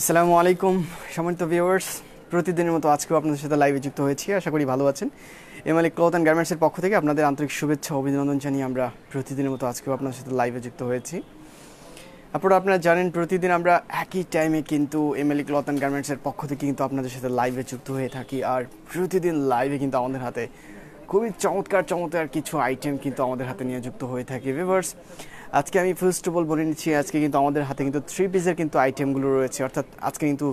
আসসালামু আলাইকুম সম্মানিত ভিউয়ার্স প্রতিদিনের মতো আজকেও আপনাদের সাথে লাইভে যুক্ত হয়েছি আশা করি ভালো আছেন এম আলিক ক্লথ অ্যান্ড গার্মেন্টসের পক্ষ থেকে আপনাদের আন্তরিক শুভেচ্ছা অভিনন্দন জানিয়ে আমরা প্রতিদিনের মতো আজকেও আপনাদের সাথে লাইভে যুক্ত হয়েছি আপনারা আপনারা জানেন প্রতিদিন আমরা একই টাইমে কিন্তু এম আলিক ক্লথ অ্যান্ড গার্মেন্টসের পক্ষ থেকে কিন্তু আপনাদের সাথে লাইভে যুক্ত হয়ে থাকি আর প্রতিদিন লাইভে কিন্তু আমাদের হাতে খুবই চমৎকার চমৎকার কিছু আইটেম কিন্তু আমাদের হাতে নিয়ে যুক্ত হয়ে থাকে ভিভার্স আজকে আমি ফার্স্ট অফ অল বলে নিচ্ছি আজকে কিন্তু আমাদের হাতে কিন্তু থ্রি পিসের কিন্তু আইটেমগুলো রয়েছে অর্থাৎ আজকে কিন্তু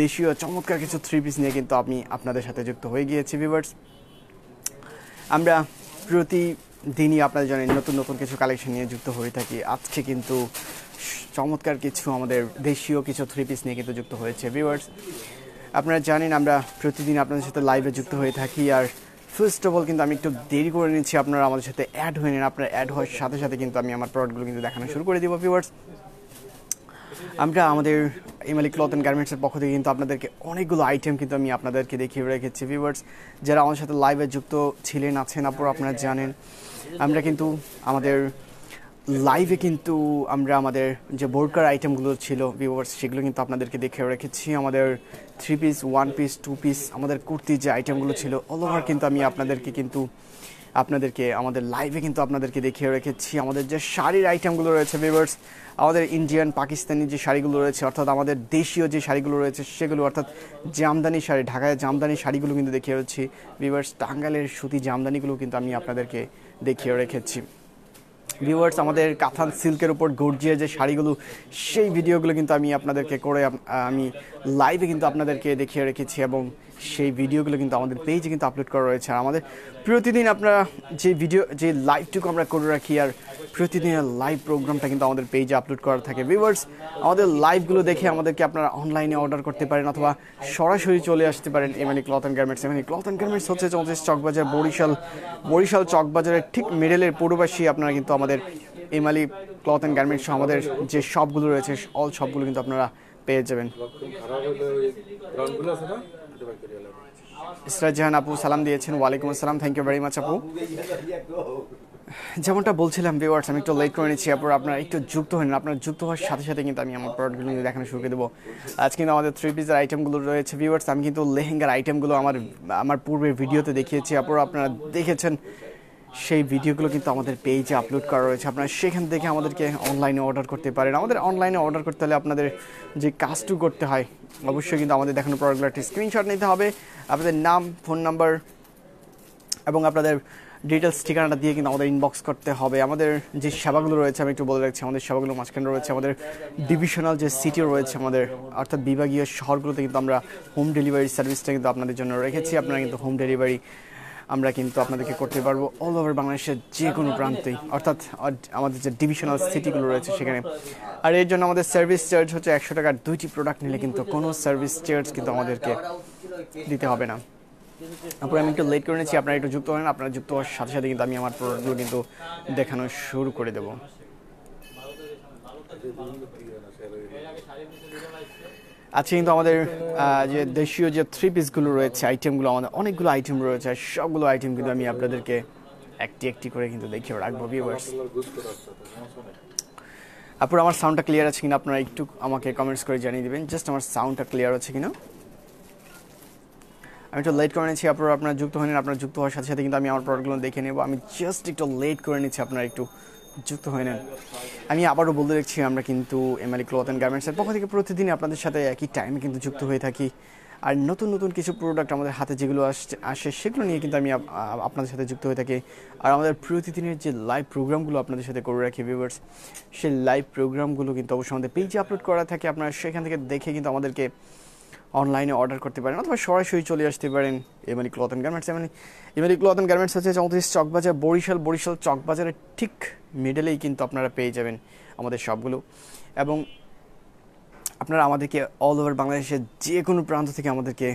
দেশীয় চমৎকার কিছু থ্রি পিস নিয়ে কিন্তু আমি আপনাদের সাথে যুক্ত হয়ে গিয়েছি ভিভার্স আমরা প্রতিদিনই আপনাদের জানেন নতুন নতুন কিছু কালেকশন নিয়ে যুক্ত হয়ে থাকি আজকে কিন্তু চমৎকার কিছু আমাদের দেশীয় কিছু থ্রি পিস নিয়ে কিন্তু যুক্ত হয়েছে ভিভার্স আপনারা জানেন আমরা প্রতিদিন আপনাদের সাথে লাইভে যুক্ত হয়ে থাকি আর ফার্স্ট অফ অল কিন্তু আমি একটু দেরি করে নিচ্ছি আপনারা আমাদের সাথে অ্যাড হয়ে নিন আপনার অ্যাড হওয়ার সাথে সাথে কিন্তু আমি আমার প্রোডাক্টগুলো কিন্তু দেখানো শুরু করে দিব ভিউয়ার্স আমরা আমাদের ইমালি ক্লথ অ্যান্ড গার্মেন্টসের পক্ষ থেকে কিন্তু আপনাদেরকে অনেকগুলো আইটেম কিন্তু আমি আপনাদেরকে দেখিয়ে রেখেছি ভিউয়ার্স যারা আমার সাথে লাইভে যুক্ত ছিলেন আছেন আপুর আপনারা জানেন আমরা কিন্তু আমাদের লাইভে কিন্তু আমরা আমাদের যে বোরকার আইটেমগুলো ছিল ভিউয়ার্স সেগুলো কিন্তু আপনাদেরকে দেখে রেখেছি আমাদের three piece one piece two piece আমাদের কুর্তির যে আইটেমগুলো ছিল অল ওভার কিন্তু আমি আপনাদেরকে কিন্তু আপনাদেরকে আমাদের লাইভে কিন্তু আপনাদেরকে দেখিয়ে রেখেছি আমাদের যে শাড়ির আইটেমগুলো রয়েছে ভিভার্স আমাদের ইন্ডিয়ান পাকিস্তানি যে শাড়িগুলো রয়েছে অর্থাৎ আমাদের দেশীয় যে শাড়িগুলো রয়েছে সেগুলো অর্থাৎ জামদানি শাড়ি ঢাকায় জামদানি শাড়িগুলো কিন্তু দেখিয়ে রয়েছি ভিভার্স টাঙ্গালের সুতি জামদানিগুলো কিন্তু আমি আপনাদেরকে দেখিয়ে রেখেছি ভিউয়ার্স আমাদের কাথান সিল্কের উপর গর্জিয়ে যে শাড়িগুলো সেই ভিডিওগুলো কিন্তু আমি আপনাদেরকে করে আমি লাইভে কিন্তু আপনাদেরকে দেখিয়ে রেখেছি এবং সেই ভিডিওগুলো কিন্তু আমাদের পেজে কিন্তু আপলোড করা রয়েছে আর আমাদের প্রতিদিন আপনারা যে ভিডিও যে লাইভটুকু আমরা করে রাখি আর প্রতিদিনের লাইভ প্রোগ্রামটা কিন্তু আমাদের পেজে আপলোড করা থাকে ভিউয়ার্স আমাদের লাইভগুলো দেখে আমাদেরকে আপনারা অনলাইনে অর্ডার করতে পারেন অথবা সরাসরি চলে আসতে পারেন M N E cloth and garments M N E cloth and garments হচ্ছে চৌত্রিশ চকবাজার বরিশাল বরিশাল চকবাজারের ঠিক মিডেলের পূর্ববাসী আপনারা কিন্তু আমাদের এমআলি ক্লথ অ্যান্ড গার্মেন্টস আমাদের যে শপগুলো রয়েছে অল শপগুলো কিন্তু আপনারা পেয়ে যাবেন ইসরাজ জাহান আপু সালাম দিয়েছেন ওয়ালাইকুম আসসালাম থ্যাংক ইউ ভেরি মাচ আপু যেমনটা বলছিলাম ভিউয়ার্স আমি একটু লেট করে নিচ্ছি আপনার আপনারা একটু যুক্ত হন আপনার যুক্ত হওয়ার সাথে সাথে কিন্তু আমি আমার প্রোডাক্টগুলো নিয়ে দেখানো শুরু করে দেবো আজ কিন্তু আমাদের থ্রি পিসের আইটেমগুলো রয়েছে ভিউয়ার্স আমি কিন্তু লেহেঙ্গার আইটেমগুলো আমার আমার পূর্বের ভিডিওতে দেখিয়েছি আপনারা আপনারা দেখেছেন সেই ভিডিওগুলো কিন্তু আমাদের পেজে আপলোড করা রয়েছে আপনারা সেখান থেকে আমাদেরকে অনলাইনে অর্ডার করতে পারেন আমাদের অনলাইনে অর্ডার করতে হলে আপনাদের যে কাজটু করতে হয় অবশ্যই কিন্তু আমাদের দেখানো প্রোডাক্টগুলো একটি স্ক্রিনশট নিতে হবে আপনাদের নাম ফোন নাম্বার এবং আপনাদের ডিটেলস ঠিকানাটা দিয়ে কিন্তু আমাদের ইনবক্স করতে হবে আমাদের যে সেবাগুলো রয়েছে আমি একটু বলে রাখছি আমাদের সেবাগুলো মাঝখানে রয়েছে আমাদের ডিভিশনাল যে সিটিও রয়েছে আমাদের অর্থাৎ বিভাগীয় শহরগুলোতে কিন্তু আমরা হোম ডেলিভারি সার্ভিসটা কিন্তু আপনাদের জন্য রেখেছি আপনারা কিন্তু হোম ডেলিভারি আমরা কিন্তু আপনাদেরকে করতে পারবো অল ওভার বাংলাদেশের যে কোনো প্রান্তেই অর্থাৎ আমাদের যে ডিভিশনাল সিটিগুলো রয়েছে সেখানে আর এর জন্য আমাদের সার্ভিস চার্জ হচ্ছে একশো টাকার দুইটি প্রোডাক্ট নিলে কিন্তু কোনো সার্ভিস চার্জ কিন্তু আমাদেরকে দিতে হবে না তারপরে আমি একটু লেট করে নিয়েছি আপনারা একটু যুক্ত হলেন আপনারা যুক্ত হওয়ার সাথে সাথে কিন্তু আমি আমার প্রোডাক্টগুলো কিন্তু দেখানো শুরু করে দেব আজকে কিন্তু আমাদের যে দেশীয় যে থ্রি পিসগুলো রয়েছে আইটেমগুলো আমাদের অনেকগুলো আইটেম রয়েছে সবগুলো আইটেম কিন্তু আমি আপনাদেরকে একটি একটি করে কিন্তু দেখিয়ে রাখবো ভিউয়ার্স আপনার আমার সাউন্ডটা ক্লিয়ার আছে কিনা আপনারা একটু আমাকে কমেন্টস করে জানিয়ে দেবেন জাস্ট আমার সাউন্ডটা ক্লিয়ার আছে কিনা আমি একটু লেট করে নিচ্ছি আপনারা আপনার যুক্ত হয়ে আপনার যুক্ত হওয়ার সাথে সাথে কিন্তু আমি আমার প্রোডাক্টগুলো দেখে নেব আমি জাস্ট একটু লেট করে নিচ্ছি আপনারা একটু যুক্ত হয়ে নেন আমি আবারও বলতে দেখছি আমরা কিন্তু এমআলি ক্লথ অ্যান্ড গার্মেন্টসের পক্ষ থেকে প্রতিদিন আপনাদের সাথে একই টাইমে কিন্তু যুক্ত হয়ে থাকি আর নতুন নতুন কিছু প্রোডাক্ট আমাদের হাতে যেগুলো আসছে আসে সেগুলো নিয়ে কিন্তু আমি আপনাদের সাথে যুক্ত হয়ে থাকি আর আমাদের প্রতিদিনের যে লাইভ প্রোগ্রামগুলো আপনাদের সাথে করে রাখি ভিউয়ার্স সেই লাইভ প্রোগ্রামগুলো কিন্তু অবশ্যই আমাদের পেজে আপলোড করা থাকে আপনারা সেখান থেকে দেখে কিন্তু আমাদেরকে অনলাইনে অর্ডার করতে পারেন অথবা সরাসরি চলে আসতে পারেন এমনি ক্লথ অ্যান্ড গার্মেন্টস এমনি এমএলি ক্লথ অ্যান্ড গার্মেন্টস হচ্ছে চৌত্রিশ চকবাজার বরিশাল বরিশাল চকবাজারের ঠিক মিডলেই কিন্তু আপনারা পেয়ে যাবেন আমাদের সবগুলো এবং আপনারা আমাদেরকে অল ওভার বাংলাদেশের যে কোনো প্রান্ত থেকে আমাদেরকে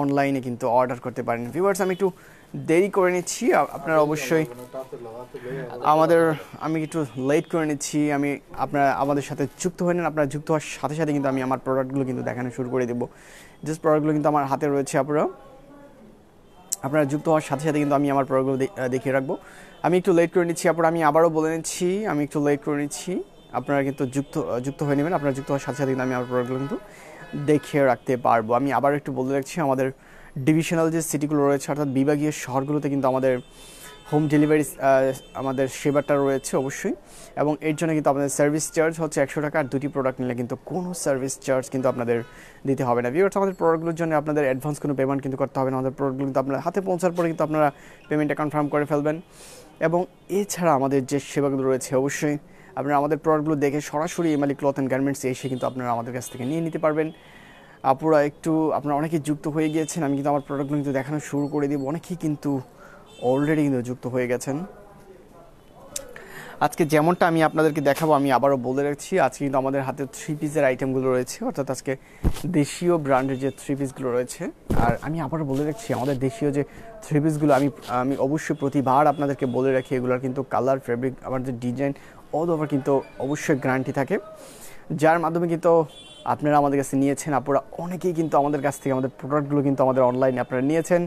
অনলাইনে কিন্তু অর্ডার করতে পারেন ভিউয়ার্স আমি একটু দেরি করে নিচ্ছি আপনারা অবশ্যই মানে আমাদের আমি একটু লেট করে নিচ্ছি আমি আপনারা আমাদের সাথে যুক্ত হয়ে নেন আপনারা যুক্ত হওয়ার সাথে সাথে কিন্তু আমি আমার প্রোডাক্টগুলো কিন্তু দেখানো শুরু করে দেবো জাস্ট প্রোডাক্টগুলো কিন্তু আমার হাতে রয়েছে আপনারা আপনারা যুক্ত হওয়ার সাথে সাথে কিন্তু আমি আমার প্রোডাক্টগুলো দেখিয়ে রাখবো আমি একটু লেট করে নিচ্ছি আপনার আমি আবারও বলে নিচ্ছি আমি একটু লেট করে নিচ্ছি আপনারা কিন্তু যুক্ত যুক্ত হয়ে নেবেন আপনারা যুক্ত হওয়ার সাথে সাথে কিন্তু আমি আমার প্রোডাক্টগুলো কিন্তু দেখিয়ে রাখতে পারবো আমি আবার একটু বলে রাখছি আমাদের ডিভিশনাল যে সিটিগুলো রয়েছে অর্থাৎ বিভাগীয় শহরগুলোতে কিন্তু আমাদের হোম ডেলিভারি আমাদের সেবাটা রয়েছে অবশ্যই এবং এর জন্য কিন্তু আপনাদের সার্ভিস চার্জ হচ্ছে একশো টাকা আর দুটি প্রোডাক্ট নিলে কিন্তু কোনো সার্ভিস চার্জ কিন্তু আপনাদের দিতে হবে না বিভিন্ন আমাদের প্রোডাক্টগুলোর জন্য আপনাদের অ্যাডভান্স কোনো পেমেন্ট কিন্তু করতে হবে না আমাদের প্রোডাক্টগুলো কিন্তু আপনার হাতে পৌঁছার পরে কিন্তু আপনারা পেমেন্টটা কনফার্ম করে ফেলবেন এবং এছাড়া আমাদের যে সেবাগুলো রয়েছে অবশ্যই আপনারা আমাদের প্রোডাক্টগুলো দেখে সরাসরি এমআলি ক্লথ অ্যান্ড গার্মেন্টস এসে কিন্তু আপনারা আমাদের কাছ থেকে নিয়ে নিতে পারবেন আপুরা একটু আপনারা অনেকে যুক্ত হয়ে গিয়েছেন আমি কিন্তু আমার প্রোডাক্টগুলো কিন্তু দেখানো শুরু করে দিব অনেকেই কিন্তু অলরেডি কিন্তু যুক্ত হয়ে গেছেন আজকে যেমনটা আমি আপনাদেরকে দেখাবো আমি আবারও বলে রাখছি আজকে কিন্তু আমাদের হাতে থ্রি পিসের আইটেমগুলো রয়েছে অর্থাৎ আজকে দেশীয় ব্র্যান্ডের যে থ্রি পিসগুলো রয়েছে আর আমি আবারও বলে রাখছি আমাদের দেশীয় যে থ্রি পিসগুলো আমি আমি অবশ্যই প্রতিবার আপনাদেরকে বলে রাখি এগুলোর কিন্তু কালার ফেব্রিক আমার যে ডিজাইন অল ওভার কিন্তু অবশ্যই গ্যারান্টি থাকে যার মাধ্যমে কিন্তু আপনারা আমাদের কাছে নিয়েছেন আপুরা অনেকেই কিন্তু আমাদের কাছ থেকে আমাদের প্রোডাক্টগুলো কিন্তু আমাদের অনলাইনে আপনারা নিয়েছেন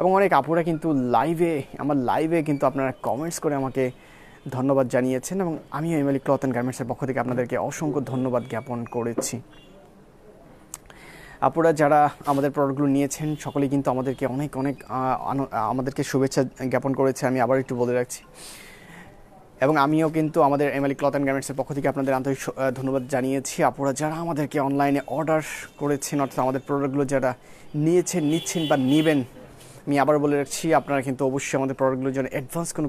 এবং অনেক আপুরা কিন্তু লাইভে আমার লাইভে কিন্তু আপনারা কমেন্টস করে আমাকে ধন্যবাদ জানিয়েছেন এবং আমি এমএলই ক্লথ অ্যান্ড গার্মেন্টসের পক্ষ থেকে আপনাদেরকে অসংখ্য ধন্যবাদ জ্ঞাপন করেছি আপুরা যারা আমাদের প্রোডাক্টগুলো নিয়েছেন সকলেই কিন্তু আমাদেরকে অনেক অনেক আমাদেরকে শুভেচ্ছা জ্ঞাপন করেছে আমি আবার একটু বলে রাখছি এবং আমিও কিন্তু আমাদের এমএলই ক্লথ অ্যান্ড গার্মেন্টসের পক্ষ থেকে আপনাদের আন্তরিক ধন্যবাদ জানিয়েছি আপনারা যারা আমাদেরকে অনলাইনে অর্ডার করেছেন অর্থাৎ আমাদের প্রোডাক্টগুলো যারা নিয়েছেন নিচ্ছেন বা নেবেন আমি আবার বলে রাখছি আপনারা কিন্তু অবশ্যই আমাদের প্রোডাক্টগুলোর জন্য অ্যাডভান্স কোনো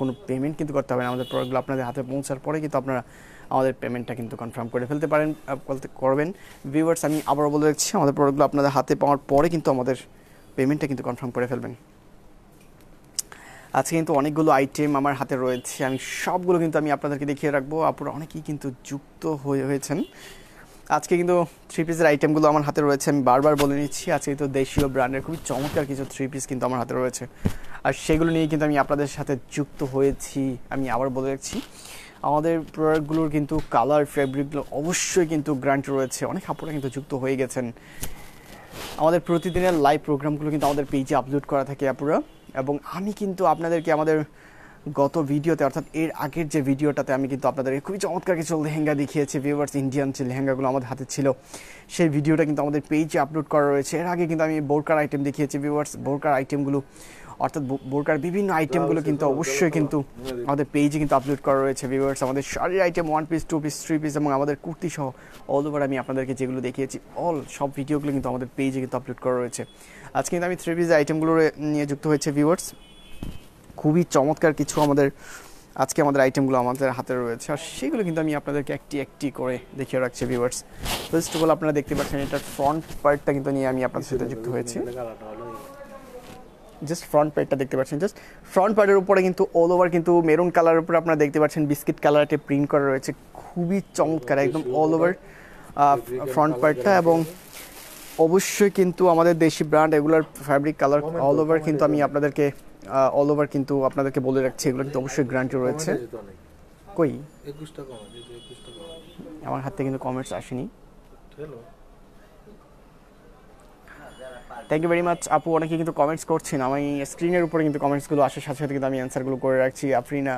কোনো পেমেন্ট কিন্তু করতে হবে না আমাদের প্রোডাক্টগুলো আপনাদের হাতে পৌঁছার পরে কিন্তু আপনারা আমাদের পেমেন্টটা কিন্তু কনফার্ম করে ফেলতে পারেন বলতে করবেন ভিউয়ার্স আমি আবারও বলে রাখছি আমাদের প্রোডাক্টগুলো আপনাদের হাতে পাওয়ার পরে কিন্তু আমাদের পেমেন্টটা কিন্তু কনফার্ম করে ফেলবেন আজকে কিন্তু অনেকগুলো আইটেম আমার হাতে রয়েছে আমি সবগুলো কিন্তু আমি আপনাদেরকে দেখিয়ে রাখবো আপনারা অনেকেই কিন্তু যুক্ত হয়ে হয়েছেন আজকে কিন্তু থ্রি পিসের আইটেমগুলো আমার হাতে রয়েছে আমি বারবার বলে নিচ্ছি আজকে তো দেশীয় ব্র্যান্ডের খুবই চমৎকার কিছু থ্রি পিস কিন্তু আমার হাতে রয়েছে আর সেগুলো নিয়ে কিন্তু আমি আপনাদের সাথে যুক্ত হয়েছি আমি আবার বলে রাখছি আমাদের প্রোডাক্টগুলোর কিন্তু কালার ফেব্রিকগুলো অবশ্যই কিন্তু গ্রান্ট রয়েছে অনেক কাপড়ে কিন্তু যুক্ত হয়ে গেছেন আমাদের প্রতিদিনের লাইভ প্রোগ্রামগুলো কিন্তু আমাদের পেজে আপলোড করা থাকে আপুরা এবং আমি কিন্তু আপনাদেরকে আমাদের গত ভিডিওতে অর্থাৎ এর আগের যে ভিডিওটাতে আমি কিন্তু আপনাদেরকে খুবই চমৎকার কিছু লেহেঙ্গা দেখিয়েছি ভিউয়ার্স ইন্ডিয়ান যে লেহেঙ্গাগুলো আমাদের হাতে ছিল সেই ভিডিওটা কিন্তু আমাদের পেজে আপলোড করা রয়েছে এর আগে কিন্তু আমি বোরকার আইটেম দেখিয়েছি ভিউয়ার্স বোরকার আইটেমগুলো অর্থাৎ বোরকার বিভিন্ন আইটেমগুলো কিন্তু অবশ্যই কিন্তু আমাদের পেজে কিন্তু আপলোড করা রয়েছে ভিভার্স আমাদের শাড়ির item one piece two piece three piece এবং আমাদের কুর্তি সহ অল ওভার আমি আপনাদেরকে যেগুলো দেখিয়েছি অল সব ভিডিওগুলো কিন্তু আমাদের পেজে কিন্তু আপলোড করা রয়েছে আজকে কিন্তু আমি থ্রি পিস আইটেমগুলো নিয়ে যুক্ত হয়েছে ভিউয়ার্স খুবই চমৎকার কিছু আমাদের আজকে আমাদের আইটেমগুলো আমাদের হাতে রয়েছে আর সেগুলো কিন্তু আমি আপনাদেরকে একটি একটি করে দেখিয়ে রাখছি ভিউয়ার্স ফার্স্ট অফ অল আপনারা দেখতে পাচ্ছেন এটার ফ্রন্ট পার্টটা কিন্তু নিয়ে আমি আপনাদের সাথে যুক্ত হয়েছি জাস্ট ফ্রন্ট প্যাডটা দেখতে পাচ্ছেন জাস্ট ফ্রন্ট প্যাডের উপরে কিন্তু অল ওভার কিন্তু মেরুন কালারের উপরে আপনারা দেখতে পাচ্ছেন বিস্কিট একটা প্রিন্ট করা রয়েছে খুবই চমৎকার একদম অল ওভার ফ্রন্ট প্যাডটা এবং অবশ্যই কিন্তু আমাদের দেশি ব্র্যান্ড এগুলোর ফ্যাব্রিক কালার অল ওভার কিন্তু আমি আপনাদেরকে অল ওভার কিন্তু আপনাদেরকে বলে রাখছি এগুলো কিন্তু অবশ্যই গ্যারান্টি রয়েছে কই আমার হাতে কিন্তু কমেন্টস আসেনি থ্যাংক ইউ ভেরি মাচ আপু অনেকে কিন্তু কমেন্টস করছেন আমি স্ক্রিনের উপরে কিন্তু কমেন্টসগুলো আসার সাথে সাথে কিন্তু আমি অ্যান্সারগুলো করে রাখছি না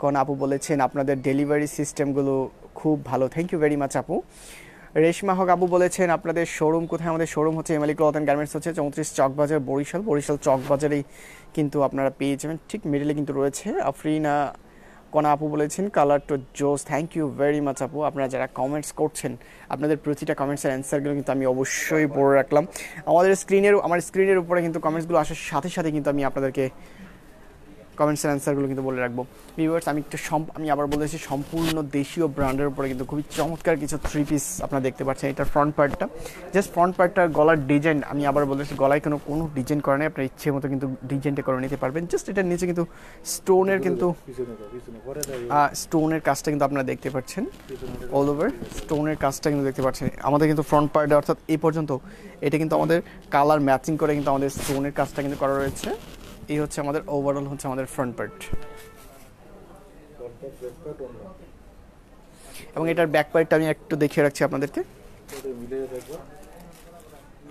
কারণ আপু বলেছেন আপনাদের ডেলিভারি সিস্টেমগুলো খুব ভালো থ্যাংক ইউ ভেরি মাচ আপু রেশমা হক আবু বলেছেন আপনাদের শোরুম কোথায় আমাদের শোরুম হচ্ছে এমএলি ক্লথ অ্যান্ড গার্মেন্টস হচ্ছে চৌত্রিশ চকবাজার বরিশাল বরিশাল চকবাজারেই কিন্তু আপনারা পেয়ে যাবেন ঠিক মিডিলে কিন্তু রয়েছে আফরিনা কোন আপু বলেছেন কালার টু জোস থ্যাংক ইউ ভেরি মাচ আপু আপনারা যারা কমেন্টস করছেন আপনাদের প্রতিটা কমেন্টসের অ্যান্সারগুলো কিন্তু আমি অবশ্যই পড়ে রাখলাম আমাদের স্ক্রিনের আমার স্ক্রিনের উপরে কিন্তু কমেন্টসগুলো আসার সাথে সাথে কিন্তু আমি আপনাদেরকে কমেন্টসের অ্যান্সারগুলো কিন্তু বলে রাখবো ভিউয়ার্স আমি একটু আমি আবার বলেছি সম্পূর্ণ দেশীয় ব্র্যান্ডের উপরে কিন্তু খুবই চমৎকার কিছু থ্রি পিস আপনারা দেখতে পাচ্ছেন এটার ফ্রন্ট পার্টটা জাস্ট ফ্রন্ট পার্টটার গলার ডিজাইন আমি আবার বলেছি গলায় কোনো কোনো ডিজাইন করা নেই আপনার ইচ্ছে মতো কিন্তু ডিজাইনটা করে নিতে পারবেন জাস্ট এটার নিচে কিন্তু স্টোনের কিন্তু স্টোনের কাজটা কিন্তু আপনারা দেখতে পাচ্ছেন অল ওভার স্টোনের কাজটা কিন্তু দেখতে পাচ্ছেন আমাদের কিন্তু ফ্রন্ট পার্টে অর্থাৎ এই পর্যন্ত এটা কিন্তু আমাদের কালার ম্যাচিং করে কিন্তু আমাদের স্টোনের কাজটা কিন্তু করা রয়েছে এই হচ্ছে আমাদের ওভারঅল হচ্ছে আমাদের ফ্রন্ট পার্ট এবং এটার ব্যাক পার্টটা আমি একটু দেখিয়ে রাখছি আপনাদেরকে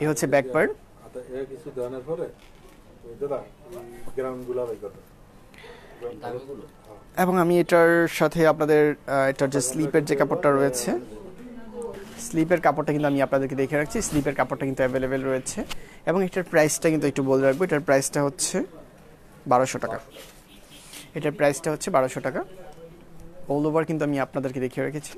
এই হচ্ছে ব্যাক পার্ট এবং আমি এটার সাথে আপনাদের এটার যে স্লিপের যে কাপড়টা রয়েছে স্লিপের কাপড়টা কিন্তু আমি আপনাদেরকে দেখে রাখছি স্লিপের কাপড়টা কিন্তু অ্যাভেলেবেল রয়েছে এবং এটার প্রাইসটা কিন্তু একটু বলে রাখবো এটার প্রাইসটা হচ্ছে বারোশো টাকা এটার প্রাইসটা হচ্ছে বারোশো টাকা অল ওভার কিন্তু আমি আপনাদেরকে দেখিয়ে রেখেছি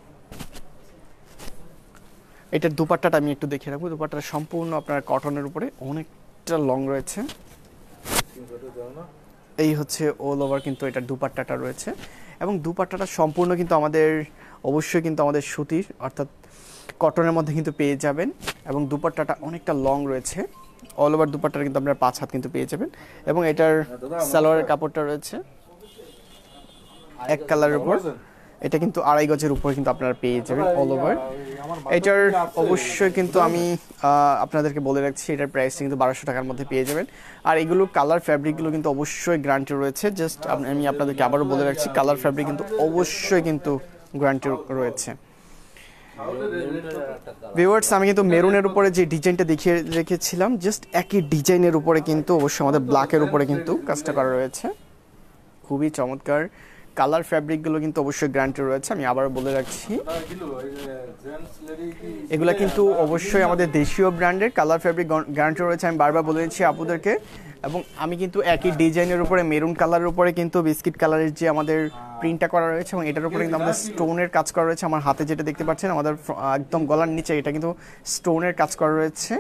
এটার দুপাট্টাটা আমি একটু দেখে রাখবো দুপাট্টা সম্পূর্ণ আপনার কটনের উপরে অনেকটা লং রয়েছে এই হচ্ছে অল ওভার কিন্তু এটার দুপাট্টাটা রয়েছে এবং দুপাট্টাটা সম্পূর্ণ কিন্তু আমাদের অবশ্যই কিন্তু আমাদের সুতির অর্থাৎ কটনের মধ্যে কিন্তু পেয়ে যাবেন এবং দুপাট্টাটা অনেকটা লং রয়েছে অল ওভার দুপাট্টার কিন্তু আপনার পাঁচ হাত কিন্তু পেয়ে যাবেন এবং এটার হ্যাঁ, সালোয়ারের কাপড়টা রয়েছে এক কালারের উপর এটা কিন্তু আড়াই গজের উপর কিন্তু আপনারা পেয়ে যাবেন অল ওভার এটার অবশ্যই কিন্তু আমি আপনাদেরকে বলে রাখছি এটার প্রাইস কিন্তু বারোশো টাকার মধ্যে পেয়ে যাবেন আর এগুলো কালার ফ্যাব্রিকগুলো কিন্তু অবশ্যই গ্রান্টি রয়েছে জাস্ট আমি আপনাদেরকে আবারও বলে রাখছি কালার ফ্যাব্রিক কিন্তু অবশ্যই কিন্তু গ্রান্টি রয়েছে ভিউয়ার্স আমি কিন্তু মেরুনের উপরে যে ডিজাইনটা দেখিয়ে রেখেছিলাম জাস্ট একই ডিজাইনের উপরে কিন্তু অবশ্যই আমাদের ব্ল্যাকের উপরে কিন্তু কাজটা করা রয়েছে খুবই চমৎকার কালার ফ্যাব্রিকগুলো কিন্তু অবশ্যই গ্যারান্টি রয়েছে আমি আবার বলে রাখছি এগুলা কিন্তু অবশ্যই আমাদের দেশীয় ব্র্যান্ডের কালার ফ্যাব্রিক গ্যারান্টি রয়েছে আমি বারবার বলে দিচ্ছি আপুদেরকে এবং আমি কিন্তু একই ডিজাইনের উপরে মেরুন কালারের উপরে কিন্তু বিস্কিট কালারের যে আমাদের প্রিন্টটা করা রয়েছে এবং এটার উপরে কিন্তু আমাদের স্টোনের কাজ করা রয়েছে আমার হাতে যেটা দেখতে পাচ্ছেন আমাদের একদম গলার নিচে এটা কিন্তু স্টোনের কাজ করা রয়েছে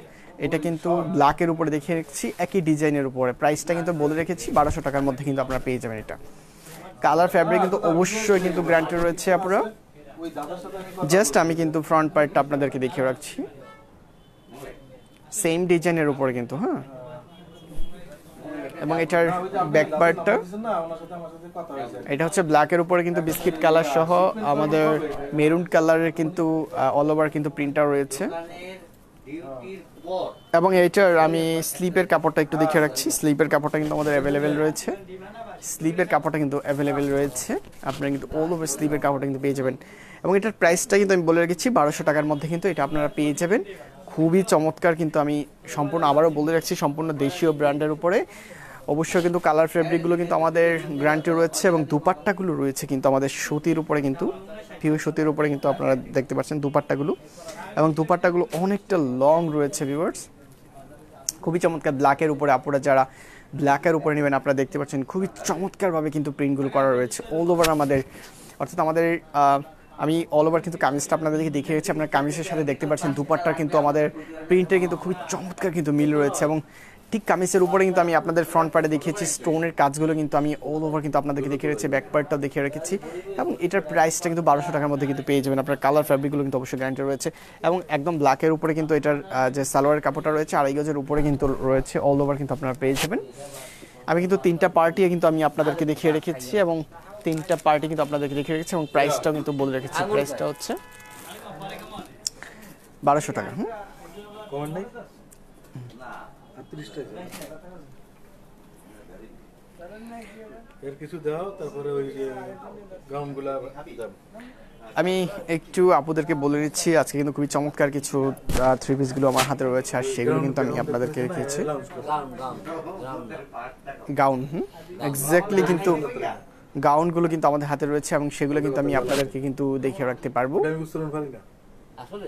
এটা কিন্তু ব্ল্যাকের উপরে দেখিয়ে রেখেছি একই ডিজাইনের উপরে প্রাইসটা কিন্তু বলে রেখেছি বারোশো টাকার মধ্যে কিন্তু আপনারা পেয়ে যাবেন এটা কালার ফ্যাব্রিক কিন্তু অবশ্যই কিন্তু গ্যারান্টি রয়েছে আপনারা জাস্ট আমি কিন্তু ফ্রন্ট পার্টটা আপনাদেরকে দেখিয়ে রাখছি সেম ডিজাইনের উপরে কিন্তু হ্যাঁ এবং এটার ব্যাক পার্টটা এটা হচ্ছে ব্ল্যাকের উপরে কিন্তু বিস্কিট কালার সহ আমাদের মেরুন কালারের কিন্তু অল ওভার কিন্তু প্রিন্টটা রয়েছে এবং এইটার আমি স্লিপের কাপড়টা একটু দেখে রাখছি স্লিপের কাপড়টা কিন্তু আমাদের অ্যাভেলেবেল রয়েছে স্লিপের কাপড়টা কিন্তু অ্যাভেলেবেল রয়েছে আপনারা কিন্তু অল ওভার স্লিপের কাপড়টা কিন্তু পেয়ে যাবেন এবং এটার প্রাইসটা কিন্তু আমি বলে রেখেছি বারোশো টাকার মধ্যে কিন্তু এটা আপনারা পেয়ে যাবেন খুবই চমৎকার কিন্তু আমি সম্পূর্ণ আবারও বলে রাখছি সম্পূর্ণ দেশীয় ব্র্যান্ডের উপরে অবশ্যই কিন্তু কালার ফেব্রিকগুলো কিন্তু আমাদের গ্রান্টি রয়েছে এবং দুপাট্টাগুলো রয়েছে কিন্তু আমাদের সুতির উপরে কিন্তু ভিউ সুতির উপরে কিন্তু আপনারা দেখতে পাচ্ছেন দুপাট্টাগুলো এবং দুপাট্টাগুলো অনেকটা লং রয়েছে ভিউয়ার্স খুবই চমৎকার ব্ল্যাকের উপরে আপনারা যারা ব্ল্যাকের উপরে নেবেন আপনারা দেখতে পাচ্ছেন খুবই চমৎকারভাবে কিন্তু প্রিন্টগুলো করা রয়েছে অল ওভার আমাদের অর্থাৎ আমাদের আমি অল ওভার কিন্তু কামিজটা আপনাদেরকে রয়েছে আপনার কামিজের সাথে দেখতে পাচ্ছেন দুপাট্টার কিন্তু আমাদের প্রিন্টের কিন্তু খুবই চমৎকার কিন্তু মিল রয়েছে এবং ঠিক কামিজের উপরে কিন্তু আমি আপনাদের ফ্রন্ট পার্টে দেখিয়েছি স্টোনের কাজগুলো কিন্তু আমি অল ওভার কিন্তু আপনাদেরকে দেখিয়ে রেখেছি ব্যাক পার্টটা দেখিয়ে রেখেছি এবং এটার প্রাইসটা কিন্তু বারোশো টাকার মধ্যে কিন্তু পেয়ে যাবেন আপনার কালার ফ্যাব্রিকগুলো কিন্তু অবশ্যই গ্যারান্টি রয়েছে এবং একদম ব্ল্যাকের উপরে কিন্তু এটার যে সালোয়ারের কাপড়টা রয়েছে আড়াই গজের উপরে কিন্তু রয়েছে অল ওভার কিন্তু আপনারা পেয়ে যাবেন আমি কিন্তু তিনটা পার্টি কিন্তু আমি আপনাদেরকে দেখিয়ে রেখেছি এবং তিনটা পার্টি কিন্তু আপনাদেরকে দেখিয়ে রেখেছি এবং প্রাইসটাও কিন্তু বলে রেখেছি প্রাইসটা হচ্ছে বারোশো টাকা হুম আমি একটু আপুদেরকে বলে নিচ্ছি আজকে কিন্তু খুবই চমৎকার কিছু থ্রি পিসগুলো আমার হাতে রয়েছে আর সেগুলো কিন্তু আমি আপনাদেরকে রেখেছি গাউন হুম এক্স্যাক্টলি কিন্তু গাউনগুলো কিন্তু আমাদের হাতে রয়েছে এবং সেগুলো কিন্তু আমি আপনাদেরকে কিন্তু দেখিয়ে রাখতে পারবো আসলে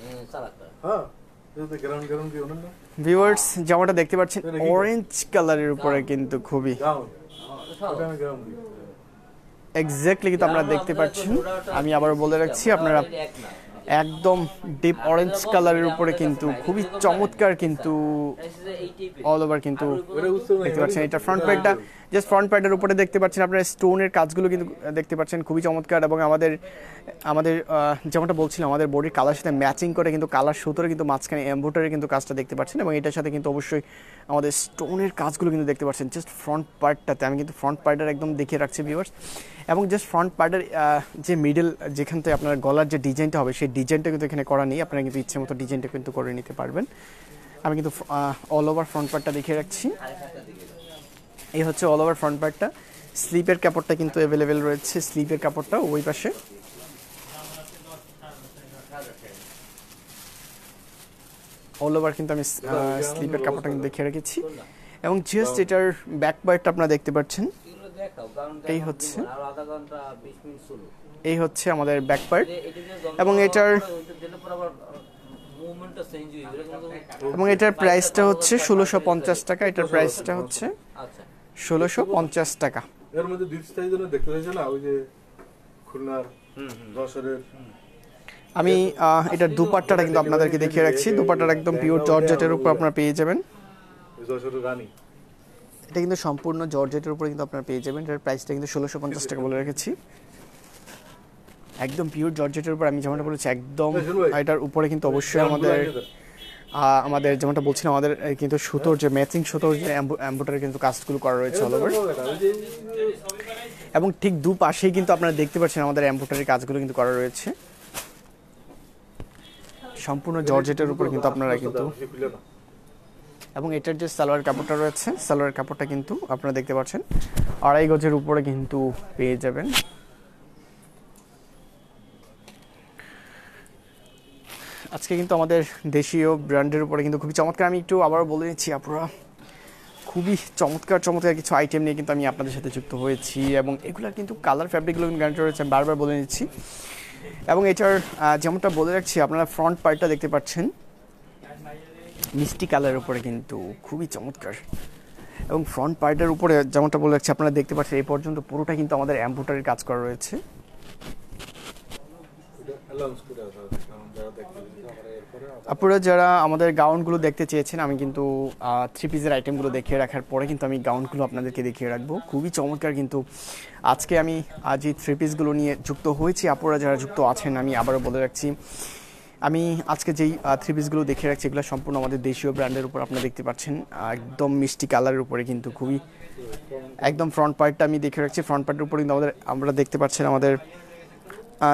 মানে হ্যাঁ গ্রাউন্ড গ্রাউন্ড কি ভিউয়ার্স জামাটা দেখতে পাচ্ছেন অরেঞ্জ কালারের উপরে কিন্তু খুবই এক্স্যাক্টলি কিন্তু আপনারা দেখতে পাচ্ছেন আমি আবার বলে রাখছি আপনারা একদম ডিপ অরেঞ্জ কালারের উপরে কিন্তু খুবই চমৎকার কিন্তু অল ওভার কিন্তু দেখতে পাচ্ছেন এটা ফ্রন্ট প্যাডটা জাস্ট ফ্রন্ট প্যাডের উপরে দেখতে পাচ্ছেন আপনার স্টোনের কাজগুলো কিন্তু দেখতে পাচ্ছেন খুবই চমৎকার এবং আমাদের আমাদের যেমনটা বলছিলাম আমাদের বডির কালার সাথে ম্যাচিং করে কিন্তু কালার সুতোরে কিন্তু মাঝখানে এম্বোটারি কিন্তু কাজটা দেখতে পাচ্ছেন এবং এটার সাথে কিন্তু অবশ্যই আমাদের স্টোনের কাজগুলো কিন্তু দেখতে পাচ্ছেন জাস্ট ফ্রন্ট পার্টটাতে আমি কিন্তু ফ্রন্ট পার্টটার একদম দেখিয়ে রাখছি ভিউয়ার্স এবং জাস্ট ফ্রন্ট পার্টের যে মিডল যেখান থেকে আপনার গলার যে ডিজাইনটা হবে সেই ডিজাইনটা কিন্তু এখানে করা নেই আপনারা কিন্তু ইচ্ছে মতো ডিজাইনটা কিন্তু করে নিতে পারবেন আমি কিন্তু অল ওভার ফ্রন্ট পার্টটা দেখিয়ে রাখছি এই হচ্ছে অল ওভার ফ্রন্ট পার্টটা স্লিপের কাপড়টা কিন্তু অ্যাভেলেবেল রয়েছে স্লিপের কাপড়টা ওই পাশে অল ওভার কিন্তু আমি স্লিপের কাপড়টা কিন্তু দেখিয়ে রেখেছি এবং জাস্ট এটার ব্যাক পার্টটা আপনারা দেখতে পাচ্ছেন এই হচ্ছে এই হচ্ছে আমাদের ব্যাক পার্ট এবং এটার এবং এটার প্রাইসটা হচ্ছে ষোলোশো পঞ্চাশ টাকা এটার প্রাইসটা হচ্ছে আচ্ছা। ষোলোশো পঞ্চাশ টাকা এর মধ্যে আমি এটার দুপাট্টাটা কিন্তু আপনাদেরকে দেখিয়ে রাখছি দুপাট্টাটা একদম পিওর জর্জেটের উপর আপনারা পেয়ে যাবেন রানী এটা কিন্তু সম্পূর্ণ জর্জেটের উপরে কিন্তু আপনারা পেয়ে যাবেন এটার প্রাইসটা কিন্তু ষোলোশো পঞ্চাশ টাকা বলে রেখেছি একদম পিওর জর্জেটের উপর আমি যেমনটা বলেছি একদম এটার উপরে কিন্তু অবশ্যই আমাদের আমাদের যেমনটা বলছিলাম আমাদের কিন্তু সুতোর যে ম্যাচিং সুতোর যে অ্যাম্বুটারি কিন্তু কাজগুলো করা রয়েছে অল ওভার এবং ঠিক দু পাশেই কিন্তু আপনারা দেখতে পাচ্ছেন আমাদের অ্যাম্বুটারির কাজগুলো কিন্তু করা রয়েছে সম্পূর্ণ জর্জেটের উপর কিন্তু আপনারা কিন্তু এবং এটার যে সালোয়ার কাপড়টা রয়েছে সালোয়ার কাপড়টা কিন্তু আপনারা দেখতে পাচ্ছেন আড়াই গজের উপরে কিন্তু পেয়ে যাবেন আজকে কিন্তু আমাদের দেশীয় ব্র্যান্ডের উপরে কিন্তু খুবই চমৎকার আমি একটু আবারও বলে দিচ্ছি আপনারা খুবই চমৎকার চমৎকার কিছু আইটেম নিয়ে কিন্তু আমি আপনাদের সাথে যুক্ত হয়েছি এবং এগুলোর কিন্তু কালার ফ্যাব্রিকগুলো গ্যারান্টি রয়েছে বারবার বলে নিচ্ছি এবং এটার যেমনটা বলে রাখছি আপনারা ফ্রন্ট পার্টটা দেখতে পাচ্ছেন মিষ্টি কালারের উপরে কিন্তু খুবই চমৎকার এবং ফ্রন্ট পার্টের উপরে যেমনটা বলে রাখছি আপনারা দেখতে পাচ্ছেন এই পর্যন্ত পুরোটা কিন্তু আমাদের অ্যাম্পুটারির কাজ করা রয়েছে আপনারা যারা আমাদের গাউনগুলো দেখতে চেয়েছেন আমি কিন্তু থ্রি পিসের আইটেমগুলো দেখিয়ে রাখার পরে কিন্তু আমি গাউনগুলো আপনাদেরকে দেখিয়ে রাখবো খুবই চমৎকার কিন্তু আজকে আমি আজ এই থ্রি পিসগুলো নিয়ে যুক্ত হয়েছি আপনারা যারা যুক্ত আছেন আমি আবারও বলে রাখছি আমি আজকে যেই থ্রি পিসগুলো দেখে রাখছি এগুলো সম্পূর্ণ আমাদের দেশীয় ব্র্যান্ডের উপর আপনারা দেখতে পাচ্ছেন একদম মিষ্টি কালারের উপরে কিন্তু খুবই একদম ফ্রন্ট পার্টটা আমি দেখে রাখছি ফ্রন্ট পার্টের উপর কিন্তু আমাদের আমরা দেখতে পাচ্ছেন আমাদের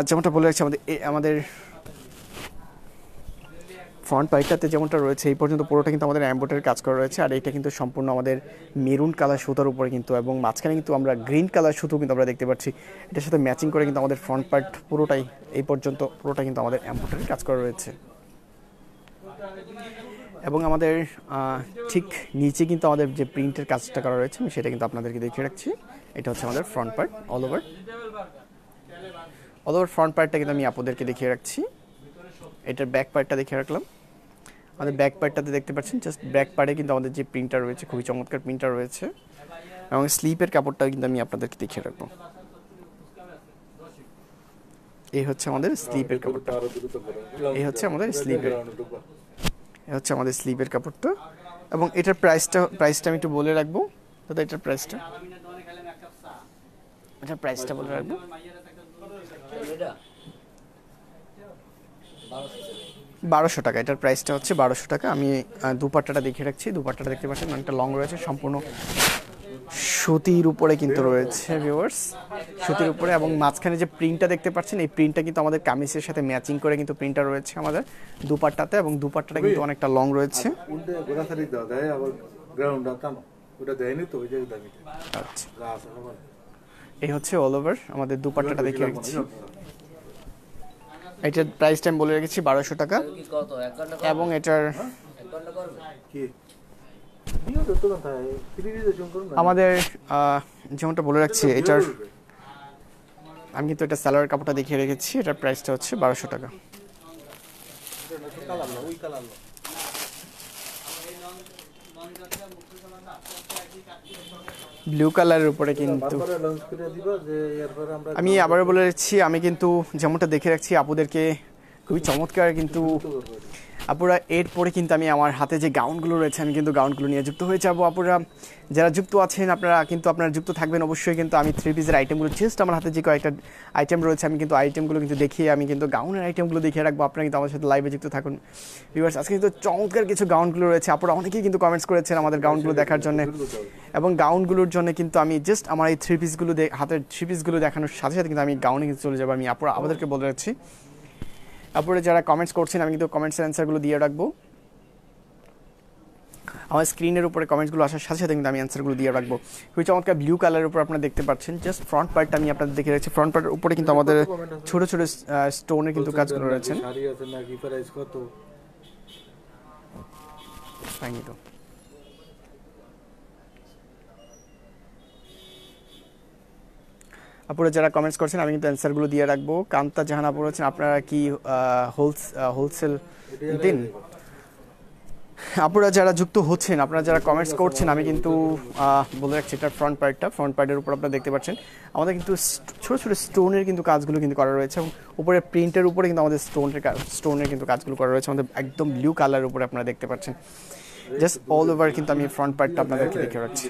যেমনটা বলে রাখছি আমাদের আমাদের ফ্রন্ট পাইটাতে যেমনটা রয়েছে এই পর্যন্ত পুরোটা কিন্তু আমাদের অ্যাম্বোটের কাজ করা রয়েছে আর এটা কিন্তু সম্পূর্ণ আমাদের মেরুন কালার সুতার উপরে কিন্তু এবং মাঝখানে কিন্তু আমরা গ্রিন কালার সুতো কিন্তু আমরা দেখতে পাচ্ছি এটার সাথে ম্যাচিং করে কিন্তু আমাদের ফ্রন্ট পার্ট পুরোটাই এই পর্যন্ত পুরোটা কিন্তু আমাদের অ্যাম্বোটের কাজ করা রয়েছে এবং আমাদের ঠিক নিচে কিন্তু আমাদের যে প্রিন্টের কাজটা করা রয়েছে আমি সেটা কিন্তু আপনাদেরকে দেখিয়ে রাখছি এটা হচ্ছে আমাদের front part all over all over front পার্টটা কিন্তু আমি আপনাদেরকে দেখিয়ে রাখছি এটার ব্যাক পার্টটা দেখিয়ে রাখলাম আমাদের ব্যাক পার্টটাতে দেখতে পাচ্ছেন জাস্ট ব্যাক পার্টে কিন্তু আমাদের যে প্রিন্টার রয়েছে খুবই চমৎকার প্রিন্টার রয়েছে এবং স্লিপের কাপড়টাও কিন্তু আমি আপনাদেরকে দেখিয়ে রাখবো এই হচ্ছে আমাদের স্লিপের কাপড়টা এই হচ্ছে আমাদের স্লিপের এই হচ্ছে আমাদের স্লিপের কাপড়টা এবং এটার প্রাইসটা প্রাইসটা আমি একটু বলে রাখবো দাদা এটার প্রাইসটা এটার প্রাইসটা বলে রাখবো বারোশো টাকা এটার প্রাইসটা হচ্ছে বারোশো টাকা আমি দুপাট্টাটা দেখে রাখছি দুপাট্টাটা দেখতে পাচ্ছেন অনেকটা লং রয়েছে সম্পূর্ণ সুতির উপরে কিন্তু রয়েছে ভিউয়ার্স সুতির উপরে এবং মাঝখানে যে প্রিন্টটা দেখতে পাচ্ছেন এই প্রিন্টটা কিন্তু আমাদের কামিজের সাথে ম্যাচিং করে কিন্তু প্রিন্টটা রয়েছে আমাদের দুপাট্টাতে এবং দুপাট্টাটা কিন্তু অনেকটা লং রয়েছে আচ্ছা। এই হচ্ছে অল ওভার আমাদের দুপাট্টাটা দেখে রাখছি এটার প্রাইস টাইম বলে রেখেছি বারোশো টাকা এবং এটার আমাদের যেমনটা বলে রাখছি এটার আমি কিন্তু এটা স্যালোয়ার কাপড়টা দেখিয়ে রেখেছি এটার প্রাইসটা হচ্ছে বারোশো টাকা ব্লু কালারের উপরে কিন্তু আমি আবারও বলে রাখছি আমি কিন্তু যেমনটা দেখে রাখছি আপুদেরকে খুবই চমৎকার কিন্তু আপুরা এরপরে কিন্তু আমি আমার হাতে যে গাউনগুলো রয়েছে আমি কিন্তু গাউনগুলো নিয়ে যুক্ত হয়ে যাবো আপুরা যারা যুক্ত আছেন আপনারা কিন্তু আপনারা যুক্ত থাকবেন অবশ্যই কিন্তু আমি থ্রি পিসের আইটেমগুলো জাস্ট আমার হাতে যে কয়েকটা আইটেম রয়েছে আমি কিন্তু আইটেমগুলো কিন্তু দেখিয়ে আমি কিন্তু গাউনের আইটেমগুলো দেখিয়ে রাখবো আপনারা কিন্তু আমার সাথে লাইভে যুক্ত থাকুন ভিউয়ার্স আজকে কিন্তু চমৎকার কিছু গাউনগুলো রয়েছে আপনারা অনেকেই কিন্তু কমেন্টস করেছেন আমাদের গাউনগুলো দেখার জন্য এবং গাউনগুলোর জন্য কিন্তু আমি জাস্ট আমার এই থ্রি পিসগুলো হাতের থ্রি পিসগুলো দেখানোর সাথে সাথে কিন্তু আমি গাউনে কিন্তু চলে যাবো আমি আপুরা আমাদেরকে বলে রাখছি তারপরে যারা কমেন্টস করছেন আমি কিন্তু কমেন্টসের অ্যান্সারগুলো দিয়ে রাখবো আমার স্ক্রিনের উপরে কমেন্টসগুলো আসার সাথে সাথে কিন্তু আমি অ্যান্সারগুলো দিয়ে রাখবো খুবই চমৎকার ব্লু কালারের উপর আপনারা দেখতে পাচ্ছেন জাস্ট ফ্রন্ট পার্টটা আমি আপনাদের দেখে রাখছি ফ্রন্ট পার্টের উপরে কিন্তু আমাদের ছোট ছোট স্টোনের কিন্তু কাজগুলো রয়েছে থ্যাংক ইউ আপুরা যারা কমেন্টস করছেন আমি কিন্তু অ্যান্সারগুলো দিয়ে রাখবো কান্তা জাহান আপুর হচ্ছেন আপনারা কি হোলস হোলসেল দিন আপনারা যারা যুক্ত হচ্ছেন আপনারা যারা কমেন্টস করছেন আমি কিন্তু বলে রাখছি এটা ফ্রন্ট পার্টটা ফ্রন্ট পার্টের উপর আপনারা দেখতে পাচ্ছেন আমাদের কিন্তু ছোটো ছোটো স্টোনের কিন্তু কাজগুলো কিন্তু করা রয়েছে এবং উপরে প্রিন্টের উপরে কিন্তু আমাদের স্টোনের স্টোনের কিন্তু কাজগুলো করা রয়েছে আমাদের একদম ব্লু কালারের উপরে আপনারা দেখতে পাচ্ছেন জাস্ট অল ওভার কিন্তু আমি ফ্রন্ট পার্টটা আপনাদেরকে দেখে রাখছি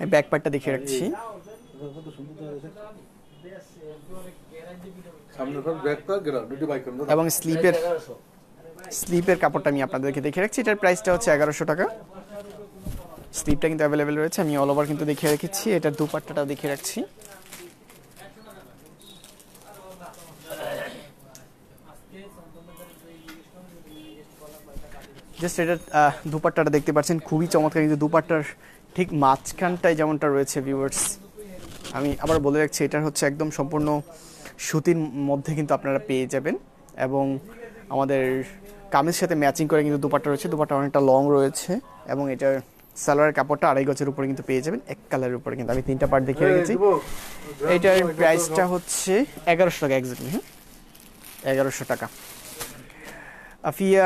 আমি ব্যাকপার্টটা দেখিয়ে রাখছি এবং স্লিপের স্লিপের কাপড়টা আমি আপনাদেরকে দেখে রাখছি এটার প্রাইসটা হচ্ছে এগারোশো টাকা স্লিপটা কিন্তু অ্যাভেলেবেল রয়েছে আমি অল ওভার কিন্তু দেখিয়ে রেখেছি এটার দুপাট্টাটাও দেখিয়ে রাখছি জাস্ট এটার দুপাট্টাটা দেখতে পাচ্ছেন খুবই চমৎকার কিন্তু দুপাট্টার ঠিক মাঝখানটায় যেমনটা রয়েছে ভিউয়ার্স আমি আবার বলে রাখছি এটা হচ্ছে একদম সম্পূর্ণ সুতির মধ্যে কিন্তু আপনারা পেয়ে যাবেন এবং আমাদের কামের সাথে ম্যাচিং করে কিন্তু দুপাটা রয়েছে দুপাটা অনেকটা লং রয়েছে এবং এটার সালোয়ার কাপড়টা আড়াই গজের উপরে কিন্তু পেয়ে যাবেন এক কালারের উপরে কিন্তু আমি তিনটা পার্ট দেখে রেখেছি এটার প্রাইসটা হচ্ছে এগারোশো টাকা একজাক্টলি হ্যাঁ এগারোশো টাকা আফিয়া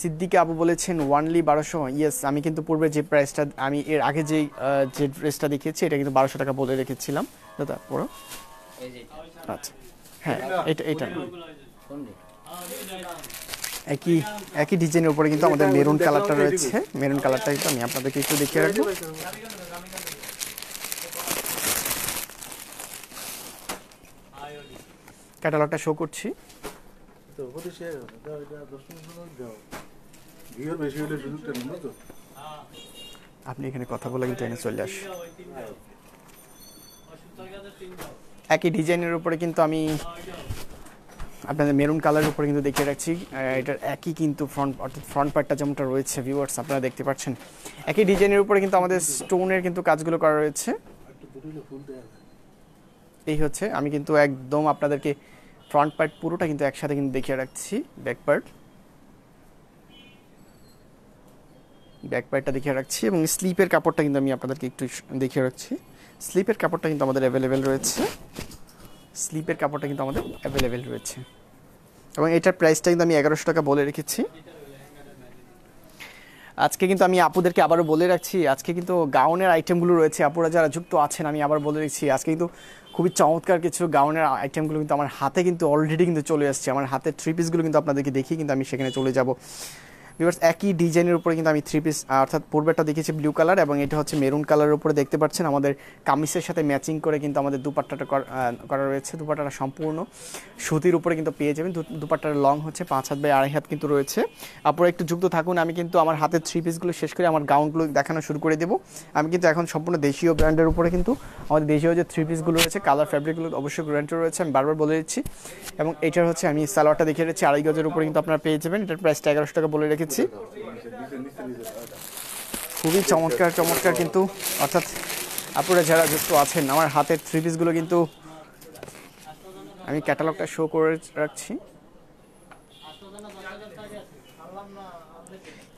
সিদ্দিকে আবু বলেছেন ওয়ানলি বারোশো ইয়েস আমি কিন্তু পূর্বে যে প্রাইসটা আমি এর আগে যে যে ড্রেসটা দেখিয়েছি এটা কিন্তু বারোশো টাকা বলে রেখেছিলাম দাদা পড়ো আচ্ছা হ্যাঁ এটা এটা একই একই ডিজাইনের উপরে কিন্তু আমাদের মেরুন কালারটা রয়েছে মেরুন কালারটা কিন্তু আমি আপনাদেরকে একটু দেখিয়ে রাখবো ক্যাটালগটা শো করছি আপনি এখানে কথা বলে কিন্তু চলে আস একই ডিজাইনের উপরে কিন্তু আমি আপনাদের মেরুন কালারের উপরে কিন্তু দেখিয়ে রাখছি এটার একই কিন্তু ফ্রন্ট অর্থাৎ ফ্রন্ট পার্টটা যেমনটা রয়েছে ভিউয়ার্স আপনারা দেখতে পাচ্ছেন একই ডিজাইনের উপরে কিন্তু আমাদের স্টোনের কিন্তু কাজগুলো করা রয়েছে এই হচ্ছে আমি কিন্তু একদম আপনাদেরকে ফ্রন্ট পার্ট পুরোটা কিন্তু একসাথে কিন্তু দেখিয়ে রাখছি ব্যাক পার্ট ব্যাক পার্টটা দেখিয়ে রাখছি এবং স্লিপের কাপড়টা কিন্তু আমি আপনাদেরকে একটু দেখিয়ে রাখছি স্লিপের কাপড়টা কিন্তু আমাদের অ্যাভেলেবেল রয়েছে স্লিপের কাপড়টা কিন্তু আমাদের অ্যাভেলেবেল রয়েছে এবং এটার প্রাইসটা কিন্তু আমি এগারোশো টাকা বলে রেখেছি আজকে কিন্তু আমি আপুদেরকে আবারও বলে রাখছি আজকে কিন্তু গাউনের আইটেমগুলো রয়েছে আপুরা যারা যুক্ত আছেন আমি আবার বলে রাখছি আজকে কিন্তু খুবই চমৎকার কিছু গাউনের আইটেমগুলো কিন্তু আমার হাতে কিন্তু অলরেডি কিন্তু চলে আসছে আমার হাতে থ্রি পিসগুলো কিন্তু আপনাদেরকে দেখি কিন্তু আমি সেখানে চলে যাব ভিউয়ার্স একই ডিজাইনের উপরে কিন্তু আমি থ্রি পিস অর্থাৎ পূর্বেরটা দেখেছি ব্লু কালার এবং এটা হচ্ছে মেরুন কালারের উপরে দেখতে পাচ্ছেন আমাদের কামিসের সাথে ম্যাচিং করে কিন্তু আমাদের দুপাট্টাটা করা রয়েছে দুপাট্টাটা সম্পূর্ণ সুতির উপরে কিন্তু পেয়ে যাবেন দুপাট্টার লং হচ্ছে পাঁচ হাত বাই আড়াই হাত কিন্তু রয়েছে আপনারা একটু যুক্ত থাকুন আমি কিন্তু আমার হাতের থ্রি পিসগুলো শেষ করে আমার গাউনগুলো দেখানো শুরু করে দেবো আমি কিন্তু এখন সম্পূর্ণ দেশীয় ব্র্যান্ডের উপরে কিন্তু আমাদের দেশীয় যে থ্রি পিসগুলো রয়েছে কালার ফ্যাব্রিকগুলো অবশ্যই গ্যারান্টি রয়েছে আমি বারবার বলে দিচ্ছি এবং এটার হচ্ছে আমি সালোয়ারটা দেখিয়ে রেখেছি আড়াই গজের উপরে কিন্তু আপনারা পেয়ে যাবেন এটার প্রাইসটা এগারোশো টাকা বলে রেখেছি রেখেছি খুবই চমৎকার চমৎকার কিন্তু অর্থাৎ আপনারা যারা যুক্ত আছেন আমার হাতের থ্রি পিসগুলো কিন্তু আমি ক্যাটালগটা শো করে রাখছি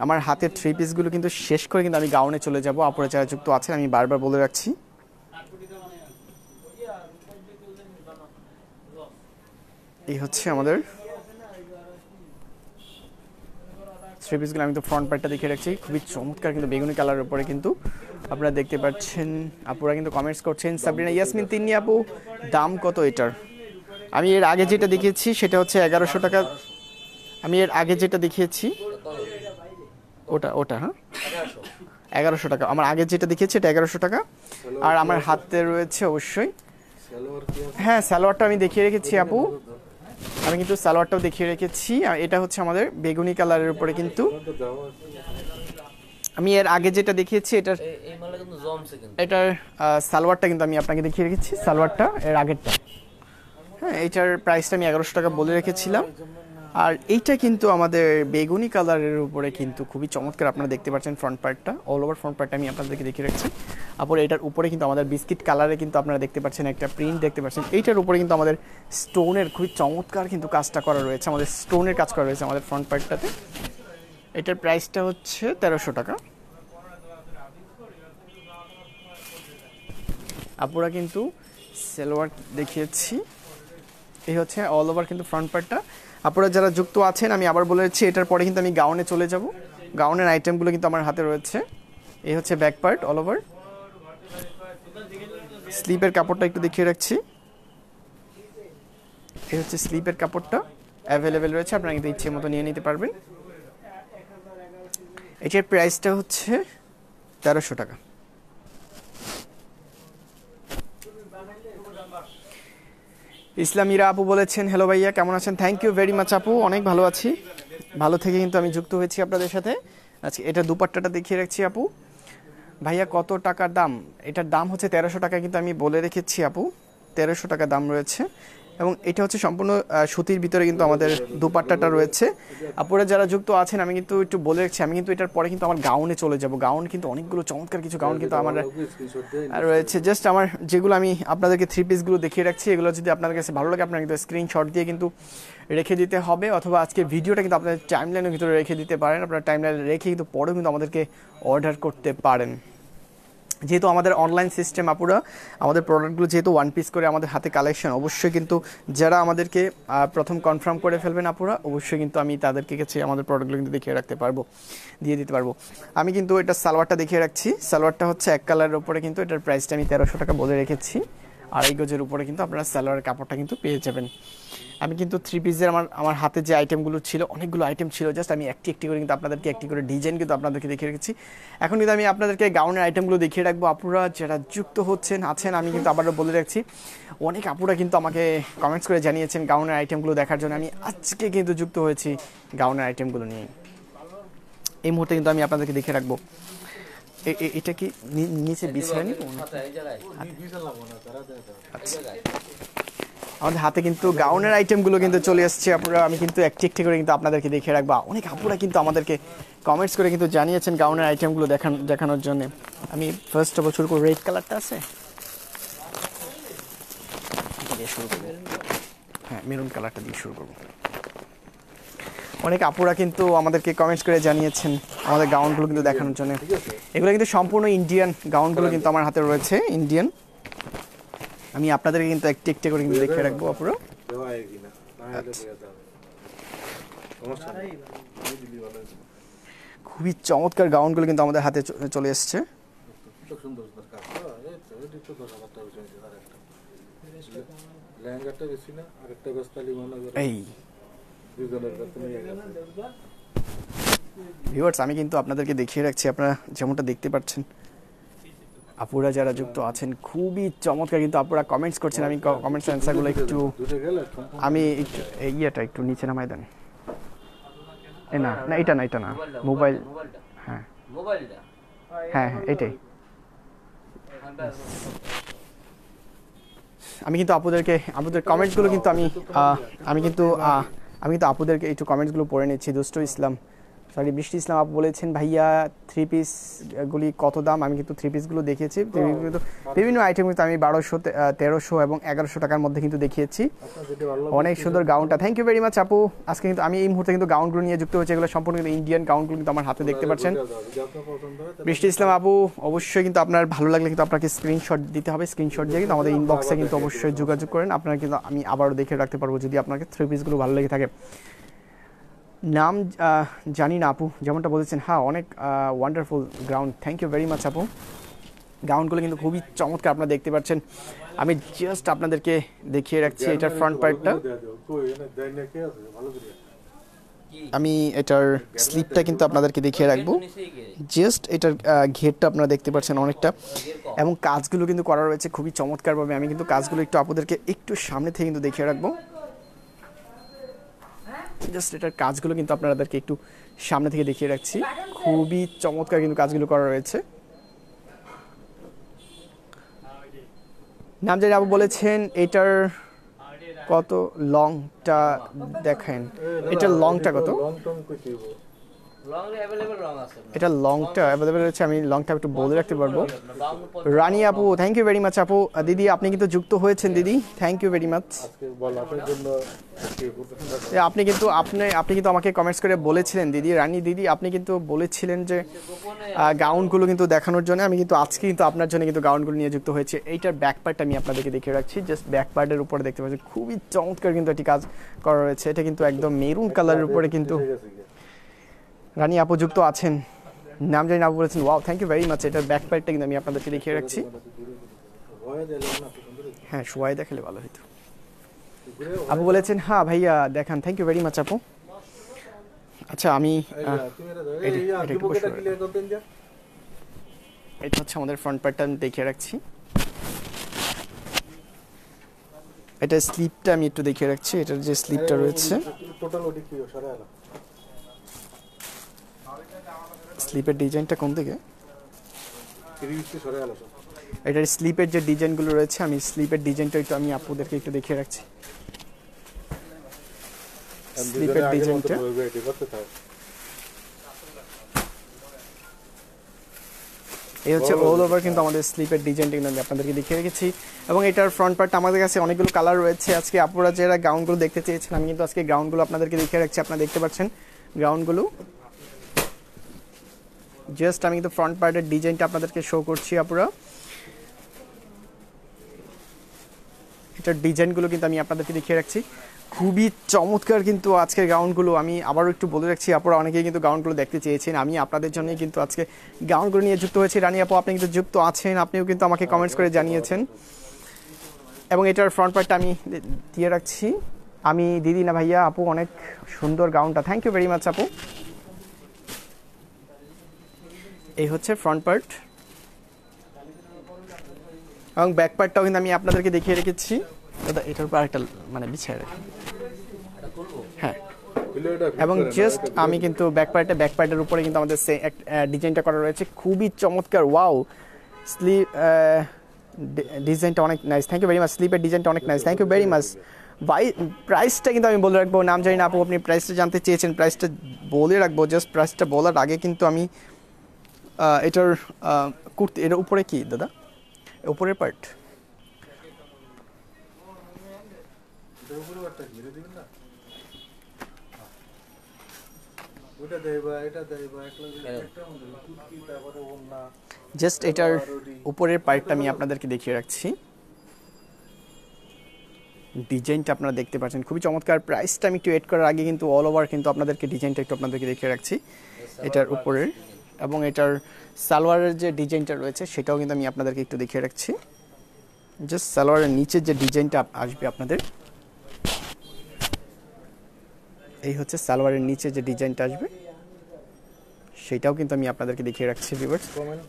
আমার হাতের থ্রি পিসগুলো কিন্তু শেষ করে কিন্তু আমি গাউনে চলে যাব আপনারা যারা যুক্ত আছেন আমি বারবার বলে রাখছি এই হচ্ছে আমাদের থ্রি পিসগুলো আমি তো ফ্রন্ট পার্টটা দেখে রাখছি খুবই চমৎকার কিন্তু বেগুনি কালারের উপরে কিন্তু আপনারা দেখতে পাচ্ছেন আপুরা কিন্তু কমেন্টস করছেন সাবরিনা ইয়াসমিন তিনি আপু দাম কত এটার আমি এর আগে যেটা দেখিয়েছি সেটা হচ্ছে এগারোশো টাকা আমি এর আগে যেটা দেখিয়েছি ওটা ওটা হ্যাঁ এগারোশো টাকা আমার আগে যেটা দেখিয়েছি এটা এগারোশো টাকা আর আমার হাতে রয়েছে অবশ্যই হ্যাঁ স্যালোয়ারটা আমি দেখিয়ে রেখেছি আপু আমি কিন্তু সালোয়ারটাও দেখিয়ে রেখেছি এটা হচ্ছে আমাদের বেগুনি কালারের উপরে কিন্তু আমি এর আগে যেটা দেখিয়েছি এটার এটার সালোয়ারটা কিন্তু আমি আপনাকে দেখিয়ে রেখেছি সালোয়ারটা এর আগেরটা হ্যাঁ এটার প্রাইসটা আমি এগারোশো টাকা বলে রেখেছিলাম আর এইটা কিন্তু আমাদের বেগুনি কালারের উপরে কিন্তু খুবই চমৎকার আপনারা দেখতে পাচ্ছেন ফ্রন্ট পার্টটা অল ওভার ফ্রন্ট পার্টটা আমি আপনাদেরকে দেখিয়ে রাখছি তারপরে এটার উপরে কিন্তু আমাদের বিস্কিট কালারে কিন্তু আপনারা দেখতে পাচ্ছেন একটা প্রিন্ট দেখতে পাচ্ছেন এইটার উপরে কিন্তু আমাদের স্টোনের খুবই চমৎকার কিন্তু কাজটা করা রয়েছে আমাদের স্টোনের কাজ করা রয়েছে আমাদের ফ্রন্ট পার্টটাতে এটার প্রাইসটা হচ্ছে তেরোশো টাকা আপুরা কিন্তু সেলোয়ার দেখিয়েছি এই হচ্ছে অল ওভার কিন্তু ফ্রন্ট পার্টটা আপনারা যারা যুক্ত আছেন আমি আবার বলে দিচ্ছি এটার পরে কিন্তু আমি গাউনে চলে যাব গাউনের আইটেমগুলো কিন্তু আমার হাতে রয়েছে এই হচ্ছে ব্যাক পার্ট অল ওভার স্লিপের কাপড়টা একটু দেখিয়ে রাখছি এই হচ্ছে স্লিপের কাপড়টা অ্যাভেলেবেল রয়েছে আপনারা কিন্তু ইচ্ছে মতো নিয়ে নিতে পারবেন এটার প্রাইসটা হচ্ছে তেরোশো টাকা ইসলামীরা আপু বলেছেন হ্যালো ভাইয়া কেমন আছেন থ্যাংক ইউ ভেরি মাচ আপু অনেক ভালো আছি ভালো থেকে কিন্তু আমি যুক্ত হয়েছি আপনাদের সাথে আজকে এটা দুপাট্টাটা দেখিয়ে রাখছি আপু ভাইয়া কত টাকার দাম এটার দাম হচ্ছে তেরোশো টাকা কিন্তু আমি বলে রেখেছি আপু তেরোশো টাকা দাম রয়েছে এবং এটা হচ্ছে সম্পূর্ণ সুতির ভিতরে কিন্তু আমাদের দুপাট্টাটা রয়েছে আপনারা যারা যুক্ত আছেন আমি কিন্তু একটু বলে রাখছি আমি কিন্তু এটার পরে কিন্তু আমার গাউনে চলে যাব গাউন কিন্তু অনেকগুলো চমৎকার কিছু গাউন কিন্তু আমার রয়েছে জাস্ট আমার যেগুলো আমি আপনাদেরকে থ্রি পিসগুলো দেখিয়ে রাখছি এগুলো যদি আপনাদের কাছে ভালো লাগে আপনার কিন্তু স্ক্রিনশট দিয়ে কিন্তু রেখে দিতে হবে অথবা আজকে ভিডিওটা কিন্তু আপনাদের টাইমলাইনের ভিতরে রেখে দিতে পারেন আপনারা টাইমলাইন রেখে কিন্তু পরেও কিন্তু আমাদেরকে অর্ডার করতে পারেন যেহেতু আমাদের অনলাইন সিস্টেম আপুরা আমাদের প্রোডাক্টগুলো যেহেতু ওয়ান পিস করে আমাদের হাতে কালেকশন অবশ্যই কিন্তু যারা আমাদেরকে প্রথম কনফার্ম করে ফেলবেন আপুরা অবশ্যই কিন্তু আমি তাদেরকে কাছে আমাদের প্রোডাক্টগুলো কিন্তু দেখিয়ে রাখতে পারবো দিয়ে দিতে পারবো আমি কিন্তু এটা সালোয়ারটা দেখিয়ে রাখছি সালোয়ারটা হচ্ছে এক কালারের উপরে কিন্তু এটার প্রাইসটা আমি তেরোশো টাকা বলে রেখেছি আড়াই গজের উপরে কিন্তু আপনারা সালোয়ারের কাপড়টা কিন্তু পেয়ে যাবেন আমি কিন্তু থ্রি পিসের আমার আমার হাতে যে আইটেমগুলো ছিল অনেকগুলো আইটেম ছিল জাস্ট আমি একটি একটি করে কিন্তু আপনাদেরকে একটি করে ডিজাইন কিন্তু আপনাদেরকে দেখে রেখেছি এখন কিন্তু আমি আপনাদেরকে গাউনের আইটেমগুলো দেখিয়ে রাখবো আপুরা যারা যুক্ত হচ্ছেন আছেন আমি কিন্তু আবারও বলে রাখছি অনেক আপুরা কিন্তু আমাকে কমেন্টস করে জানিয়েছেন গাউনের আইটেমগুলো দেখার জন্য আমি আজকে কিন্তু যুক্ত হয়েছি গাউনের আইটেমগুলো নিয়ে এই মুহূর্তে কিন্তু আমি আপনাদেরকে দেখে রাখবো এটা কি নিচে বিছানি আচ্ছা আমাদের হাতে কিন্তু গাউনের আইটেমগুলো কিন্তু চলে এসছে আপনারা আমি কিন্তু একটি একটি করে কিন্তু আপনাদেরকে দেখে রাখবো অনেক আপুরা কিন্তু আমাদেরকে কমেন্টস করে কিন্তু জানিয়েছেন গাউনের আইটেমগুলো দেখান দেখানোর জন্য আমি ফার্স্ট অফ শুরু করবো রেড কালারটা আছে হ্যাঁ মেরুন কালারটা দিয়ে শুরু করবো অনেক আপুরা কিন্তু আমাদেরকে কমেন্টস করে জানিয়েছেন আমাদের গাউনগুলো কিন্তু দেখানোর জন্য এগুলো কিন্তু সম্পূর্ণ ইন্ডিয়ান গাউনগুলো কিন্তু আমার হাতে রয়েছে ইন্ডিয়ান আমি আপনাদেরকে কিন্তু একটি একটি করে কিন্তু দেখে রাখবো আপুরো খুবই চমৎকার গাউনগুলো কিন্তু আমাদের হাতে চলে এসছে এই আমি কিন্তু আপনাদেরকে দেখিয়ে রাখছি আপনারা যেমনটা দেখতে পাচ্ছেন আপুরা যারা যুক্ত আছেন খুবই চমৎকার কিন্তু আপুরা কমেন্টস করছেন আমি কমেন্টস অ্যান্সারগুলো একটু আমি ইয়েটা একটু নিচে নামাই দেন এ না না এটা না এটা না মোবাইল হ্যাঁ হ্যাঁ হ্যাঁ এটাই আমি কিন্তু আপুদেরকে আপুদের কমেন্টসগুলো কিন্তু আমি আমি কিন্তু আমি কিন্তু আপুদেরকে একটু কমেন্টসগুলো পড়ে নিচ্ছি দুষ্ট ইসলাম সরি বৃষ্টি ইসলাম আপু বলেছেন ভাইয়া থ্রি পিস গুলি কত দাম আমি কিন্তু থ্রি পিসগুলো দেখিয়েছি বিভিন্ন আইটেম কিন্তু আমি বারোশো তেরোশো এবং এগারোশো টাকার মধ্যে কিন্তু দেখিয়েছি অনেক সুন্দর গাউনটা থ্যাংক ইউ ভেরি মাচ আপু আজকে কিন্তু আমি এই মুহূর্তে কিন্তু গাউনগুলো নিয়ে যুক্ত হয়েছে এগুলো সম্পূর্ণ কিন্তু ইন্ডিয়ান গাউনগুলো কিন্তু আমার হাতে দেখতে পাচ্ছেন বৃষ্টি ইসলাম আপু অবশ্যই কিন্তু আপনার ভালো লাগলে কিন্তু আপনাকে স্ক্রিনশট দিতে হবে স্ক্রিনশট দিয়ে কিন্তু আমাদের ইনবক্সে কিন্তু অবশ্যই যোগাযোগ করেন আপনারা কিন্তু আমি আবারও দেখে রাখতে পারবো যদি আপনাকে থ্রি পিসগুলো ভালো লেগে থাকে নাম জানি না আপু যেমনটা বলেছেন হ্যাঁ অনেক wonderful ground thank you very much আপু গ্রাউন্ডগুলো কিন্তু খুবই চমৎকার আপনারা দেখতে পাচ্ছেন আমি জাস্ট আপনাদেরকে দেখিয়ে রাখছি এটার ফ্রন্ট পার্টটা আমি এটার স্লিপটা কিন্তু আপনাদেরকে দেখিয়ে রাখবো জাস্ট এটার ঘেরটা আপনারা দেখতে পাচ্ছেন অনেকটা এবং কাজগুলো কিন্তু করা রয়েছে খুবই চমৎকারভাবে আমি কিন্তু কাজগুলো একটু আপনাদেরকে একটু সামনে থেকে কিন্তু দেখিয়ে রাখবো জাস্ট এটার কাজগুলো কিন্তু আপনাদেরকে একটু সামনে থেকে দেখিয়ে রাখছি খুবই চমৎকার কিন্তু কাজগুলো করা রয়েছে নাম নামজারি আবু বলেছেন এটার কত লংটা দেখেন এটার লংটা কত এটা লংটা অ্যাভেলেবেল হচ্ছে আমি লংটা একটু বলে রাখতে পারবো রানী আপু থ্যাংক ইউ ভেরি মাচ আপু দিদি আপনি কিন্তু যুক্ত হয়েছেন দিদি থ্যাংক ইউ ভেরি মাচ আপনি কিন্তু আপনি আপনি কিন্তু আমাকে কমেন্টস করে বলেছিলেন দিদি রানী দিদি আপনি কিন্তু বলেছিলেন যে গাউনগুলো কিন্তু দেখানোর জন্য আমি কিন্তু আজকে কিন্তু আপনার জন্য কিন্তু গাউনগুলো নিয়ে যুক্ত হয়েছে এইটার ব্যাক পার্টটা আমি আপনাদেরকে দেখিয়ে রাখছি জাস্ট ব্যাক পার্টের উপরে দেখতে পাচ্ছি খুবই চমৎকার কিন্তু একটি কাজ করা রয়েছে এটা কিন্তু একদম মেরুন কালারের উপরে কিন্তু রানী আপযুক্ত আছেন নাম জানি আপু বলেছেন wow thank you very much এটার ব্যাক প্যাডটা কিন্তু আমি আপনাদেরকে লিখে রাখছি হ্যাঁ সবাই দেখালে ভালো হতো আপু বলেছেন হ্যাঁ ভাইয়া দেখান থ্যাংক ইউ ভেরি মাচ আপু আচ্ছা আমি এটা হচ্ছে আমাদের ফ্রন্ট প্যাটার্ন দেখিয়ে রাখছি এটা স্লিপটা আমি একটু দেখিয়ে রাখছি এটার যে স্লিপটা রয়েছে টোটাল ওদিক সারা স্লিপের ডিজাইনটা কোন দিকে এটার স্লিপের যে ডিজাইনগুলো রয়েছে আমি স্লিপের ডিজাইনটা একটু আমি আপুদেরকে একটু দেখিয়ে রাখছি স্লিপের ডিজাইনটা এই হচ্ছে অল ওভার কিন্তু আমাদের স্লিপের ডিজাইনটা আমি আপনাদেরকে দেখিয়ে রেখেছি এবং এটার ফ্রন্ট পার্ট আমাদের কাছে অনেকগুলো কালার রয়েছে আজকে আপুরা যারা গ্রাউন্ডগুলো দেখতে চেয়েছেন আমি কিন্তু আজকে গ্রাউন্ডগুলো আপনাদেরকে দেখিয়ে রাখছি আপনারা দেখতে পাচ্ছেন গ্রাউন্ডগুলো জাস্ট আমি কিন্তু ফ্রন্ট পার্টের ডিজাইনটা আপনাদেরকে শো করছি আপুরা এটার ডিজাইনগুলো কিন্তু আমি আপনাদেরকে দেখিয়ে রাখছি খুবই চমৎকার কিন্তু আজকের গাউনগুলো আমি আবারও একটু বলে রাখছি আপনারা অনেকেই কিন্তু গাউনগুলো দেখতে চেয়েছেন আমি আপনাদের জন্যই কিন্তু আজকে গাউনগুলো নিয়ে যুক্ত হয়েছি রানী আপু আপনি কিন্তু যুক্ত আছেন আপনিও কিন্তু আমাকে কমেন্টস করে জানিয়েছেন এবং এটার ফ্রন্ট পার্টটা আমি দিয়ে রাখছি আমি দিদি না ভাইয়া আপু অনেক সুন্দর গাউনটা থ্যাংক ইউ ভেরি মাচ আপু এই হচ্ছে ফ্রন্ট পার্ট এবং ব্যাক পার্টটাও কিন্তু আমি আপনাদেরকে দেখিয়ে রেখেছি দাদা এটার উপর আরেকটা মানে বিছিয়ে রাখি হ্যাঁ এবং জাস্ট আমি কিন্তু ব্যাক পার্টে ব্যাক পার্টের উপরে কিন্তু আমাদের সে ডিজাইনটা করা রয়েছে খুবই চমৎকার ওয়াও স্লিপ ডিজাইনটা অনেক nice thank you very much স্লিপের ডিজাইনটা অনেক nice thank you very much ভাই প্রাইসটা কিন্তু আমি বলে রাখবো নাম জানি না আপু আপনি প্রাইসটা জানতে চেয়েছেন প্রাইসটা বলে রাখবো জাস্ট প্রাইসটা বলার আগে কিন্তু আমি এটার কুর্তি এটার উপরে কি দাদা উপরের পার্ট জাস্ট এটার উপরের পার্টটা আমি আপনাদেরকে দেখিয়ে রাখছি ডিজাইনটা আপনারা দেখতে পাচ্ছেন খুবই চমৎকার প্রাইসটা আমি একটু এড করার আগে কিন্তু অল ওভার কিন্তু আপনাদেরকে ডিজাইনটা একটু আপনাদেরকে দেখিয়ে রাখছি এটার উপরের এবং এটার সালোয়ারের যে ডিজাইনটা রয়েছে সেটাও কিন্তু আমি আপনাদেরকে একটু দেখিয়ে রাখছি জাস্ট সালোয়ারের নিচের যে ডিজাইনটা আসবে আপনাদের এই হচ্ছে সালোয়ারের নিচে যে ডিজাইনটা আসবে সেটাও কিন্তু আমি আপনাদেরকে দেখিয়ে রাখছি ভিভার্স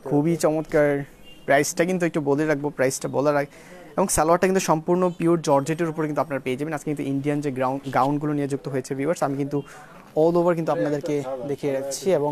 খুবই চমৎকার প্রাইসটা কিন্তু একটু বলে রাখবো প্রাইসটা বলার রাখ এবং সালোয়ারটা কিন্তু সম্পূর্ণ পিওর জর্জেটের উপরে কিন্তু আপনারা পেয়ে যাবেন আজকে কিন্তু ইন্ডিয়ান যে গ্রাউন্ড গাউনগুলো নিয়ে যুক্ত হয়েছে ভিভার্স আমি কিন্তু অল ওভার কিন্তু আপনাদেরকে দেখিয়ে রাখছি এবং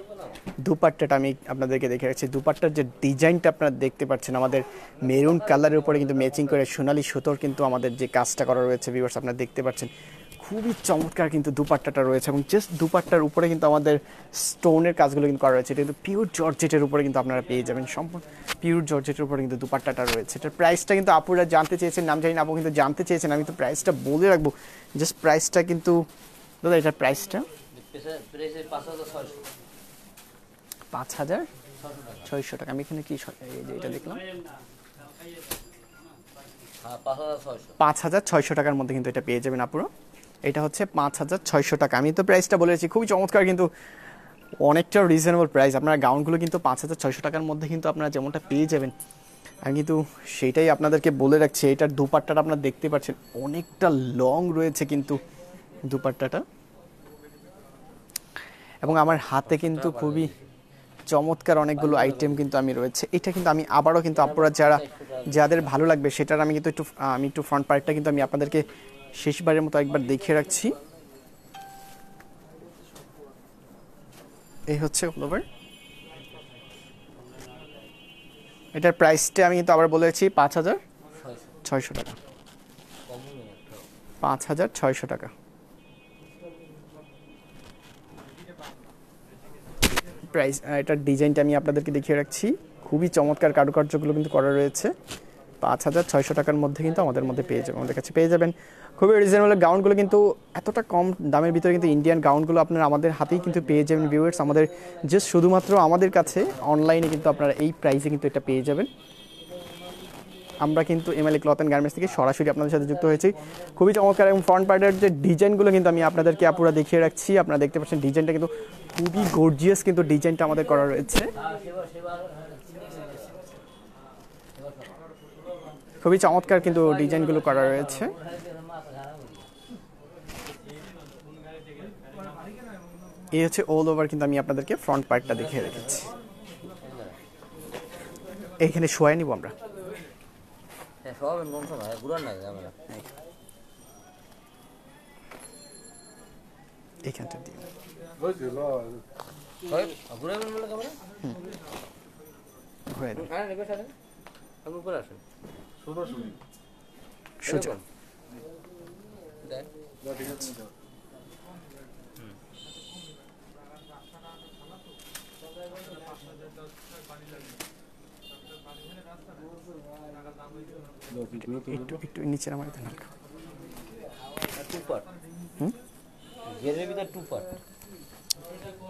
দুপাট্টাটা আমি আপনাদেরকে দেখে রাখছি দুপাট্টার যে ডিজাইনটা আপনারা দেখতে পাচ্ছেন আমাদের মেরুন কালারের উপরে কিন্তু ম্যাচিং করে সোনালি সুতোর কিন্তু আমাদের যে কাজটা করা রয়েছে ভিউয়ার্স আপনারা দেখতে পাচ্ছেন খুবই চমৎকার কিন্তু দুপাট্টাটা রয়েছে এবং জাস্ট দুপাট্টার উপরে কিন্তু আমাদের স্টোনের কাজগুলো কিন্তু করা রয়েছে এটা কিন্তু পিওর জর্জেটের উপরে কিন্তু আপনারা পেয়ে যাবেন সম্পূর্ণ পিওর জর্জেটের উপরে কিন্তু দুপাট্টাটা রয়েছে এটার প্রাইসটা কিন্তু আপুরা জানতে চেয়েছেন নাম জানি না আপু কিন্তু জানতে চেয়েছেন আমি তো প্রাইসটা বলে রাখবো জাস্ট প্রাইসটা কিন্তু দাদা এটার প্রাইসটা পাঁচ হাজার ছয়শো পাঁচ হাজার ছয়শো টাকা আমি এখানে কি এটা দেখলাম হ্যাঁ, পাঁচ হাজার ছয়শো টাকার মধ্যে কিন্তু এটা পেয়ে যাবেন আপুরো এটা হচ্ছে পাঁচ হাজার ছয়শো টাকা আমি তো প্রাইসটা বলেছি খুবই চমৎকার কিন্তু অনেকটা রিজনেবল প্রাইস আপনারা গাউনগুলো কিন্তু পাঁচ হাজার ছয়শো টাকার মধ্যে কিন্তু আপনারা যেমনটা পেয়ে যাবেন আমি কিন্তু সেটাই আপনাদেরকে বলে রাখছি এটার দুপাট্টাটা আপনারা দেখতে পাচ্ছেন অনেকটা লং রয়েছে কিন্তু দুপাট্টাটা এবং আমার হাতে কিন্তু খুবই চমৎকার অনেকগুলো আইটেম কিন্তু আমি রয়েছে এটা কিন্তু আমি আবারও কিন্তু আপনারা যারা যাদের ভালো লাগবে সেটার আমি কিন্তু একটু আমি একটু ফ্রন্ট পার্টটা কিন্তু আমি আপনাদেরকে শেষবারের মতো একবার দেখিয়ে রাখছি এই হচ্ছে এটার প্রাইসটা আমি কিন্তু আবার বলেছি পাঁচ হাজার ছয়শো টাকা পাঁচ হাজার ছয়শো টাকা প্রাইস এটার ডিজাইনটা আমি আপনাদেরকে দেখিয়ে রাখছি খুবই চমৎকার কারুকার্যগুলো কিন্তু করা রয়েছে পাঁচ হাজার ছয়শো টাকার মধ্যে কিন্তু আমাদের মধ্যে পেয়ে যাবেন আমাদের কাছে পেয়ে যাবেন খুবই রিজনেবল গাউনগুলো কিন্তু এতটা কম দামের ভিতরে কিন্তু ইন্ডিয়ান গাউনগুলো আপনারা আমাদের হাতেই কিন্তু পেয়ে যাবেন ভিউয়ার্স আমাদের জাস্ট শুধুমাত্র আমাদের কাছে অনলাইনে কিন্তু আপনারা এই প্রাইসে কিন্তু এটা পেয়ে যাবেন আমরা কিন্তু এমএলএ ক্লথ অ্যান্ড গার্মেন্টস থেকে সরাসরি আপনাদের সাথে যুক্ত হয়েছি খুবই চমৎকার এবং ফ্রন্ট পার্টের যে ডিজাইনগুলো কিন্তু আমি আপনাদেরকে আপুরা দেখিয়ে রাখছি আপনারা দেখতে পাচ্ছেন ডিজাইনটা কিন্তু খুবই গর্জিয়াস কিন্তু ডিজাইনটা আমাদের করা রয়েছে খুবই চমৎকার কিন্তু ডিজাইনগুলো করা রয়েছে এই হচ্ছে অল ওভার কিন্তু আমি আপনাদেরকে ফ্রন্ট পার্টটা দেখিয়ে রেখেছি এইখানে শোয়াই নিব আমরা সব কমসম হয় গুড়ান না ঝামেলা এইখানটা দিয়ে ঘুরাবেন বলে ক্যামেরা ঘুরে হ্যাঁ, আপনি উপরে আসুন সোজা সোজা দেখ একটু একটু নিচে নামাই দেন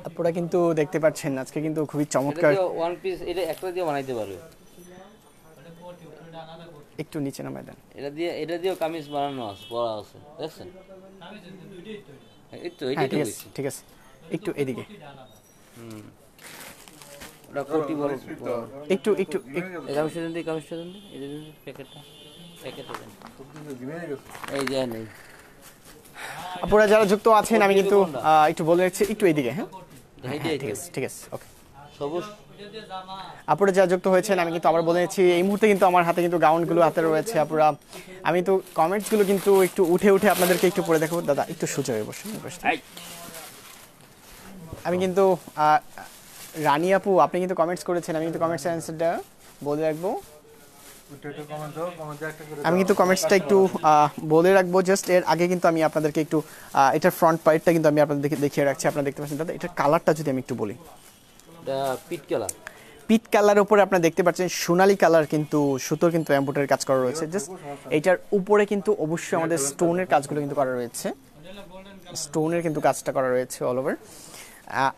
আপনারা কিন্তু দেখতে পাচ্ছেন আজকে কিন্তু খুবই চমৎকার ওয়ান পিস এটা একটা দিয়ে বানাইতে পারবে একটু নিচে নামাই দেন এটা দিয়ে এটা দিয়েও কামিজ বানানো আছে পরা আছে দেখছেন হ্যাঁ, ঠিক আছে ঠিক আছে একটু এদিকে হুম কোটি একটু একটু এই প্যাকেটটা এই যে নেই আপনারা যারা যুক্ত আছেন আমি কিন্তু একটু বলে দিচ্ছি একটু এইদিকে হ্যাঁ, হ্যাঁ ঠিক আছে ঠিক আছে ওকে সবুজ আপুরা যা যুক্ত হয়েছেন আমি কিন্তু আবার বলেছি এই মুহূর্তে কিন্তু আমার হাতে কিন্তু গাউনগুলো হাতে রয়েছে আপুরা আমি তো কমেন্টসগুলো কিন্তু একটু উঠে উঠে আপনাদেরকে একটু পড়ে দেখো দাদা একটু সোজা বসে আমি কিন্তু রানি আপু আপনি কিন্তু কমেন্টস করেছেন আমি কিন্তু কমেন্টস অ্যান্সারটা বলে রাখবো আমি কিন্তু কমেন্টসটা একটু বলে রাখবো জাস্ট এর আগে কিন্তু আমি আপনাদেরকে একটু এটার ফ্রন্ট পার্টটা কিন্তু আমি আপনাদেরকে দেখিয়ে রাখছি আপনারা দেখতে পাচ্ছেন দাদা এটার কালারটা যদি আমি একটু বলি পিট কালার পিট কালার উপরে আপনারা দেখতে পাচ্ছেন সোনালি কালার কিন্তু সুতোর কিন্তু এম্বোটারি কাজ করা রয়েছে জাস্ট এটার উপরে কিন্তু অবশ্যই আমাদের স্টোনের কাজগুলো কিন্তু করা রয়েছে স্টোনের কিন্তু কাজটা করা রয়েছে অল ওভার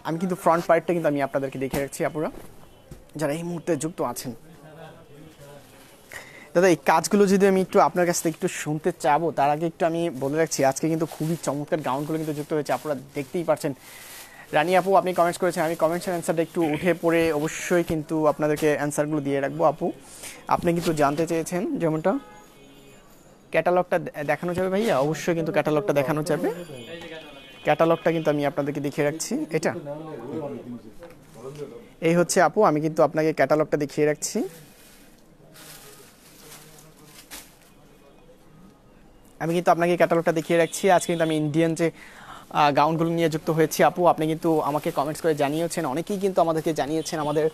আমি কিন্তু ফ্রন্ট পার্টটা কিন্তু আমি আপনাদেরকে দেখে রাখছি আপুরা যারা এই মুহূর্তে যুক্ত আছেন দাদা এই কাজগুলো যদি আমি একটু আপনার কাছ থেকে একটু শুনতে চাবো তার আগে একটু আমি বলে রাখছি আজকে কিন্তু খুবই চমৎকার গাউনগুলো কিন্তু যুক্ত হয়েছে আপনারা দেখতেই পারছেন রানী আপু আপনি কমেন্টস করেছেন আমি কমেন্টসের অ্যান্সারটা একটু উঠে পড়ে অবশ্যই কিন্তু আপনাদেরকে অ্যান্সারগুলো দিয়ে রাখবো আপু আপনি কিন্তু জানতে চেয়েছেন যেমনটা ক্যাটালগটা দেখানো যাবে ভাইয়া অবশ্যই কিন্তু ক্যাটালগটা দেখানো যাবে ক্যাটালগটা কিন্তু আমি আপনাদেরকে দেখিয়ে রাখছি এটা এই হচ্ছে আপু আমি কিন্তু আপনাকে ক্যাটালগটা দেখিয়ে রাখছি আমি কিন্তু আপনাকে ক্যাটালগটা দেখিয়ে রাখছি আজকে কিন্তু আমি ইন্ডিয়ান যে গাউনগুলো নিয়ে যুক্ত হয়েছি আপু আপনি কিন্তু আমাকে কমেন্টস করে জানিয়েছেন অনেকেই কিন্তু আমাদেরকে জানিয়েছেন আমাদের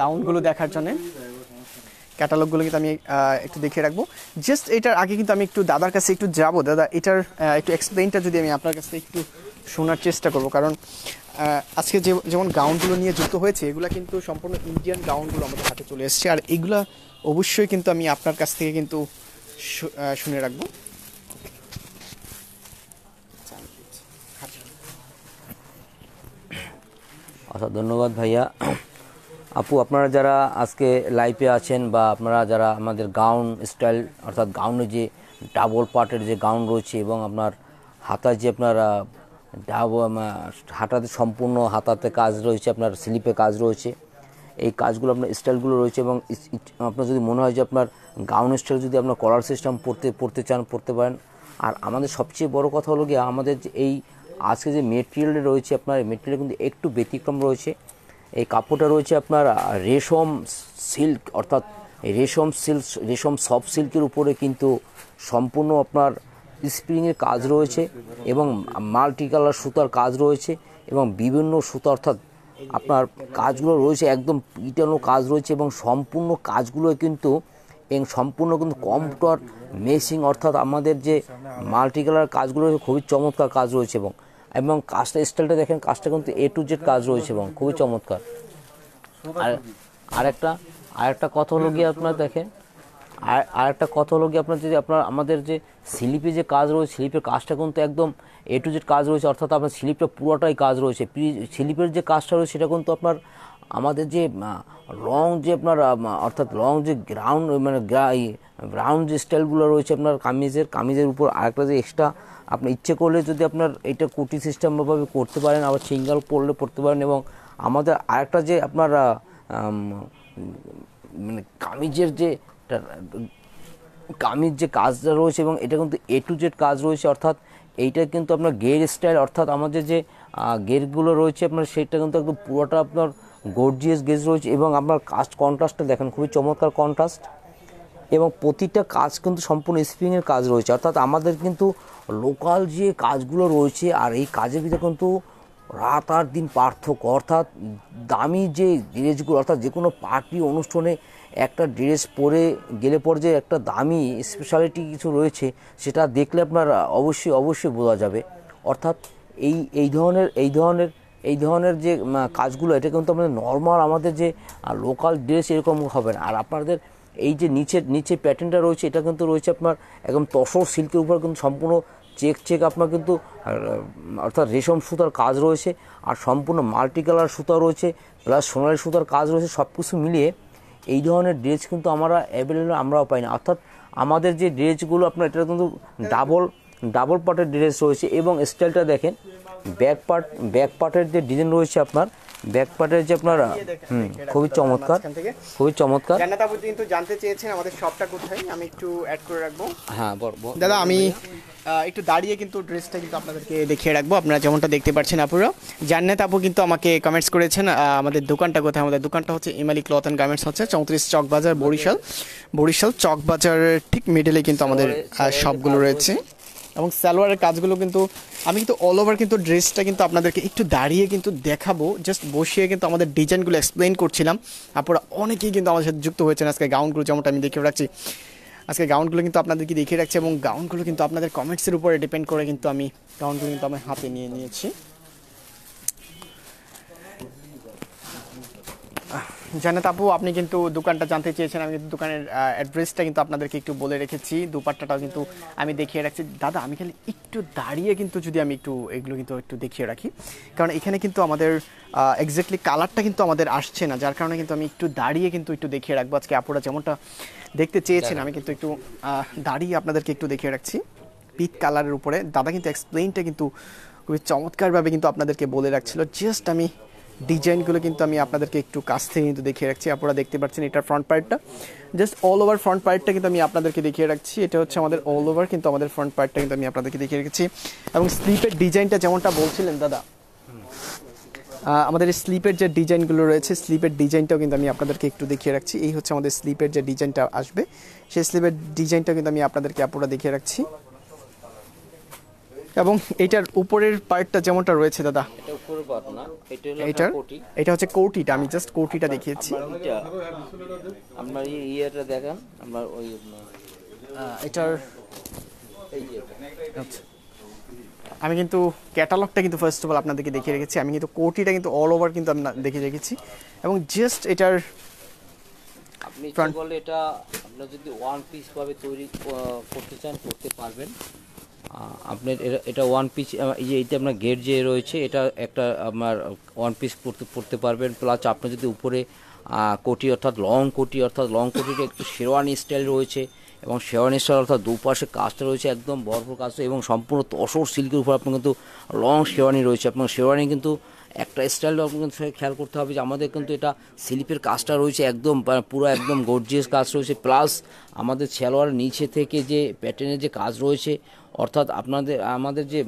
গাউনগুলো দেখার জন্য ক্যাটালগুলো কিন্তু আমি একটু দেখিয়ে রাখবো জাস্ট এটার আগে কিন্তু আমি একটু দাদার কাছে একটু যাব দাদা এটার একটু এক্সপ্লেনটা যদি আমি আপনার কাছে একটু শোনার চেষ্টা করব কারণ আজকে যে যেমন গাউনগুলো নিয়ে যুক্ত হয়েছে এগুলো কিন্তু সম্পূর্ণ ইন্ডিয়ান গাউনগুলো আমাদের হাতে চলে এসছে আর এগুলো অবশ্যই কিন্তু আমি আপনার কাছ থেকে কিন্তু শুনে রাখবো আচ্ছা ধন্যবাদ ভাইয়া আপু আপনারা যারা আজকে লাইফে আছেন বা আপনারা যারা আমাদের গাউন স্টাইল অর্থাৎ গাউনে যে ডাবল পার্টের যে গাউন রয়েছে এবং আপনার হাতা যে আপনার ডাব হাতাতে সম্পূর্ণ হাতাতে কাজ রয়েছে আপনার স্লিপে কাজ রয়েছে এই কাজগুলো আপনার স্টাইলগুলো রয়েছে এবং আপনার যদি মনে হয় যে আপনার গাউন স্টাইল যদি আপনার কলার সিস্টেম পড়তে পড়তে চান পড়তে পারেন আর আমাদের সবচেয়ে বড় কথা হলো গিয়ে আমাদের যে এই আজকে যে মেটেরিয়ালটা রয়েছে আপনার মেটেরিয়াল কিন্তু একটু ব্যতিক্রম রয়েছে এই কাপড়টা রয়েছে আপনার রেশম সিল্ক অর্থাৎ রেশম সিল্ক রেশম সব সিল্কের উপরে কিন্তু সম্পূর্ণ আপনার স্প্রিংয়ের কাজ রয়েছে এবং মাল্টি কালার সুতার কাজ রয়েছে এবং বিভিন্ন সুতা অর্থাৎ আপনার কাজগুলো রয়েছে একদম পিটানো কাজ রয়েছে এবং সম্পূর্ণ কাজগুলো কিন্তু এবং সম্পূর্ণ কিন্তু কম্পিউটার মেশিং অর্থাৎ আমাদের যে মাল্টি কালার কাজগুলো খুবই চমৎকার কাজ রয়েছে এবং এবং কাজটা স্টাইলটা দেখেন কাজটা কিন্তু এ টু জেড কাজ রয়েছে এবং খুবই চমৎকার আর আরেকটা আরেকটা কথা হলো গিয়ে আপনার দেখেন আর আরেকটা কথা হলো গিয়ে আপনার যদি আপনার আমাদের যে স্লিপে যে কাজ রয়েছে স্লিপের কাজটা কিন্তু একদম এ টু জেড কাজ রয়েছে অর্থাৎ আপনার স্লিপটা পুরোটাই কাজ রয়েছে স্লিপের যে কাজটা রয়েছে সেটা কিন্তু আপনার আমাদের যে রং যে আপনার অর্থাৎ রং যে গ্রাউন্ড মানে গ্রাউন্ড যে স্টাইলগুলো রয়েছে আপনার কামিজের কামিজের উপর আরেকটা যে এক্সট্রা আপনি ইচ্ছে করলে যদি আপনার এটা কোটি সিস্টেমভাবে করতে পারেন আবার সিঙ্গেল পড়লে পড়তে পারেন এবং আমাদের আরেকটা যে আপনার মানে কামিজের যে কামিজ যে কাজটা রয়েছে এবং এটা কিন্তু এ টু জেড কাজ রয়েছে অর্থাৎ এইটা কিন্তু আপনার গের স্টাইল অর্থাৎ আমাদের যে গেরগুলো রয়েছে আপনার সেটা কিন্তু একদম পুরোটা আপনার গর্জিয়াস গেজ রয়েছে এবং আপনার কাস্ট কন্ট্রাস্টটা দেখেন খুবই চমৎকার কন্ট্রাস্ট এবং প্রতিটা কাজ কিন্তু সম্পূর্ণ স্প্রিংয়ের কাজ রয়েছে অর্থাৎ আমাদের কিন্তু লোকাল যে কাজগুলো রয়েছে আর এই কাজের ভিতরে কিন্তু রাত আর দিন পার্থক্য অর্থাৎ দামি যে ড্রেসগুলো অর্থাৎ যে কোনো পার্টি অনুষ্ঠানে একটা ড্রেস পরে গেলে পর যে একটা দামি স্পেশালিটি কিছু রয়েছে সেটা দেখলে আপনার অবশ্যই অবশ্যই বোঝা যাবে অর্থাৎ এই এই ধরনের এই ধরনের এই ধরনের যে কাজগুলো এটা কিন্তু আমাদের নর্মাল আমাদের যে লোকাল ড্রেস এরকম হবে না আর আপনাদের এই যে নিচের নিচে প্যাটার্নটা রয়েছে এটা কিন্তু রয়েছে আপনার একদম তসর সিল্কের উপর কিন্তু সম্পূর্ণ চেক চেক আপনার কিন্তু অর্থাৎ রেশম সুতার কাজ রয়েছে আর সম্পূর্ণ মাল্টি কালার সুতা রয়েছে প্লাস সোনালি সুতার কাজ রয়েছে সব কিছু মিলিয়ে এই ধরনের ড্রেস কিন্তু আমরা অ্যাভেলেবেল আমরাও পাই না অর্থাৎ আমাদের যে ড্রেসগুলো আপনার এটা কিন্তু ডাবল ডাবল পার্টের ড্রেস রয়েছে এবং স্টাইলটা দেখেন ব্যাক পার্ট ব্যাক পার্টের যে ডিজাইন রয়েছে আপনার ব্যাক পার্টের যে আপনারা হুম খুবই চমৎকার খুবই চমৎকার জান্নাত আপু কিন্তু জানতে চেয়েছেন আমাদের শপটা কোথায় আমি একটু অ্যাড করে রাখবো হ্যাঁ বলবো দাদা আমি একটু দাঁড়িয়ে কিন্তু ড্রেসটা কিন্তু আপনাদেরকে দেখিয়ে রাখবো আপনারা যেমনটা দেখতে পাচ্ছেন আপুরা জান্নাত আপু কিন্তু আমাকে কমেন্টস করেছেন আমাদের দোকানটা কোথায় আমাদের দোকানটা হচ্ছে ইমালি ক্লথ অ্যান্ড গার্মেন্টস হচ্ছে চৌত্রিশ চকবাজার বরিশাল বরিশাল চকবাজারের ঠিক মিডলে কিন্তু আমাদের শপগুলো রয়েছে এবং সালোয়ারের কাজগুলো কিন্তু আমি কিন্তু অল ওভার কিন্তু ড্রেসটা কিন্তু আপনাদেরকে একটু দাঁড়িয়ে কিন্তু দেখাবো জাস্ট বসিয়ে কিন্তু আমাদের ডিজাইনগুলো এক্সপ্লেন করছিলাম তারপরে অনেকেই কিন্তু আমাদের সাথে যুক্ত হয়েছেন আজকে গাউনগুলো যেমনটা আমি দেখে রাখছি আজকে গাউনগুলো কিন্তু আপনাদেরকে দেখিয়ে রাখছি এবং গাউনগুলো কিন্তু আপনাদের কমেন্টসের উপরে ডিপেন্ড করে কিন্তু আমি গাউনগুলো কিন্তু আমি হাতে নিয়ে নিয়েছি জানাত আপু আপনি কিন্তু দোকানটা জানতে চেয়েছেন আমি কিন্তু দোকানের অ্যাড্রেসটা কিন্তু আপনাদেরকে একটু বলে রেখেছি দুপাট্টাটাও কিন্তু আমি দেখিয়ে রাখছি দাদা আমি খালি একটু দাঁড়িয়ে কিন্তু যদি আমি একটু এগুলো কিন্তু একটু দেখিয়ে রাখি কারণ এখানে কিন্তু আমাদের এক্স্যাক্টলি কালারটা কিন্তু আমাদের আসছে না যার কারণে কিন্তু আমি একটু দাঁড়িয়ে কিন্তু একটু দেখিয়ে রাখবো আজকে আপুরা যেমনটা দেখতে চেয়েছেন আমি কিন্তু একটু দাঁড়িয়ে আপনাদেরকে একটু দেখিয়ে রাখছি পিট কালারের উপরে দাদা কিন্তু এক্সপ্লেনটা কিন্তু খুবই চমৎকারভাবে কিন্তু আপনাদেরকে বলে রাখছিল জাস্ট আমি ডিজাইনগুলো কিন্তু আমি আপনাদেরকে একটু কাছ থেকে কিন্তু দেখিয়ে রাখছি আপনারা দেখতে পাচ্ছেন এটার ফ্রন্ট পার্টটা জাস্ট অল ওভার ফ্রন্ট পার্টটা কিন্তু আমি আপনাদেরকে দেখিয়ে রাখছি এটা হচ্ছে আমাদের অল ওভার কিন্তু আমাদের ফ্রন্ট পার্টটা কিন্তু আমি আপনাদেরকে দেখিয়ে রেখেছি এবং স্লিপের ডিজাইনটা যেমনটা বলছিলেন দাদা আমাদের স্লিপের যে ডিজাইনগুলো রয়েছে স্লিপের ডিজাইনটাও কিন্তু আমি আপনাদেরকে একটু দেখিয়ে রাখছি এই হচ্ছে আমাদের স্লিপের যে ডিজাইনটা আসবে সেই স্লিপের ডিজাইনটাও কিন্তু আমি আপনাদেরকে আপুরা দেখিয়ে রাখছি এবং এটার উপরের পার্টটা যেমনটা রয়েছে দাদা এটা এটা হচ্ছে কোটিটা আমি জাস্ট কোটিটা দেখিয়েছি আপনার ইয়েটা দেখান আমার এটার আচ্ছা আমি কিন্তু ক্যাটালগটা কিন্তু ফার্স্ট অফ অল আপনাদেরকে দেখিয়ে রেখেছি আমি কিন্তু কোটিটা কিন্তু অল ওভার কিন্তু আমরা দেখিয়ে রেখেছি এবং জাস্ট এটার আপনি বলে এটা আপনি যদি ওয়ান পিস ভাবে তৈরি করতে চান করতে পারবেন আপনার এটা ওয়ান পিস এই যে এতে আপনার গেট যে রয়েছে এটা একটা আপনার ওয়ান পিস পরতে পড়তে পারবেন প্লাস আপনি যদি উপরে কোটি অর্থাৎ লং কোটি অর্থাৎ লং কোটিটা একটু শেরওয়ানি স্টাইল রয়েছে এবং শেরওয়ানি স্টাইল অর্থাৎ দুপাশে কাজটা রয়েছে একদম বরফ কাজ এবং সম্পূর্ণ তসর সিল্কের উপর আপনার কিন্তু লং শেরওয়ানি রয়েছে আপনার শেরওয়ানি কিন্তু একটা স্টাইল কিন্তু খেয়াল করতে হবে যে আমাদের কিন্তু এটা স্লিপের কাজটা রয়েছে একদম পুরো একদম গর্জিয়াস কাজ রয়েছে প্লাস আমাদের সালোয়ার নিচে থেকে যে প্যাটার্নের যে কাজ রয়েছে অর্থাৎ আপনাদের আমাদের যে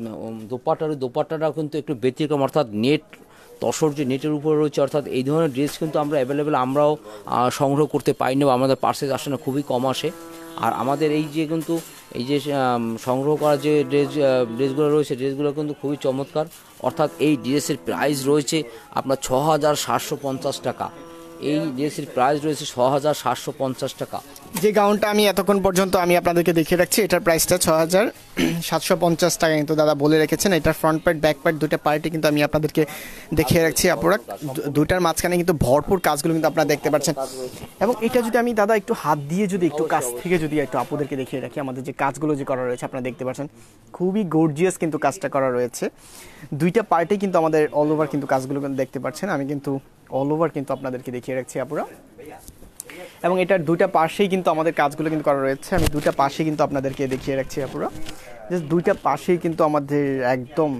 দোপাট্টা দোপাট্টাটা কিন্তু একটু ব্যতিক্রম অর্থাৎ নেট তসর যে নেটের উপরে রয়েছে অর্থাৎ এই ধরনের ড্রেস কিন্তু আমরা অ্যাভেলেবেল আমরাও সংগ্রহ করতে পারি না বা আমাদের পার্সেস আসে না খুবই কম আসে আর আমাদের এই যে কিন্তু এই যে সংগ্রহ করা যে ড্রেস ড্রেসগুলো রয়েছে ড্রেসগুলো কিন্তু খুবই চমৎকার অর্থাৎ এই ড্রেসের প্রাইস রয়েছে আপনার ছ হাজার সাতশো পঞ্চাশ টাকা এই ড্রেসের প্রাইস রয়েছে ছ হাজার সাতশো পঞ্চাশ টাকা যে গাউনটা আমি এতক্ষণ পর্যন্ত আমি আপনাদেরকে দেখিয়ে রাখছি এটার প্রাইসটা ছ হাজার সাতশো পঞ্চাশ টাকা কিন্তু দাদা বলে রেখেছেন এটার ফ্রন্ট পার্ট ব্যাক পার্ট দুটা পার্টি কিন্তু আমি আপনাদেরকে দেখিয়ে রাখছি আপনারা দুটার মাঝখানে কিন্তু ভরপুর কাজগুলো কিন্তু আপনারা দেখতে পাচ্ছেন এবং এটা যদি আমি দাদা একটু হাত দিয়ে যদি একটু কাজ থেকে যদি একটু আপুদেরকে দেখিয়ে রাখি আমাদের যে কাজগুলো যে করা রয়েছে আপনারা দেখতে পাচ্ছেন খুবই গর্জিয়াস কিন্তু কাজটা করা রয়েছে দুইটা পার্টি কিন্তু আমাদের অল ওভার কিন্তু কাজগুলো কিন্তু দেখতে পাচ্ছেন আমি কিন্তু অল ওভার কিন্তু আপনাদেরকে দেখিয়ে রাখছি আপুরা এবং এটার দুইটা পাশেই কিন্তু আমাদের কাজগুলো কিন্তু করা রয়েছে আমি দুইটা পাশেই কিন্তু আপনাদেরকে দেখিয়ে রাখছি আপুরা জাস্ট দুইটা পাশেই কিন্তু আমাদের একদম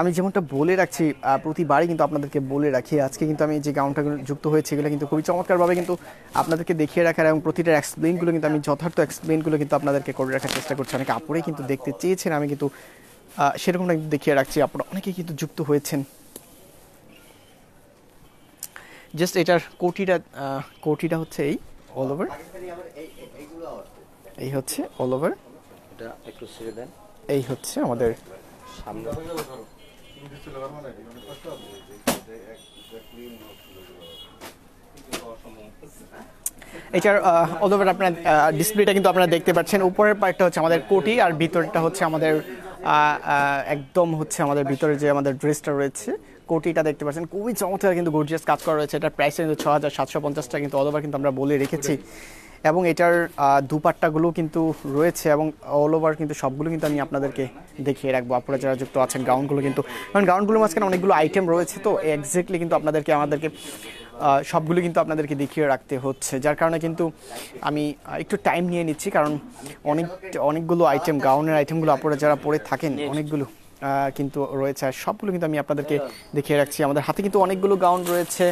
আমি যেমনটা বলে রাখছি প্রতিবারই কিন্তু আপনাদেরকে বলে রাখি আজকে কিন্তু আমি যে গাউনটা যুক্ত হয়েছে এগুলো কিন্তু খুবই চমৎকারভাবে কিন্তু আপনাদেরকে দেখিয়ে রাখার এবং প্রতিটা এক্সপ্লেনগুলো কিন্তু আমি যথার্থ এক্সপ্লেনগুলো কিন্তু আপনাদেরকে করে রাখার চেষ্টা করছি অনেকে আপুরেই কিন্তু দেখতে চেয়েছেন আমি কিন্তু সেরকমটা কিন্তু দেখিয়ে রাখছি আপনারা অনেকেই কিন্তু যুক্ত হয়েছেন জাস্ট এটার কোটিটা কোটিটা হচ্ছে এই অল ওভার এই হচ্ছে অল ওভার এটা একটু ছেড়ে দেন এই হচ্ছে আমাদের সামনে এটার অল ওভার আপনার ডিসপ্লেটা কিন্তু আপনারা দেখতে পাচ্ছেন উপরের পার্টটা হচ্ছে আমাদের কোটি আর ভিতরটা হচ্ছে আমাদের একদম হচ্ছে আমাদের ভিতরে যে আমাদের ড্রেসটা রয়েছে কোটিটা দেখতে পাচ্ছেন খুবই চমৎকার কিন্তু গর্জিয়াস কাজ করা রয়েছে এটার প্রাইস কিন্তু ছ হাজার সাতশো পঞ্চাশটা কিন্তু অল কিন্তু আমরা বলে রেখেছি এবং এটার দুপাট্টাগুলো কিন্তু রয়েছে এবং অল ওভার কিন্তু সবগুলো কিন্তু আমি আপনাদেরকে দেখিয়ে রাখবো আপনারা যারা যুক্ত আছেন গাউনগুলো কিন্তু কারণ গাউনগুলোর মাঝখানে অনেকগুলো আইটেম রয়েছে তো এক্স্যাক্টলি কিন্তু আপনাদেরকে আমাদেরকে সবগুলো কিন্তু আপনাদেরকে দেখিয়ে রাখতে হচ্ছে যার কারণে কিন্তু আমি একটু টাইম নিয়ে নিচ্ছি কারণ অনেক অনেকগুলো আইটেম গাউনের আইটেমগুলো আপনারা যারা পরে থাকেন অনেকগুলো কিন্তু রয়েছে আর সবগুলো কিন্তু আমি আপনাদেরকে হ্যাঁ। দেখিয়ে রাখছি আমাদের হাতে কিন্তু অনেকগুলো গাউন রয়েছে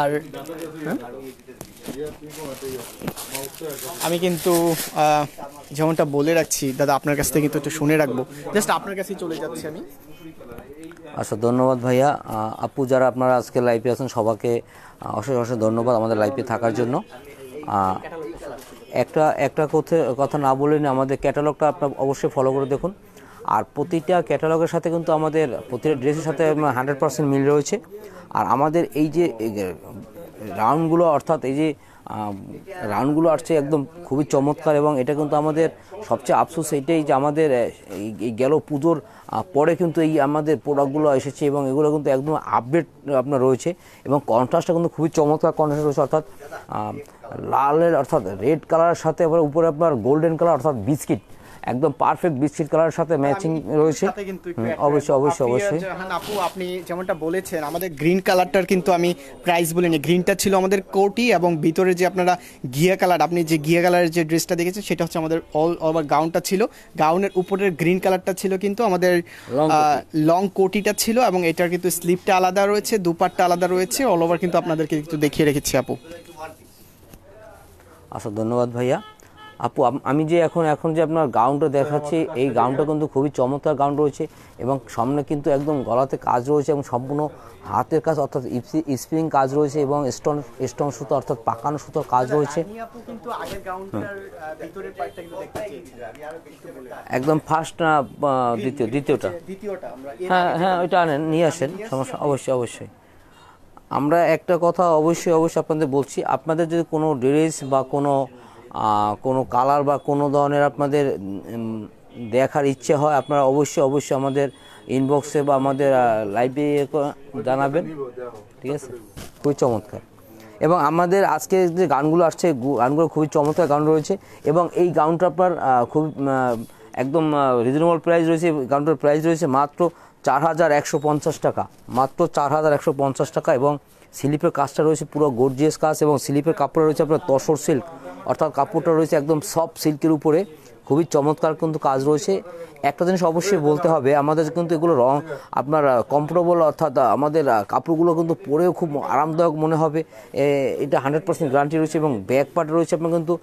আর হ্যাঁ? আমি কিন্তু যেমনটা বলে রাখছি দাদা আপনার কাছ থেকে কিন্তু একটু শুনে রাখবো জাস্ট আপনার কাছেই চলে যাচ্ছি আমি আচ্ছা ধন্যবাদ ভাইয়া আপু যারা আপনারা আজকে লাইভে আছেন সবাইকে অশেষ অশেষ ধন্যবাদ আমাদের লাইফে থাকার জন্য একটা একটা কথা কথা না বলে আমাদের ক্যাটালগটা আপনার অবশ্যই ফলো করে দেখুন আর প্রতিটা ক্যাটালগের সাথে কিন্তু আমাদের প্রতিটা ড্রেসের সাথে হান্ড্রেড পার্সেন্ট মিল রয়েছে আর আমাদের এই যে রাউন্ডগুলো অর্থাৎ এই যে রাউন্ডগুলো আসছে একদম খুবই চমৎকার এবং এটা কিন্তু আমাদের সবচেয়ে আফসোস এটাই যে আমাদের এই গেল পুজোর পরে কিন্তু এই আমাদের প্রোডাক্টগুলো এসেছে এবং এগুলো কিন্তু একদম আপডেট আপনার রয়েছে এবং কন্ট্রাস্টটা কিন্তু খুবই চমৎকার কন্ট্রাস্ট রয়েছে অর্থাৎ লালের অর্থাৎ রেড কালারের সাথে আবার উপরে আপনার গোল্ডেন কালার অর্থাৎ বিস্কিট একদম পারফেক্ট বিস্কিট কালারের সাথে ম্যাচিং রয়েছে অবশ্যই অবশ্যই অবশ্যই আপু আপনি যেমনটা বলেছেন আমাদের গ্রিন কালারটার কিন্তু আমি প্রাইস বলিনি গ্রিনটা ছিল আমাদের কোটি এবং ভিতরে যে আপনারা গিয়া কালার আপনি যে গিয়া কালারের যে ড্রেসটা দেখেছেন সেটা হচ্ছে আমাদের অল ওভার গাউনটা ছিল গাউনের উপরের গ্রিন কালারটা ছিল কিন্তু আমাদের লং কোটিটা ছিল এবং এটার কিন্তু স্লিপটা আলাদা রয়েছে দুপাটটা আলাদা রয়েছে অল ওভার কিন্তু আপনাদেরকে কিন্তু দেখিয়ে রেখেছি আপু আচ্ছা ধন্যবাদ ভাইয়া আপু আমি যে এখন এখন যে আপনার গাউনটা দেখাচ্ছি এই গাউনটা কিন্তু খুবই চমৎকার গাউন রয়েছে এবং সামনে কিন্তু একদম গলাতে কাজ রয়েছে এবং সম্পূর্ণ হাতের কাজ অর্থাৎ স্প্রিং কাজ রয়েছে এবং স্টোন স্টোন সুতো অর্থাৎ পাকানো সুতোর কাজ রয়েছে একদম ফার্স্ট না দ্বিতীয় দ্বিতীয়টা হ্যাঁ হ্যাঁ, হ্যাঁ ওইটা আনেন নিয়ে আসেন সমস্যা অবশ্যই অবশ্যই আমরা একটা কথা অবশ্যই অবশ্যই আপনাদের বলছি আপনাদের যদি কোনো ড্রেস বা কোনো কোনো কালার বা কোনো ধরনের আপনাদের দেখার ইচ্ছে হয় আপনারা অবশ্যই অবশ্যই আমাদের ইনবক্সে বা আমাদের লাইভে জানাবেন ঠিক আছে খুবই চমৎকার এবং আমাদের আজকে যে গানগুলো আসছে গানগুলো খুবই চমৎকার গান রয়েছে এবং এই গাউনটা আপনার খুব একদম রিজনেবল প্রাইস রয়েছে গাউনটার প্রাইস রয়েছে মাত্র চার হাজার একশো পঞ্চাশ টাকা মাত্র চার হাজার একশো পঞ্চাশ টাকা এবং স্লিপের কাজটা রয়েছে পুরো গোর্জিয়াস কাজ এবং স্লিপের কাপড়ে রয়েছে আপনার তসর সিল্ক অর্থাৎ কাপড়টা রয়েছে একদম সফট সিল্কের উপরে খুবই চমৎকার কিন্তু কাজ রয়েছে একটা জিনিস অবশ্যই বলতে হবে আমাদের কিন্তু এগুলো রং আপনার কমফোর্টেবল অর্থাৎ আমাদের কাপড়গুলো কিন্তু পরেও খুব আরামদায়ক মনে হবে এটা হান্ড্রেড পার্সেন্ট গ্যারান্টি রয়েছে এবং ব্যাক পার্টে রয়েছে আপনার কিন্তু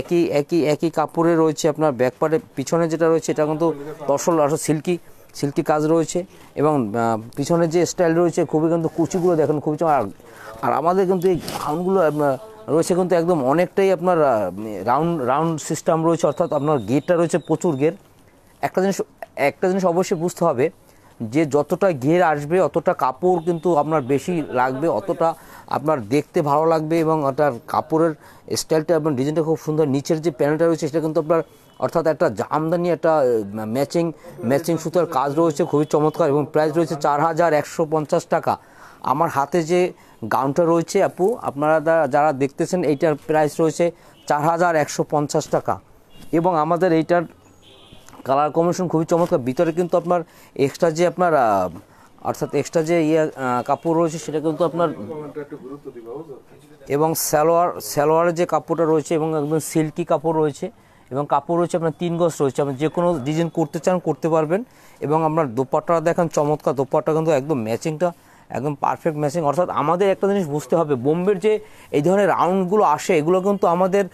একই একই একই কাপড়ে রয়েছে আপনার ব্যাক পার্টে পিছনে যেটা রয়েছে এটা কিন্তু তসল অর্থাৎ সিল্কি সিল্কি কাজ রয়েছে এবং পিছনের যে স্টাইল রয়েছে খুবই কিন্তু কুচিগুলো দেখেন খুবই আর আমাদের কিন্তু এই গাউনগুলো রয়েছে কিন্তু একদম অনেকটাই আপনার রাউন্ড রাউন্ড সিস্টেম রয়েছে অর্থাৎ আপনার গেটটা রয়েছে প্রচুর গের একটা জিনিস একটা জিনিস অবশ্যই বুঝতে হবে যে যতটা গের আসবে অতটা কাপড় কিন্তু আপনার বেশি লাগবে অতটা আপনার দেখতে ভালো লাগবে এবং তার কাপড়ের স্টাইলটা আপনার ডিজাইনটা খুব সুন্দর নিচের যে প্যানেলটা রয়েছে সেটা কিন্তু আপনার অর্থাৎ একটা জামদানি একটা ম্যাচিং ম্যাচিং সুতার কাজ রয়েছে খুবই চমৎকার এবং প্রাইস রয়েছে চার হাজার একশো পঞ্চাশ টাকা আমার হাতে যে গাউনটা রয়েছে আপু আপনারা যারা দেখতেছেন এইটার প্রাইস রয়েছে চার হাজার একশো পঞ্চাশ টাকা এবং আমাদের এইটার কালার কম্বিনেশন খুবই চমৎকার ভিতরে কিন্তু আপনার এক্সট্রা যে আপনার অর্থাৎ এক্সট্রা যে ইয়ে কাপড় রয়েছে সেটা কিন্তু আপনার এবং স্যালোয়ার স্যালোয়ারের যে কাপড়টা রয়েছে এবং একদম সিল্কি কাপড় রয়েছে এবং কাপড় রয়েছে আপনার তিন গজ রয়েছে আপনি যে কোনো ডিজাইন করতে চান করতে পারবেন এবং আপনার দোপাটা দেখেন চমৎকার দোপাটা কিন্তু একদম ম্যাচিংটা একদম পারফেক্ট ম্যাচিং অর্থাৎ আমাদের একটা জিনিস বুঝতে হবে বোম্বের যে এই ধরনের রাউন্ডগুলো আসে এগুলো কিন্তু আমাদের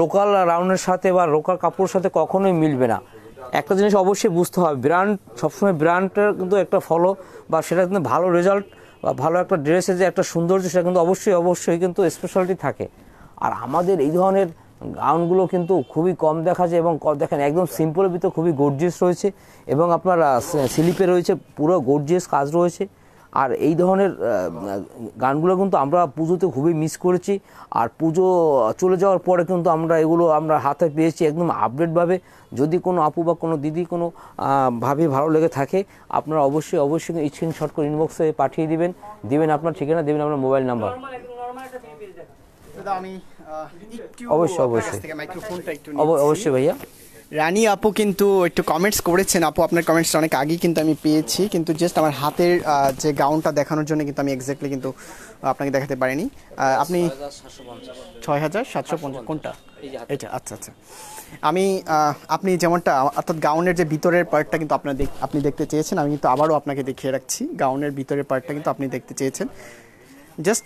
লোকাল রাউন্ডের সাথে বা লোকাল কাপড়ের সাথে কখনোই মিলবে না একটা জিনিস অবশ্যই বুঝতে হবে ব্র্যান্ড সবসময় ব্র্যান্ডটার কিন্তু একটা ফলো বা সেটা কিন্তু ভালো রেজাল্ট বা ভালো একটা ড্রেসের যে একটা সৌন্দর্য সেটা কিন্তু অবশ্যই অবশ্যই কিন্তু স্পেশালিটি থাকে আর আমাদের এই ধরনের গাউনগুলো কিন্তু খুবই কম দেখা যায় এবং দেখেন একদম সিম্পলের ভিতরে খুবই গর্জিয়াস রয়েছে এবং আপনার স্লিপে রয়েছে পুরো গর্জিয়াস কাজ রয়েছে আর এই ধরনের গানগুলো কিন্তু আমরা পুজোতে খুবই মিস করেছি আর পুজো চলে যাওয়ার পরে কিন্তু আমরা এগুলো আমরা হাতে পেয়েছি একদম আপডেটভাবে যদি কোনো আপু বা কোনো দিদি কোনো ভাবে ভালো লেগে থাকে আপনারা অবশ্যই অবশ্যই শর্ট করে ইনবক্সে পাঠিয়ে দিবেন দিবেন আপনার ঠিকানা দেবেন আপনার মোবাইল নাম্বার অবশ্যই অবশ্যই অবশ্যই ভাইয়া রানী আপু কিন্তু একটু কমেন্টস করেছেন আপু আপনার কমেন্টস অনেক আগেই কিন্তু আমি পেয়েছি কিন্তু জাস্ট আমার হাতের যে গাউনটা দেখানোর জন্য কিন্তু আমি এক্স্যাক্টলি কিন্তু আপনাকে দেখাতে পারিনি আপনি ছয় হাজার সাতশো পঞ্চাশ কোনটা এটা আচ্ছা আচ্ছা আমি আপনি যেমনটা অর্থাৎ গাউনের যে ভিতরের পার্টটা কিন্তু আপনার আপনি দেখতে চেয়েছেন আমি কিন্তু আবারও আপনাকে দেখিয়ে রাখছি গাউনের ভিতরের পার্টটা কিন্তু আপনি দেখতে চেয়েছেন জাস্ট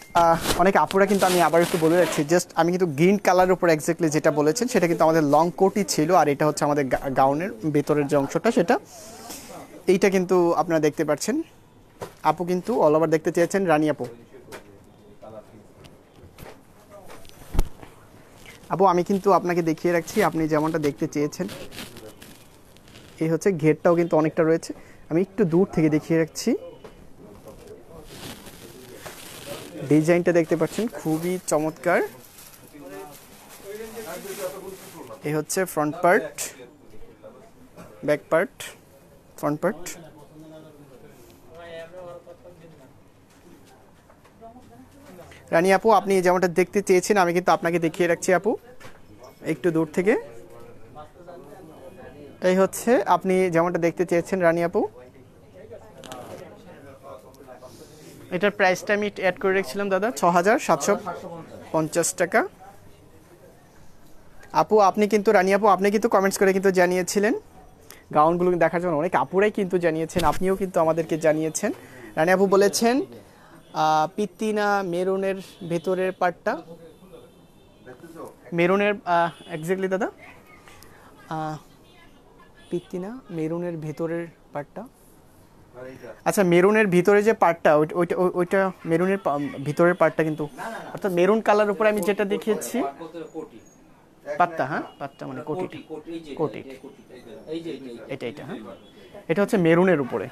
অনেক আপুরা কিন্তু আমি আবার একটু বলে রাখছি জাস্ট আমি কিন্তু গ্রিন কালারের উপর এক্স্যাক্টলি যেটা বলেছেন সেটা কিন্তু আমাদের লং কোটই ছিল আর এটা হচ্ছে আমাদের গাউনের ভেতরের যে অংশটা সেটা এইটা কিন্তু আপনারা দেখতে পাচ্ছেন আপু কিন্তু অল ওভার দেখতে চেয়েছেন রানী আপু আপু আমি কিন্তু আপনাকে দেখিয়ে রাখছি আপনি যেমনটা দেখতে চেয়েছেন এই হচ্ছে ঘেরটাও কিন্তু অনেকটা রয়েছে আমি একটু দূর থেকে দেখিয়ে রাখছি ডিজাইনটা দেখতে পাচ্ছেন খুবই চমৎকার এই হচ্ছে front part back part front part Rani আপু আপনি যেমনটা দেখতে চেয়েছেন আমি কিন্তু আপনাকে দেখিয়ে রাখছি আপু একটু দূর থেকে এই হচ্ছে আপনি যেমনটা দেখতে চেয়েছেন রানি আপু এটার প্রাইসটা আমি অ্যাড করে রেখেছিলাম দাদা ছ হাজার সাতশো পঞ্চাশ টাকা আপু আপনি কিন্তু রানি আপু আপনি কিন্তু কমেন্টস করে কিন্তু জানিয়েছিলেন গাউনগুলো দেখার জন্য অনেক আপুরাই কিন্তু জানিয়েছেন আপনিও কিন্তু আমাদেরকে জানিয়েছেন রানি আপু বলেছেন পিত্তিনা মেরুনের ভেতরের পার্টটা মেরুনের একজাক্টলি দাদা পিত্তিনা মেরুনের ভেতরের পার্টটা আচ্ছা মেরুনের ভিতরে যে পার্টটা ওইটা ওইটা মেরুনের ভিতরের পার্টটা কিন্তু অর্থাৎ মেরুন কালার উপরে আমি যেটা দেখিয়েছি পাত্তা হ্যাঁ পাত্তা মানে কোটি কোটি এটা এটা হ্যাঁ এটা হচ্ছে মেরুনের উপরে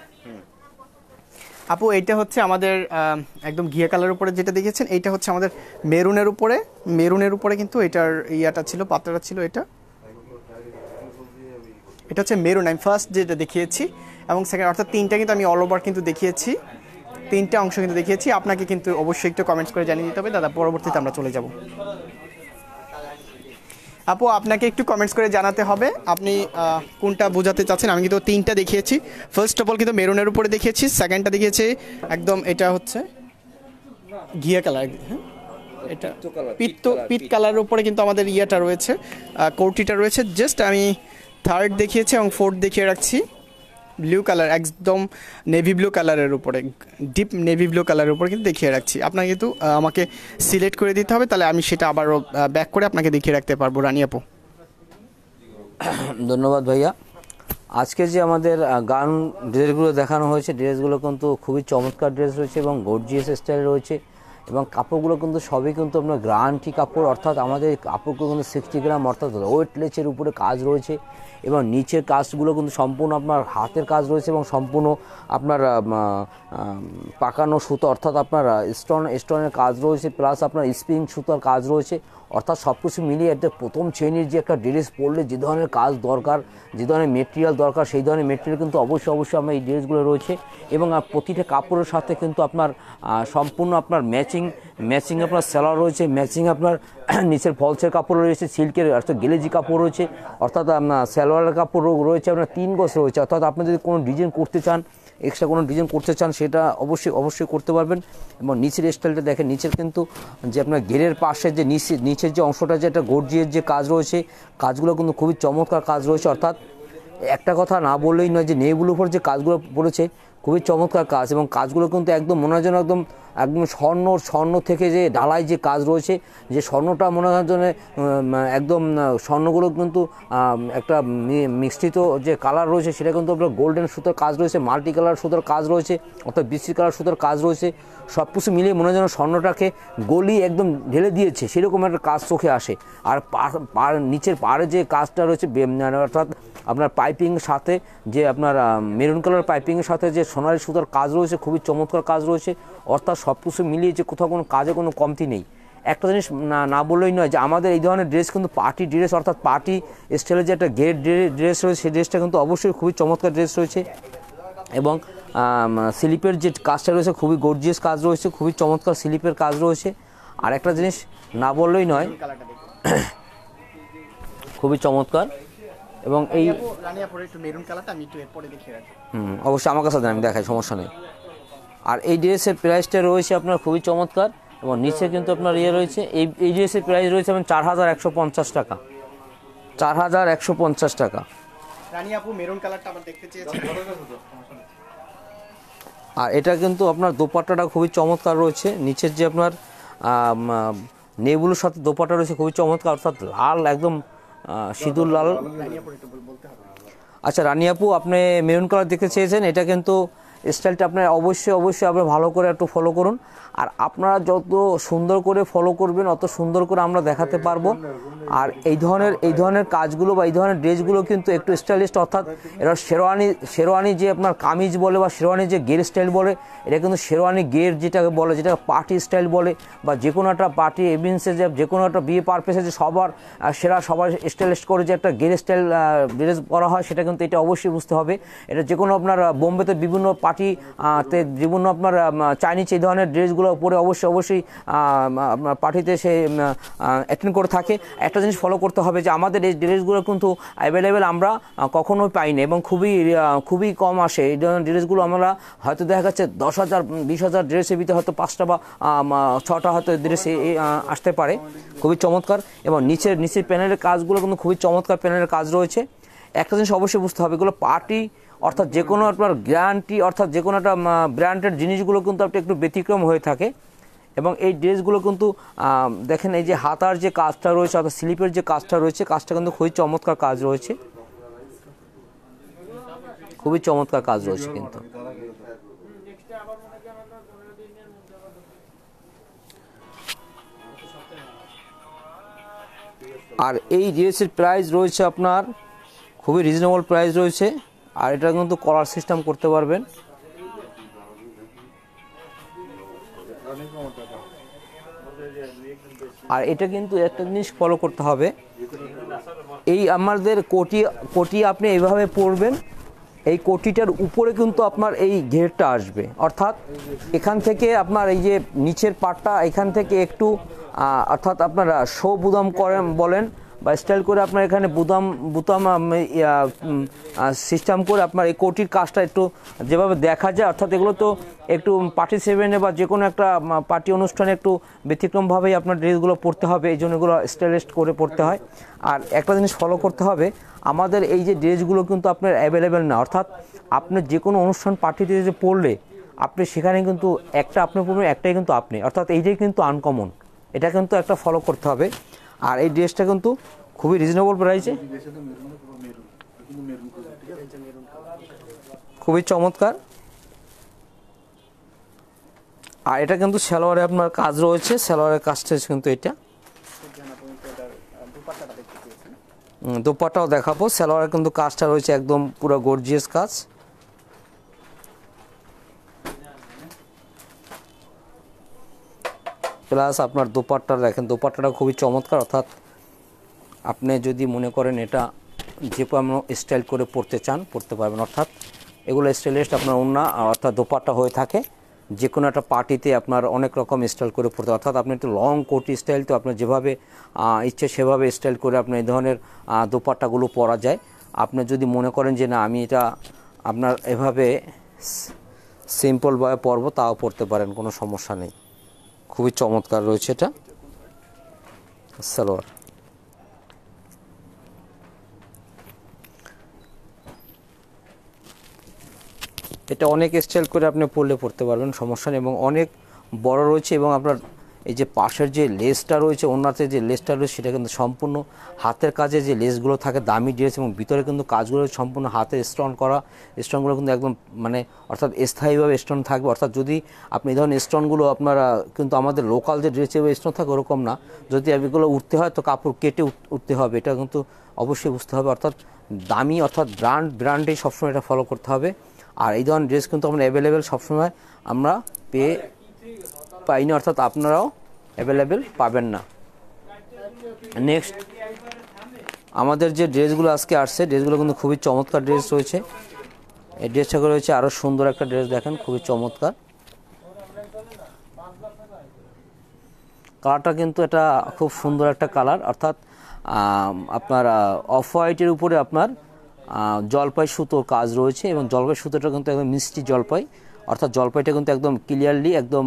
আপু এইটা হচ্ছে আমাদের একদম ঘিয়ে কালার উপরে যেটা দেখেছেন এইটা হচ্ছে আমাদের মেরুনের উপরে মেরুনের উপরে কিন্তু এটার ইয়াটা ছিল পাত্তাটা ছিল এটা এটা হচ্ছে মেরুন আমি ফার্স্ট যেটা দেখিয়েছি এবং সেকেন্ড অর্থাৎ তিনটা কিন্তু আমি অল ওভার কিন্তু দেখিয়েছি তিনটা অংশ কিন্তু দেখিয়েছি আপনাকে কিন্তু অবশ্যই একটু কমেন্টস করে জানিয়ে দিতে হবে দাদা পরবর্তীতে আমরা চলে যাব আপু আপনাকে একটু কমেন্টস করে জানাতে হবে আপনি কোনটা বোঝাতে চাচ্ছেন আমি কিন্তু তিনটা দেখিয়েছি ফার্স্ট অফ অল কিন্তু মেরুনের উপরে দেখিয়েছি সেকেন্ডটা দেখিয়েছি একদম এটা হচ্ছে ঘিয়া কালার হ্যাঁ এটা পিত্ত পিত কালারের উপরে কিন্তু আমাদের ইয়েটা রয়েছে কোর্টিটা রয়েছে জাস্ট আমি থার্ড দেখিয়েছি এবং ফোর্থ দেখিয়ে রাখছি ব্লু কালার একদম নেভি ব্লু কালারের উপরে ডিপ নেভি ব্লু কালারের উপরে কিন্তু দেখিয়ে রাখছি আপনাকে কিন্তু আমাকে সিলেক্ট করে দিতে হবে তাহলে আমি সেটা আবারও ব্যাক করে আপনাকে দেখিয়ে রাখতে পারবো রানী আপু ধন্যবাদ ভাইয়া আজকে যে আমাদের গান ড্রেসগুলো দেখানো হয়েছে ড্রেসগুলো কিন্তু খুবই চমৎকার ড্রেস রয়েছে এবং গর্জিয়াস স্টাইল রয়েছে এবং কাপড়গুলো কিন্তু সবই কিন্তু আমরা গ্রান্টি কাপড় অর্থাৎ আমাদের কাপড়গুলো কিন্তু সিক্সটি গ্রাম অর্থাৎ ওয়েটলেসের উপরে কাজ রয়েছে এবং নিচের কাজগুলো কিন্তু সম্পূর্ণ আপনার হাতের কাজ রয়েছে এবং সম্পূর্ণ আপনার পাকানো সুতো অর্থাৎ আপনার স্টোন স্টোনের কাজ রয়েছে প্লাস আপনার স্প্রিং সুতোর কাজ রয়েছে অর্থাৎ সব কিছু মিলিয়ে একটা প্রথম শ্রেণীর যে একটা ড্রেস পরলে যে ধরনের কাজ দরকার যে ধরনের মেটেরিয়াল দরকার সেই ধরনের মেটেরিয়াল কিন্তু অবশ্যই অবশ্যই আমার এই ড্রেসগুলো রয়েছে এবং প্রতিটা কাপড়ের সাথে কিন্তু আপনার সম্পূর্ণ আপনার ম্যাচিং ম্যাচিং আপনার সেলার রয়েছে ম্যাচিং আপনার নিচের ফলসের কাপড় রয়েছে সিল্কের অর্থাৎ গেলেজি কাপড় রয়েছে অর্থাৎ আপনার স্যালোয়ারের কাপড় রয়েছে আপনার তিন গছ রয়েছে অর্থাৎ আপনি যদি কোনো ডিজাইন করতে চান এক্সট্রা কোনো ডিজাইন করতে চান সেটা অবশ্যই অবশ্যই করতে পারবেন এবং নিচের স্টাইলটা দেখেন নিচের কিন্তু যে আপনার গেরের পাশে যে নিচে নিচের যে অংশটা যে একটা গর্জিয়ের যে কাজ রয়েছে কাজগুলো কিন্তু খুবই চমৎকার কাজ রয়েছে অর্থাৎ একটা কথা না বললেই নয় যে নেইগুলোর উপর যে কাজগুলো পড়েছে খুবই চমৎকার কাজ এবং কাজগুলো কিন্তু একদম মনে হয় যেন একদম একদম স্বর্ণ স্বর্ণ থেকে যে ডালায় যে কাজ রয়েছে যে স্বর্ণটা মনে হয় যেন একদম স্বর্ণগুলো কিন্তু একটা মিশ্রিত যে কালার রয়েছে সেটা কিন্তু আপনার গোল্ডেন সুতোর কাজ রয়েছে মাল্টি কালার সুতোর কাজ রয়েছে অর্থাৎ বিশ্রী কালার সুতোর কাজ রয়েছে সব কিছু মিলিয়ে মনে যেন স্বর্ণটাকে গলি একদম ঢেলে দিয়েছে সেরকম একটা কাজ চোখে আসে আর পার নিচের পাড়ে যে কাজটা রয়েছে মানে অর্থাৎ আপনার পাইপিং সাথে যে আপনার মেরুন কালার পাইপিংয়ের সাথে যে সোনালি সুতার কাজ রয়েছে খুবই চমৎকার কাজ রয়েছে অর্থাৎ সব কিছু মিলিয়ে যে কোথাও কোনো কাজে কোনো কমতি নেই একটা জিনিস না না বললেই নয় যে আমাদের এই ধরনের ড্রেস কিন্তু পার্টি ড্রেস অর্থাৎ পার্টি স্টাইলের যে একটা গেট ড্রেস রয়েছে সেই ড্রেসটা কিন্তু অবশ্যই খুবই চমৎকার ড্রেস রয়েছে এবং স্লিপের যে কাজটা রয়েছে খুবই গর্জিয়াস কাজ রয়েছে খুবই চমৎকার স্লিপের কাজ রয়েছে আর একটা জিনিস না বললেই নয় খুবই চমৎকার এবং এই অবশ্যই আমার কাছে আমি দেখাই সমস্যা নেই আর এই ড্রেসের প্রাইসটা রয়েছে আপনার খুবই চমৎকার এবং নিচে কিন্তু আপনার ইয়ে রয়েছে এই এই ড্রেসের প্রাইস রয়েছে এবং চার হাজার একশো পঞ্চাশ টাকা চার হাজার একশো পঞ্চাশ টাকা রানী আপু মেরুন কালারটা আমার দেখতে চেয়েছি আর এটা কিন্তু আপনার দোপাট্টাটা খুবই চমৎকার রয়েছে নিচের যে আপনার নেবুলোর সাথে দোপাট্টা রয়েছে খুবই চমৎকার অর্থাৎ লাল একদম সিঁদুর লাল আচ্ছা রানিয়াপু আপনি মেরুন কালার দেখতে চেয়েছেন এটা কিন্তু স্টাইলটা আপনার অবশ্যই অবশ্যই আপনি ভালো করে একটু ফলো করুন আর আপনারা যত সুন্দর করে ফলো করবেন অত সুন্দর করে আমরা দেখাতে পারবো আর এই ধরনের এই ধরনের কাজগুলো বা এই ধরনের ড্রেসগুলো কিন্তু একটু স্টাইলিস্ট অর্থাৎ এরা শেরওয়ানি শেরওয়ানি যে আপনার কামিজ বলে বা শেরওয়ানি যে গের স্টাইল বলে এটা কিন্তু শেরওয়ানি গের যেটাকে বলে যেটা পার্টি স্টাইল বলে বা যে কোনো একটা পার্টি এভিন্সে যে যে কোনো একটা বিয়ে পারপেসে যে সবার সেরা সবার স্টাইলিস্ট করে যে একটা গের স্টাইল ড্রেস করা হয় সেটা কিন্তু এটা অবশ্যই বুঝতে হবে এটা যে কোনো আপনার বোম্বেতে বিভিন্ন পার্টিতে বিভিন্ন আপনার চাইনিজ এই ধরনের ড্রেসগুলো সেগুলো পড়ে অবশ্যই অবশ্যই পার্টিতে সে অ্যাটেন্ড করে থাকে একটা জিনিস ফলো করতে হবে যে আমাদের এই ড্রেসগুলো কিন্তু অ্যাভেলেবেল আমরা কখনো পাই না এবং খুবই খুবই কম আসে এই ড্রেসগুলো আমরা হয়তো দেখা যাচ্ছে দশ হাজার বিশ হাজার ড্রেসের ভিতরে হয়তো পাঁচটা বা ছটা হয়তো ড্রেস আসতে পারে খুবই চমৎকার এবং নিচের নিচের প্যানেলের কাজগুলো কিন্তু খুবই চমৎকার প্যানেলের কাজ রয়েছে একটা জিনিস অবশ্যই বুঝতে হবে এগুলো পার্টি অর্থাৎ যে কোনো আপনার গ্যারান্টি অর্থাৎ যে কোনো একটা ব্র্যান্ডেড জিনিসগুলো কিন্তু আপনি একটু ব্যতিক্রম হয়ে থাকে এবং এই ড্রেসগুলো কিন্তু দেখেন এই যে হাতার যে কাজটা রয়েছে অর্থাৎ স্লিপের যে কাজটা রয়েছে কাজটা কিন্তু খুবই চমৎকার কাজ রয়েছে খুবই চমৎকার কাজ রয়েছে কিন্তু আর এই ড্রেসের প্রাইস রয়েছে আপনার খুবই রিজনেবল প্রাইস রয়েছে আর এটা কিন্তু কলার সিস্টেম করতে পারবেন আর এটা কিন্তু একটা জিনিস ফলো করতে হবে এই আমাদের কোটি কোটি আপনি এইভাবে পরবেন এই কোটিটার উপরে কিন্তু আপনার এই ঘেরটা আসবে অর্থাৎ এখান থেকে আপনার এই যে নিচের পাটটা এখান থেকে একটু অর্থাৎ আপনারা শো বুদম করেন বলেন বা স্টাইল করে আপনার এখানে বুতাম বুতাম সিস্টেম করে আপনার এই কোটির কাজটা একটু যেভাবে দেখা যায় অর্থাৎ এগুলো তো একটু পার্টি সেভেনে বা যে কোনো একটা পার্টি অনুষ্ঠানে একটু ব্যতিক্রমভাবেই আপনার ড্রেসগুলো পড়তে হবে এই জন্য এগুলো স্টাইলিস্ট করে পড়তে হয় আর একটা জিনিস ফলো করতে হবে আমাদের এই যে ড্রেসগুলো কিন্তু আপনার অ্যাভেলেবেল না অর্থাৎ আপনি যে কোনো অনুষ্ঠান পার্টিতে যে পড়লে আপনি সেখানে কিন্তু একটা আপনার পড়বেন একটাই কিন্তু আপনি অর্থাৎ এইটাই কিন্তু আনকমন এটা কিন্তু একটা ফলো করতে হবে আর এই ড্রেসটা কিন্তু খুবই রিজনেবল প্রাইসে খুবই চমৎকার আর এটা কিন্তু সেলোয়ারে আপনার কাজ রয়েছে সেলোয়ারের কাজটা কিন্তু এটা দুপাটাও দেখাবো সেলোয়ারের কিন্তু কাজটা রয়েছে একদম পুরো গর্জিয়াস কাজ প্লাস আপনার দোপাট্টা দেখেন দোপাট্টাটা খুবই চমৎকার অর্থাৎ আপনি যদি মনে করেন এটা যে কোনো স্টাইল করে পড়তে চান পড়তে পারবেন অর্থাৎ এগুলো স্টাইলিস্ট আপনার ওনা অর্থাৎ দোপাট্টা হয়ে থাকে যে কোনো একটা পার্টিতে আপনার অনেক রকম স্টাইল করে পড়তে অর্থাৎ আপনি একটু লং কোটি স্টাইল তো আপনার যেভাবে ইচ্ছে সেভাবে স্টাইল করে আপনার এই ধরনের দোপাট্টাগুলো পরা যায় আপনি যদি মনে করেন যে না আমি এটা আপনার এভাবে সিম্পলভাবে পরব তাও পড়তে পারেন কোনো সমস্যা নেই খুবই চমৎকার রয়েছে এটা সালোয়ার এটা অনেক স্টাইল করে আপনি পরলে পড়তে পারবেন সমস্যা নেই এবং অনেক বড় রয়েছে এবং আপনার এই যে পাশের যে লেসটা রয়েছে ওনাতে যে লেসটা রয়েছে সেটা কিন্তু সম্পূর্ণ হাতের কাজে যে লেসগুলো থাকে দামি ড্রেস এবং ভিতরে কিন্তু কাজগুলো সম্পূর্ণ হাতে স্টোন করা স্টোনগুলো কিন্তু একদম মানে অর্থাৎ স্থায়ীভাবে স্টোন থাকবে অর্থাৎ যদি আপনি এই ধরনের স্টোনগুলো আপনারা কিন্তু আমাদের লোকাল যে ড্রেসে স্টোন থাকে ওরকম না যদি এগুলো উঠতে হয় তো কাপড় কেটে উঠতে হবে এটা কিন্তু অবশ্যই বুঝতে হবে অর্থাৎ দামি অর্থাৎ ব্র্যান্ড ব্র্যান্ডেই সবসময় এটা ফলো করতে হবে আর এই ধরনের ড্রেস কিন্তু আমরা অ্যাভেলেবেল সবসময় আমরা পেয়ে পাইনি অর্থাৎ আপনারাও অ্যাভেলেবেল পাবেন না নেক্সট আমাদের যে ড্রেসগুলো আজকে আসছে ড্রেসগুলো কিন্তু খুবই চমৎকার ড্রেস রয়েছে এই ড্রেসটা রয়েছে আরও সুন্দর একটা ড্রেস দেখেন খুবই চমৎকার কালারটা কিন্তু এটা খুব সুন্দর একটা কালার অর্থাৎ আপনার অফ হোয়াইটের উপরে আপনার জলপাই সুতোর কাজ রয়েছে এবং জলপাই সুতোটা কিন্তু একদম মিষ্টি জলপাই অর্থাৎ জলপাইটা কিন্তু একদম ক্লিয়ারলি একদম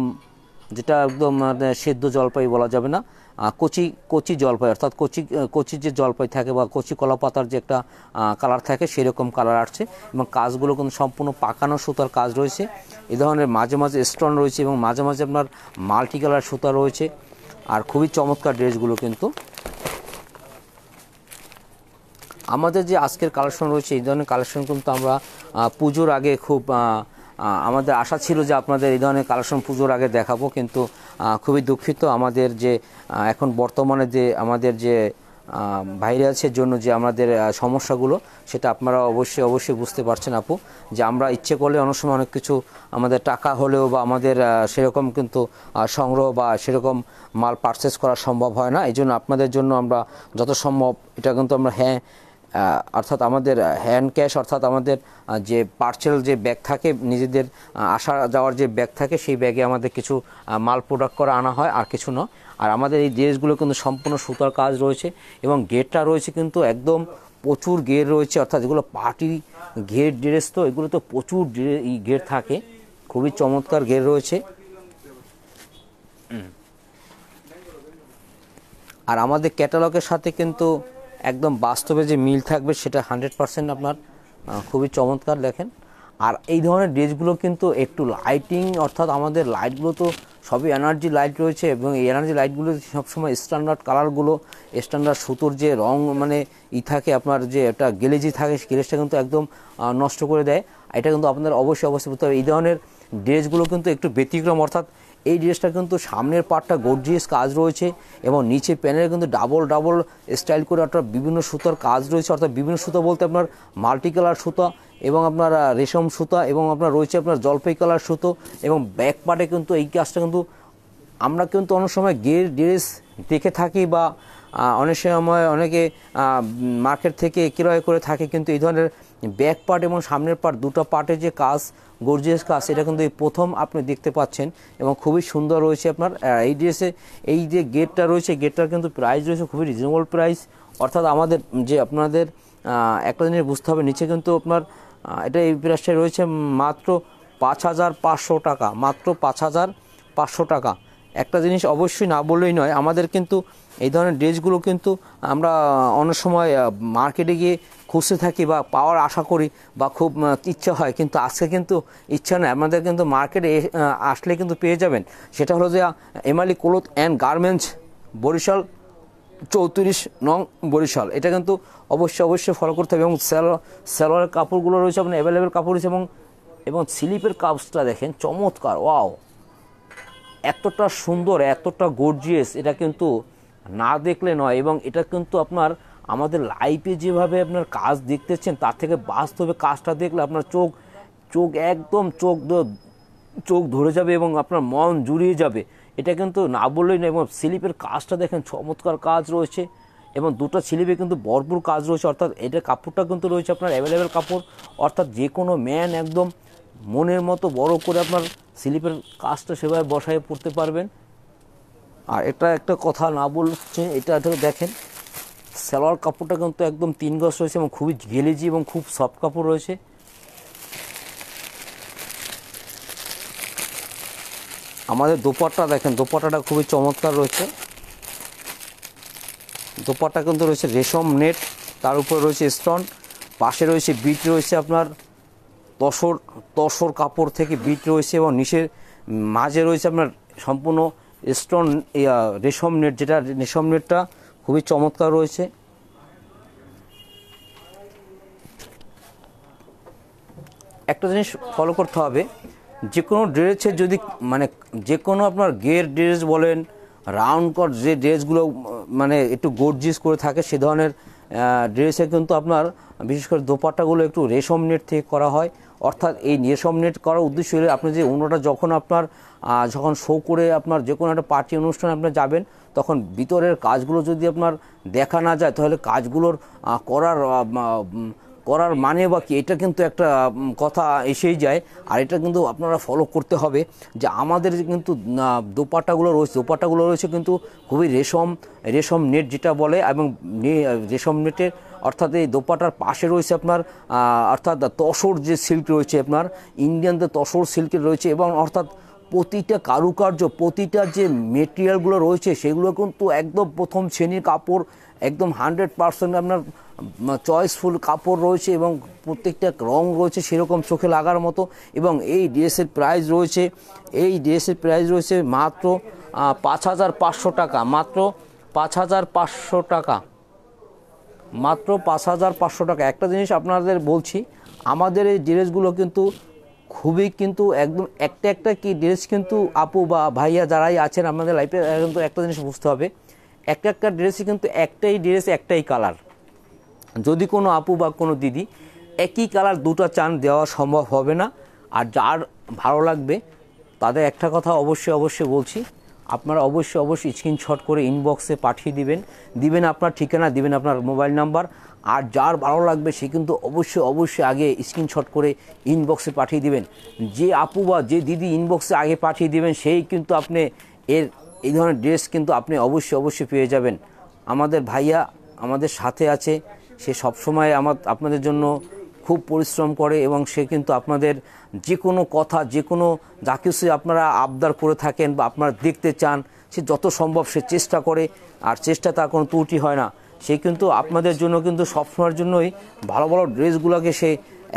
যেটা একদম মানে, সেদ্ধ জলপাই বলা যাবে না কচি কচি জলপাই অর্থাৎ কচি কচি যে জলপাই থাকে বা কচি কলা পাতার যে একটা কালার থাকে সেরকম কালার আসছে এবং কাজগুলো কিন্তু সম্পূর্ণ পাকানো সুতার কাজ রয়েছে এ ধরনের মাঝে মাঝে স্টোন রয়েছে এবং মাঝে মাঝে আপনার মাল্টি কালার সুতা রয়েছে আর খুবই চমৎকার ড্রেসগুলো কিন্তু আমাদের যে আজকের কালেকশন রয়েছে এই ধরনের কালেকশন কিন্তু আমরা পুজোর আগে খুব আমাদের আশা ছিল যে আপনাদের এই ধরনের কালেকশন পুজোর আগে দেখাবো কিন্তু খুবই দুঃখিত আমাদের যে এখন বর্তমানে যে আমাদের যে ভাইরাসের জন্য যে আমাদের সমস্যাগুলো সেটা আপনারা অবশ্যই অবশ্যই বুঝতে পারছেন আপু যে আমরা ইচ্ছে করলে অনেক সময় অনেক কিছু আমাদের টাকা হলেও বা আমাদের সেরকম কিন্তু সংগ্রহ বা সেরকম মাল পারচেস করা সম্ভব হয় না এই জন্য আপনাদের জন্য আমরা যত সম্ভব এটা কিন্তু আমরা হ্যাঁ অর্থাৎ আমাদের হ্যান্ড ক্যাশ অর্থাৎ আমাদের যে পার্সেল যে ব্যাগ থাকে নিজেদের আসা যাওয়ার যে ব্যাগ থাকে সেই ব্যাগে আমাদের কিছু মাল প্রোডাক্ট করে আনা হয় আর কিছু নয় আর আমাদের এই ড্রেসগুলো কিন্তু সম্পূর্ণ সুতার কাজ রয়েছে এবং গেটটা রয়েছে কিন্তু একদম প্রচুর গের রয়েছে অর্থাৎ যেগুলো পার্টি ঘের ড্রেস তো এগুলো তো প্রচুর গের থাকে খুবই চমৎকার গের রয়েছে আর আমাদের ক্যাটালগের সাথে কিন্তু একদম বাস্তবে যে মিল থাকবে সেটা হান্ড্রেড পারসেন্ট আপনার খুবই চমৎকার দেখেন আর এই ধরনের ড্রেসগুলো কিন্তু একটু লাইটিং অর্থাৎ আমাদের লাইটগুলো তো সবই এনার্জি লাইট রয়েছে এবং এই এনার্জি লাইটগুলো সবসময় স্ট্যান্ডার্ড কালারগুলো স্ট্যান্ডার্ড সুতোর যে রং মানে ই থাকে আপনার যে একটা গেলেজি থাকে গেলেজটা কিন্তু একদম নষ্ট করে দেয় এটা কিন্তু আপনাদের অবশ্যই অবশ্যই বুঝতে হবে এই ধরনের ড্রেসগুলো কিন্তু একটু ব্যতিক্রম অর্থাৎ এই ড্রেসটা কিন্তু সামনের পাটটা গর্জিয়াস কাজ রয়েছে এবং নিচে প্যানেলে কিন্তু ডাবল ডাবল স্টাইল করে একটা বিভিন্ন সুতার কাজ রয়েছে অর্থাৎ বিভিন্ন সুতা বলতে আপনার মাল্টি কালার সুতা এবং আপনার রেশম সুতা এবং আপনার রয়েছে আপনার জলপাই কালার সুতো এবং ব্যাক পার্টে কিন্তু এই কাজটা কিন্তু আমরা কিন্তু অনেক সময় গের ড্রেস দেখে থাকি বা অনেক সময় অনেকে মার্কেট থেকে ক্রয় করে থাকে কিন্তু এই ধরনের ব্যাক পার্ট এবং সামনের পার্ট দুটো পার্টের যে কাজ গর্জিয়াস কাজ এটা কিন্তু এই প্রথম আপনি দেখতে পাচ্ছেন এবং খুবই সুন্দর রয়েছে আপনার এই ড্রেসে এই যে গেটটা রয়েছে গেটটার কিন্তু প্রাইস রয়েছে খুবই রিজনেবল প্রাইস অর্থাৎ আমাদের যে আপনাদের একটা জিনিস বুঝতে হবে নিচে কিন্তু আপনার এটা এই প্রাইসটায় রয়েছে মাত্র পাঁচ হাজার পাঁচশো টাকা মাত্র পাঁচ হাজার পাঁচশো টাকা একটা জিনিস অবশ্যই না বললেই নয় আমাদের কিন্তু এই ধরনের ড্রেসগুলো কিন্তু আমরা অনেক সময় মার্কেটে গিয়ে খুঁজতে থাকি বা পাওয়ার আশা করি বা খুব ইচ্ছা হয় কিন্তু আজকে কিন্তু ইচ্ছা নয় আমাদের কিন্তু মার্কেটে আসলে কিন্তু পেয়ে যাবেন সেটা হলো যে M Ali cloth and garments Barishal চৌত্রিশ নং বরিশাল এটা কিন্তু অবশ্যই অবশ্যই ফলো করতে হবে এবং স্যালোয়ার কাপড়গুলো রয়েছে আপনার অ্যাভেলেবেল কাপড় রয়েছে এবং এবং স্লিপের কাপসটা দেখেন চমৎকার ওয়াও এতটা সুন্দর এতটা গর্জিয়াস এটা কিন্তু না দেখলে নয় এবং এটা কিন্তু আপনার আমাদের লাইফে যেভাবে আপনার কাজ দেখতেছেন তার থেকে বাস্তবে কাজটা দেখলে আপনার চোখ চোখ একদম চোখ চোখ ধরে যাবে এবং আপনার মন জুড়িয়ে যাবে এটা কিন্তু না বললেই না এবং স্লিপের কাজটা দেখেন চমৎকার কাজ রয়েছে এবং দুটো স্লিপে কিন্তু ভরপুর কাজ রয়েছে অর্থাৎ এটা কাপড়টা কিন্তু রয়েছে আপনার অ্যাভেলেবেল কাপড় অর্থাৎ যে কোনো ম্যান একদম মনের মতো বড় করে আপনার স্লিপের কাজটা সেভাবে বসায় পড়তে পারবেন আর এটা একটা কথা না বলছে এটা ধরো দেখেন সালোয়ার কাপড়টা কিন্তু একদম তিন গজ রয়েছে এবং খুবই গেলেজি এবং খুব সফট কাপড় রয়েছে আমাদের দোপাটা দেখেন দোপাট্টাটা খুবই চমৎকার রয়েছে দোপাট্টা কিন্তু রয়েছে রেশম নেট তার উপরে রয়েছে স্টোন পাশে রয়েছে বিট রয়েছে আপনার তসর তসর কাপড় থেকে বিট রয়েছে এবং নিচের মাঝে রয়েছে আপনার সম্পূর্ণ স্টোন রেশম নেট যেটা রেশম নেটটা খুবই চমৎকার রয়েছে একটা জিনিস ফলো করতে হবে যে কোনো ড্রেসে যদি মানে যে কোনো আপনার গের ড্রেস বলেন রাউন্ড কট যে ড্রেসগুলো মানে একটু গোর্জিস করে থাকে সে ধরনের ড্রেসে কিন্তু আপনার বিশেষ করে দোপাট্টাগুলো একটু রেশম নেট থেকে করা হয় অর্থাৎ এই রেশম নেট করার উদ্দেশ্য হলে আপনি যে উনোটা যখন আপনার যখন শো করে আপনার যে কোনো একটা পার্টি অনুষ্ঠানে আপনি যাবেন তখন ভিতরের কাজগুলো যদি আপনার দেখা না যায় তাহলে কাজগুলোর করার করার মানে বা কি এটা কিন্তু একটা কথা এসেই যায় আর এটা কিন্তু আপনারা ফলো করতে হবে যে আমাদের কিন্তু দোপাটাগুলো রয়েছে দোপাটাগুলো রয়েছে কিন্তু খুবই রেশম রেশম নেট যেটা বলে এবং রেশম নেটের অর্থাৎ এই দোপাটার পাশে রয়েছে আপনার অর্থাৎ তসর যে সিল্ক রয়েছে আপনার ইন্ডিয়ানদের তসর সিল্কের রয়েছে এবং অর্থাৎ প্রতিটা কারুকার্য প্রতিটা যে মেটেরিয়ালগুলো রয়েছে সেগুলো কিন্তু একদম প্রথম শ্রেণীর কাপড় একদম হান্ড্রেড পারসেন্ট আপনার চয়েসফুল কাপড় রয়েছে এবং প্রত্যেকটা রং রয়েছে সেরকম চোখে লাগার মতো এবং এই ড্রেসের প্রাইস রয়েছে এই ড্রেসের প্রাইস রয়েছে মাত্র পাঁচ হাজার পাঁচশো টাকা মাত্র পাঁচ হাজার পাঁচশো টাকা মাত্র পাঁচ হাজার পাঁচশো টাকা একটা জিনিস আপনাদের বলছি আমাদের এই ড্রেসগুলো কিন্তু খুবই কিন্তু একদম একটা একটা কি ড্রেস কিন্তু আপু বা ভাইয়া যারাই আছেন আমাদের লাইফে কিন্তু একটা জিনিস বুঝতে হবে একটা একটা ড্রেসে কিন্তু একটাই ড্রেস একটাই কালার যদি কোনো আপু বা কোনো দিদি একই কালার দুটো চান দেওয়া সম্ভব হবে না আর যার ভালো লাগবে তাদের একটা কথা অবশ্যই অবশ্যই বলছি আপনারা অবশ্যই অবশ্যই স্ক্রিনশট করে ইনবক্সে পাঠিয়ে দিবেন দিবেন আপনার ঠিকানা দিবেন আপনার মোবাইল নাম্বার আর যার ভালো লাগবে সে কিন্তু অবশ্যই অবশ্যই আগে স্ক্রিনশট করে ইনবক্সে পাঠিয়ে দিবেন যে আপু বা যে দিদি ইনবক্সে আগে পাঠিয়ে দিবেন সেই কিন্তু আপনি এর এই ধরনের ড্রেস কিন্তু আপনি অবশ্যই অবশ্যই পেয়ে যাবেন আমাদের ভাইয়া আমাদের সাথে আছে সে সবসময় আমার আপনাদের জন্য খুব পরিশ্রম করে এবং সে কিন্তু আপনাদের যে কোনো কথা যে কোনো যা কিছু আপনারা আবদার করে থাকেন বা আপনারা দেখতে চান সে যত সম্ভব সে চেষ্টা করে আর চেষ্টা তার কোনো ত্রুটি হয় না সে কিন্তু আপনাদের জন্য কিন্তু সবসময়ের জন্যই ভালো ভালো ড্রেসগুলোকে সে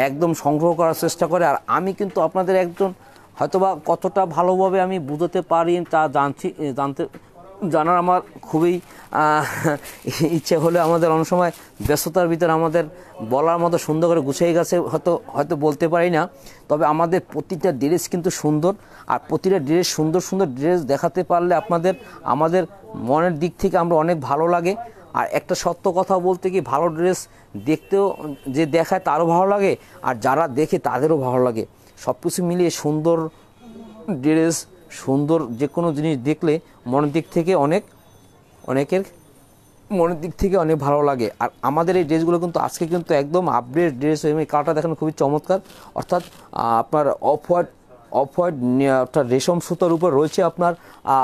একদম সংগ্রহ করার চেষ্টা করে আর আমি কিন্তু আপনাদের একজন হয়তোবা কতটা ভালোভাবে আমি বুঝতে পারি তা জানছি জানতে জানার আমার খুবই ইচ্ছে হলে আমাদের অনেক সময় ব্যস্ততার ভিতরে আমাদের বলার মতো সুন্দর করে গুছিয়ে গেছে হয়তো হয়তো বলতে পারি না তবে আমাদের প্রতিটা ড্রেস কিন্তু সুন্দর আর প্রতিটা ড্রেস সুন্দর সুন্দর ড্রেস দেখাতে পারলে আপনাদের আমাদের মনের দিক থেকে আমরা অনেক ভালো লাগে আর একটা সত্য কথা বলতে কি ভালো ড্রেস দেখতেও যে দেখায় তারও ভালো লাগে আর যারা দেখে তাদেরও ভালো লাগে সব কিছু মিলিয়ে সুন্দর ড্রেস সুন্দর যে কোনো জিনিস দেখলে মনের দিক থেকে অনেক অনেকের মনের দিক থেকে অনেক ভালো লাগে আর আমাদের এই ড্রেসগুলো কিন্তু আজকে কিন্তু একদম আপডেট ড্রেস হয়ে কাটা দেখানো খুবই চমৎকার অর্থাৎ আপনার অফ হোয়াইট অফ হোয়াইট অর্থাৎ রেশম সুতার উপর রয়েছে আপনার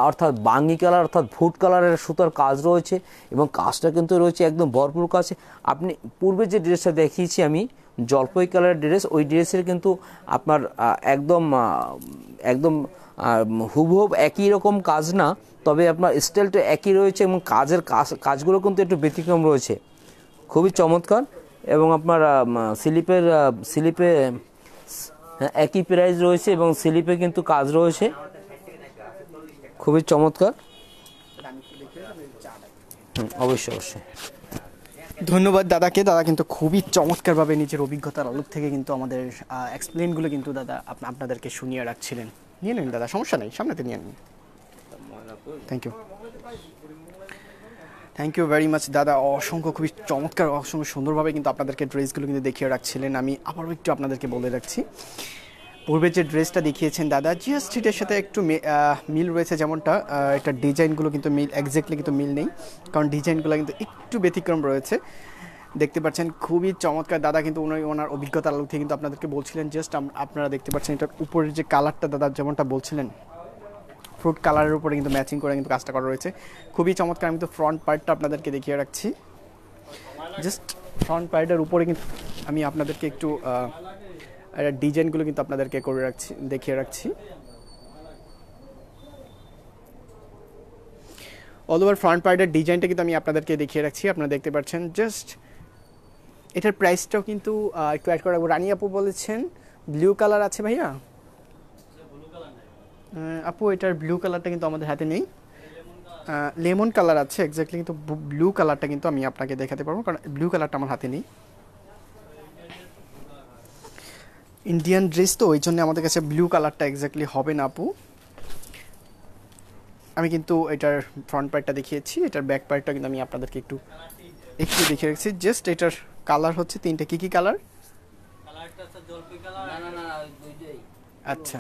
অর্থাৎ বাঙ্গি কালার অর্থাৎ ফুড কালারের সুতার কাজ রয়েছে এবং কাজটা কিন্তু রয়েছে একদম ভরপুর কাজ আপনি পূর্বে যে ড্রেসটা দেখিয়েছি আমি জলপাই কালারের ড্রেস ওই ড্রেসের কিন্তু আপনার একদম একদম হুবহুব একই রকম কাজ না তবে আপনার স্টাইলটা একই রয়েছে এবং কাজের কাজ কাজগুলো কিন্তু একটু ব্যতিক্রম রয়েছে খুবই চমৎকার এবং আপনার স্লিপের স্লিপে হ্যাঁ একই প্রাইস রয়েছে এবং স্লিপে কিন্তু কাজ রয়েছে খুবই চমৎকার অবশ্যই অবশ্যই ধন্যবাদ দাদাকে দাদা কিন্তু খুবই চমৎকারভাবে নিজের অভিজ্ঞতার আলোক থেকে কিন্তু আমাদের এক্সপ্লেনগুলো কিন্তু দাদা আপনাদেরকে শুনিয়ে রাখছিলেন নিয়ে নিন দাদা সমস্যা নেই সামনেতে নিয়ে নিন thank you thank you very much দাদা অসংখ্য খুবই চমৎকার অসংখ্য সুন্দরভাবে কিন্তু আপনাদেরকে ড্রেসগুলো কিন্তু দেখিয়ে রাখছিলেন আমি আবারও একটু আপনাদেরকে বলে রাখছি পূর্বে যে ড্রেসটা দেখিয়েছেন দাদা জিএস সাথে একটু মিল রয়েছে যেমনটা একটা ডিজাইনগুলো কিন্তু মিল একজ্যাক্টলি কিন্তু মিল নেই কারণ ডিজাইনগুলো কিন্তু একটু ব্যতিক্রম রয়েছে দেখতে পাচ্ছেন খুবই চমৎকার দাদা কিন্তু উনি ওনার অভিজ্ঞতার আলোক থেকে কিন্তু আপনাদেরকে বলছিলেন জাস্ট আপনারা দেখতে পাচ্ছেন এটার উপরের যে কালারটা দাদা যেমনটা বলছিলেন ফ্রুট কালারের উপরে কিন্তু ম্যাচিং করে কিন্তু কাজটা করা রয়েছে খুবই চমৎকার আমি তো ফ্রন্ট পার্টটা আপনাদেরকে দেখিয়ে রাখছি জাস্ট ফ্রন্ট পার্টের উপরে কিন্তু আমি আপনাদেরকে একটু ডিজাইনগুলো কিন্তু আপনাদেরকে করে রাখছি দেখিয়ে রাখছি অল ওভার ফ্রন্ট পার্টের ডিজাইনটা কিন্তু আমি আপনাদেরকে দেখিয়ে রাখছি আপনারা দেখতে পাচ্ছেন জাস্ট এটার প্রাইসটাও কিন্তু একটু অ্যাড করা রানি আপু বলেছেন ব্লু কালার আছে ভাইয়া আপু এটার ব্লু কালারটা কিন্তু আমাদের হাতে নেই লেমন কালার আছে এক্স্যাক্টলি কিন্তু ব্লু কালারটা কিন্তু আমি আপনাকে দেখাতে পারবো কারণ ব্লু কালারটা আমার হাতে নেই ইন্ডিয়ান ড্রেস তো ওই জন্য আমাদের কাছে ব্লু কালারটা এক্স্যাক্টলি হবে না আপু আমি কিন্তু এটার ফ্রন্ট পার্টটা দেখিয়েছি এটার ব্যাক পার্টটা কিন্তু আমি আপনাদেরকে একটু একটু দেখিয়ে রাখছি জাস্ট এটার কালার হচ্ছে তিনটা কী কী কালার আচ্ছা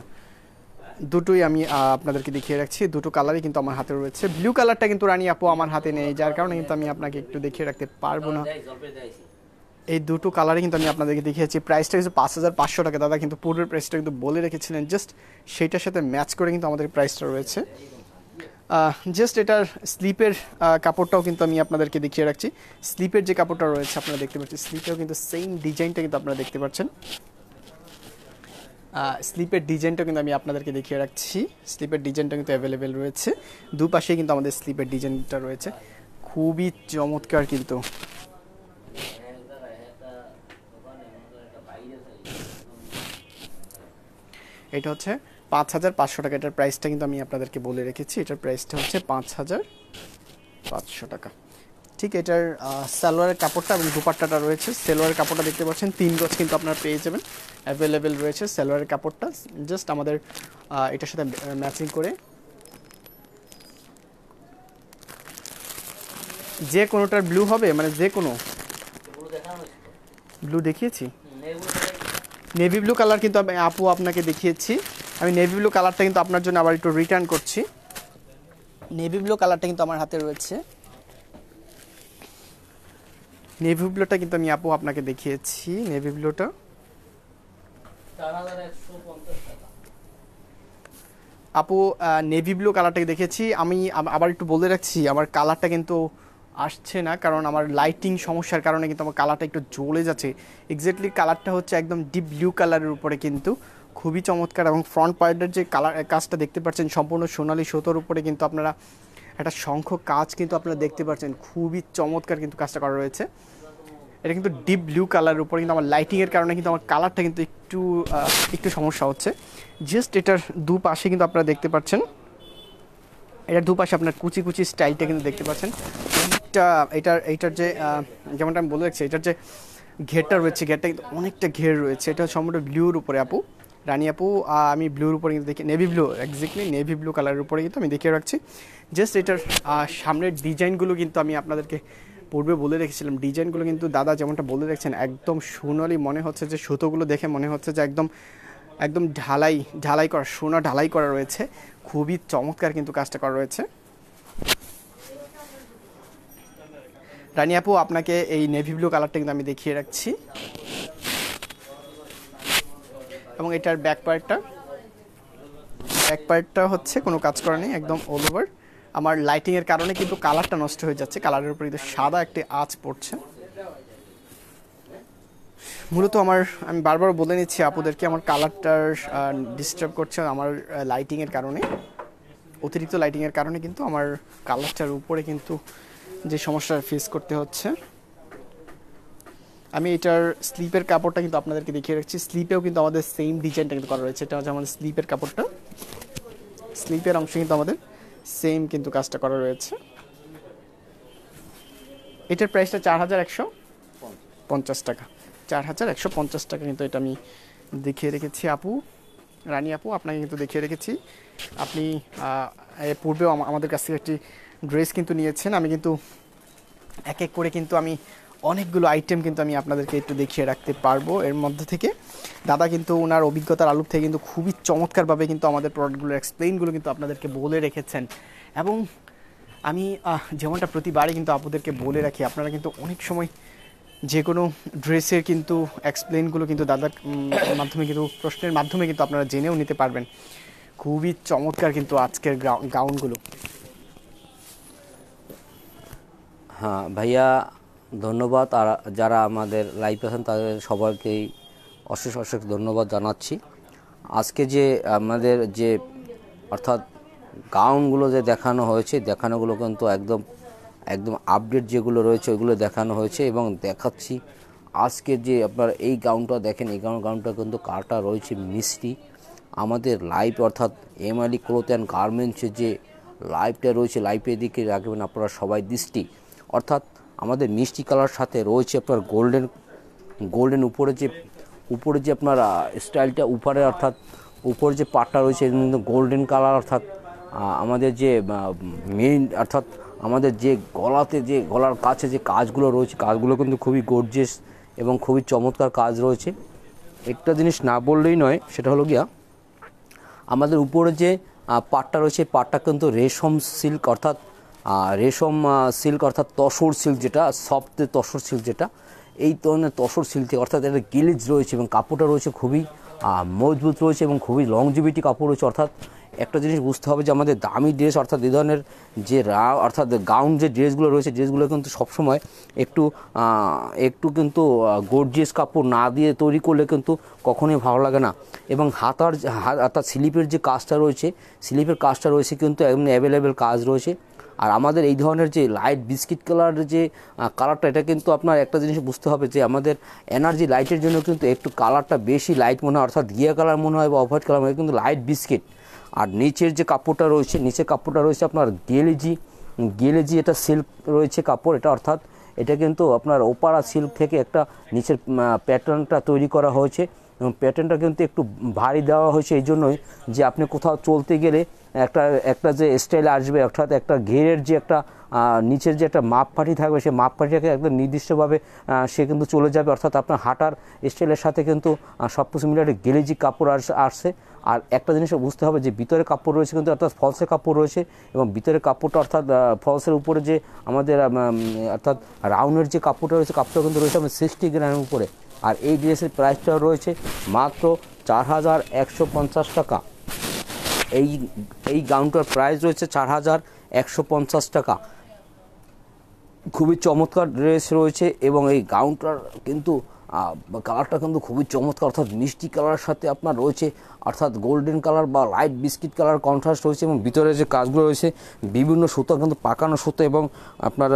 দুটোই আমি আপনাদেরকে দেখিয়ে রাখছি দুটো কালারই কিন্তু আমার হাতে রয়েছে ব্লু কালারটা কিন্তু রানী আপু আমার হাতে নেই যার কারণে কিন্তু আমি আপনাকে একটু দেখিয়ে রাখতে পারবো না এই দুটো কালারই কিন্তু আমি আপনাদেরকে দেখিয়েছি প্রাইসটা কিন্তু পাঁচ হাজার পাঁচশো টাকা দাদা কিন্তু পূর্বের প্রাইসটা কিন্তু বলে রেখেছিলেন জাস্ট সেইটার সাথে ম্যাচ করে কিন্তু আমাদের প্রাইসটা রয়েছে জাস্ট এটার স্লিপের কাপড়টাও কিন্তু আমি আপনাদেরকে দেখিয়ে রাখছি স্লিপের যে কাপড়টা রয়েছে আপনারা দেখতে পাচ্ছেন স্লিপেও কিন্তু সেম ডিজাইনটা কিন্তু আপনারা দেখতে পাচ্ছেন স্লিপের ডিজাইনটা কিন্তু আমি আপনাদেরকে দেখিয়ে রাখছি স্লিপের ডিজাইনটা কিন্তু অ্যাভেলেবেল রয়েছে দুপাশেই কিন্তু আমাদের স্লিপের ডিজাইনটা রয়েছে খুবই চমৎকার কিন্তু এটা হচ্ছে পাঁচ হাজার পাঁচশো টাকা এটার প্রাইসটা কিন্তু আমি আপনাদেরকে বলে রেখেছি এটার প্রাইসটা হচ্ছে পাঁচ হাজার পাঁচশো টাকা ঠিক এটার সালোয়ারের কাপড়টা এবং দুপাট্টাটা রয়েছে সালোয়ারের কাপড়টা দেখতে পাচ্ছেন তিন গজ কিন্তু আপনারা পেয়ে যাবেন অ্যাভেলেবেল রয়েছে সালোয়ারের কাপড়টা জাস্ট আমাদের এটার সাথে ম্যাচিং করে যে কোনোটার ব্লু হবে মানে যে কোনো ব্লু দেখিয়েছি নেভি ব্লু কালার কিন্তু আমি আপু আপনাকে দেখিয়েছি আমি নেভি ব্লু কালারটা কিন্তু আপনার জন্য আবার একটু রিটার্ন করছি নেভি ব্লু কালারটা কিন্তু আমার হাতে রয়েছে নেভি ব্লুটা কিন্তু আমি আপু আপনাকে দেখিয়েছি নেভি ব্লুটা আপু নেভি ব্লু কালারটাকে দেখেছি আমি আবার একটু বলে রাখছি আমার কালারটা কিন্তু আসছে না কারণ আমার লাইটিং সমস্যার কারণে কিন্তু আমার কালারটা একটু জ্বলে যাচ্ছে এক্স্যাক্টলি কালারটা হচ্ছে একদম ডিপ ব্লু কালারের উপরে কিন্তু খুবই চমৎকার এবং ফ্রন্ট পার্টের যে কালার কাজটা দেখতে পাচ্ছেন সম্পূর্ণ সোনালি সুতোর উপরে কিন্তু আপনারা একটা শঙ্খ কাজ কিন্তু আপনারা দেখতে পাচ্ছেন খুবই চমৎকার কিন্তু কাজটা করা রয়েছে এটা কিন্তু ডিপ ব্লু কালারের উপর কিন্তু আমার লাইটিংয়ের কারণে কিন্তু আমার কালারটা কিন্তু একটু একটু সমস্যা হচ্ছে জাস্ট এটার দুপাশে কিন্তু আপনারা দেখতে পাচ্ছেন এটার দুপাশে আপনার কুচি কুচি স্টাইলটা কিন্তু দেখতে পাচ্ছেন এটা এটার এইটার যে যেমনটা আমি বলে রাখছি এটার যে ঘেরটা রয়েছে ঘেরটা কিন্তু অনেকটা ঘের রয়েছে এটা সম্পূর্ণ ব্লুর উপরে আপু রানী আপু আমি ব্লুর উপরে কিন্তু দেখি navy blue exactly navy blue কালারের উপরে কিন্তু আমি দেখিয়ে রাখছি জাস্ট এটার সামনের ডিজাইনগুলো কিন্তু আমি আপনাদেরকে পূর্বে বলে রেখেছিলাম ডিজাইনগুলো কিন্তু দাদা যেমনটা বলে রেখেছেন একদম সোনালি মনে হচ্ছে যে সুতোগুলো দেখে মনে হচ্ছে যে একদম একদম ঢালাই ঢালাই করা সোনা ঢালাই করা রয়েছে খুবই চমৎকার কিন্তু কাজটা করা রয়েছে রানী আপু আপনাকে এই নেভি ব্লু কালারটা কিন্তু আমি দেখিয়ে রাখছি এবং এটার ব্যাক পার্টটা ব্যাক পার্টটা হচ্ছে কোনো কাজ করা নেই একদম অল ওভার আমার লাইটিংয়ের কারণে কিন্তু কালারটা নষ্ট হয়ে যাচ্ছে কালারের উপর কিন্তু সাদা একটি আঁচ পড়ছে মূলত আমার আমি বারবার বলে নিচ্ছি আপুদেরকে আমার কালারটার ডিস্টার্ব করছে আমার লাইটিংয়ের কারণে অতিরিক্ত লাইটিংয়ের কারণে কিন্তু আমার কালারটার উপরে কিন্তু যে সমস্যা ফেস করতে হচ্ছে আমি এটার স্লিপের কাপড়টা কিন্তু আপনাদেরকে দেখিয়ে রাখছি স্লিপেও কিন্তু আমাদের সেম ডিজাইনটা কিন্তু করা রয়েছে এটা হচ্ছে আমাদের স্লিপের কাপড়টা স্লিপের অংশ কিন্তু আমাদের সেম কিন্তু কাজটা করা রয়েছে এটার প্রাইসটা চার হাজার একশো পঞ্চাশ টাকা চার হাজার একশো পঞ্চাশ টাকা কিন্তু এটা আমি দেখিয়ে রেখেছি আপু রানী আপু আপনাকে কিন্তু দেখিয়ে রেখেছি আপনি পূর্বেও আমাদের কাছ থেকে একটি ড্রেস কিন্তু নিয়েছেন আমি কিন্তু এক এক করে কিন্তু আমি অনেকগুলো আইটেম কিন্তু আমি আপনাদেরকে একটু দেখিয়ে রাখতে পারবো এর মধ্যে থেকে দাদা কিন্তু ওনার অভিজ্ঞতার আলোক থেকে কিন্তু খুবই চমৎকারভাবে কিন্তু আমাদের প্রোডাক্টগুলোর এক্সপ্লেনগুলো কিন্তু আপনাদেরকে বলে রেখেছেন এবং আমি যেমনটা প্রতিবারই কিন্তু আপনাদেরকে বলে রাখি আপনারা কিন্তু অনেক সময় যে কোনো ড্রেসের কিন্তু এক্সপ্লেনগুলো কিন্তু দাদার মাধ্যমে কিন্তু প্রশ্নের মাধ্যমে কিন্তু আপনারা জেনেও নিতে পারবেন খুবই চমৎকার কিন্তু আজকের গাউনগুলো হ্যাঁ ভাইয়া ধন্যবাদ আর যারা আমাদের লাইভে আছেন তাদের সবাইকেই অশেষ অশেষ ধন্যবাদ জানাচ্ছি আজকে যে আমাদের যে অর্থাৎ গাউনগুলো যে দেখানো হয়েছে দেখানোগুলো কিন্তু একদম একদম আপডেট যেগুলো রয়েছে ওইগুলো দেখানো হয়েছে এবং দেখাচ্ছি আজকে যে আপনার এই গাউনটা দেখেন এই গাউন গাউনটা কিন্তু কাটা রয়েছে মিষ্টি আমাদের লাইভ অর্থাৎ এমআলি ক্লোথ অ্যান্ড গার্মেন্টসের যে লাইভটা রয়েছে লাইভের দিকে রাখবেন আপনারা সবাই দৃষ্টি অর্থাৎ আমাদের মিষ্টি কালার সাথে রয়েছে আপনার গোল্ডেন গোল্ডেন উপরে যে উপরে যে আপনার স্টাইলটা উপরে অর্থাৎ উপরে যে পাটটা রয়েছে গোল্ডেন কালার অর্থাৎ আমাদের যে মেইন অর্থাৎ আমাদের যে গলাতে যে গলার কাছে যে কাজগুলো রয়েছে কাজগুলো কিন্তু খুবই গর্জেস এবং খুবই চমৎকার কাজ রয়েছে একটা জিনিস না বললেই নয় সেটা হলো গিয়া আমাদের উপরে যে পাটটা রয়েছে পাটটা কিন্তু রেশম সিল্ক অর্থাৎ রেশম সিল্ক অর্থাৎ তসর সিল্ক যেটা সফট তসর সিল্ক যেটা এই ধরনের তসর সিল্ক অর্থাৎ এটা গিলিজ রয়েছে এবং কাপড়টা রয়েছে খুবই মজবুত রয়েছে এবং খুবই লংজিভিটি কাপড় রয়েছে অর্থাৎ একটা জিনিস বুঝতে হবে যে আমাদের দামি ড্রেস অর্থাৎ এই ধরনের যে রা অর্থাৎ গাউন যে ড্রেসগুলো রয়েছে ড্রেসগুলো কিন্তু সবসময় একটু একটু কিন্তু গর্জিয়াস কাপড় না দিয়ে তৈরি করলে কিন্তু কখনোই ভালো লাগে না এবং হাতার অর্থাৎ স্লিপের যে কাজটা রয়েছে স্লিপের কাজটা রয়েছে কিন্তু একদম অ্যাভেলেবেল কাজ রয়েছে আর আমাদের এই ধরনের যে লাইট বিস্কিট কালার যে কালারটা এটা কিন্তু আপনার একটা জিনিস বুঝতে হবে যে আমাদের এনার্জি লাইটের জন্য কিন্তু একটু কালারটা বেশি লাইট মনে হয় অর্থাৎ গিয়া ইয়ে কালার মনে হয় বা অফ হোয়াইট কালার মনে হয় কিন্তু লাইট বিস্কিট আর নিচের যে কাপড়টা রয়েছে নিচের কাপড়টা রয়েছে আপনার গেলেজি গেলেজি এটা সিল্ক রয়েছে কাপড় এটা অর্থাৎ এটা কিন্তু আপনার ওপারা সিল্ক থেকে একটা নিচের প্যাটার্নটা তৈরি করা হয়েছে এবং প্যাটার্নটা কিন্তু একটু ভারী দেওয়া হয়েছে এই জন্যই যে আপনি কোথাও চলতে গেলে একটা একটা যে স্টাইল আসবে অর্থাৎ একটা ঘেরের যে একটা নিচের যে একটা মাপকাঠি থাকবে সেই মাপকাঠিটাকে একদম নির্দিষ্টভাবে সে কিন্তু চলে যাবে অর্থাৎ আপনার হাঁটার স্টাইলের সাথে কিন্তু সব কিছু মিলে একটা গেলেজি কাপড় আসছে আর একটা জিনিস বুঝতে হবে যে ভিতরে কাপড় রয়েছে কিন্তু অর্থাৎ ফলসের কাপড় রয়েছে এবং ভিতরে কাপড়টা অর্থাৎ ফলসের উপরে যে আমাদের অর্থাৎ রাউন্ডের যে কাপড়টা রয়েছে কাপড়টা কিন্তু রয়েছে আমাদের সিক্সটি গ্রামের উপরে আর এই ড্রেসের প্রাইসটা রয়েছে মাত্র চার হাজার একশো পঞ্চাশ টাকা এই এই গাউনটার প্রাইস রয়েছে চার হাজার একশো পঞ্চাশ টাকা খুবই চমৎকার ড্রেস রয়েছে এবং এই গাউনটার কিন্তু কালারটা কিন্তু খুবই চমৎকার অর্থাৎ মিষ্টি কালারের সাথে আপনার রয়েছে অর্থাৎ গোল্ডেন কালার বা লাইট বিস্কিট কালার কন্ট্রাস্ট রয়েছে এবং ভিতরে যে কাজগুলো রয়েছে বিভিন্ন সুতো কিন্তু পাকানো সুতো এবং আপনার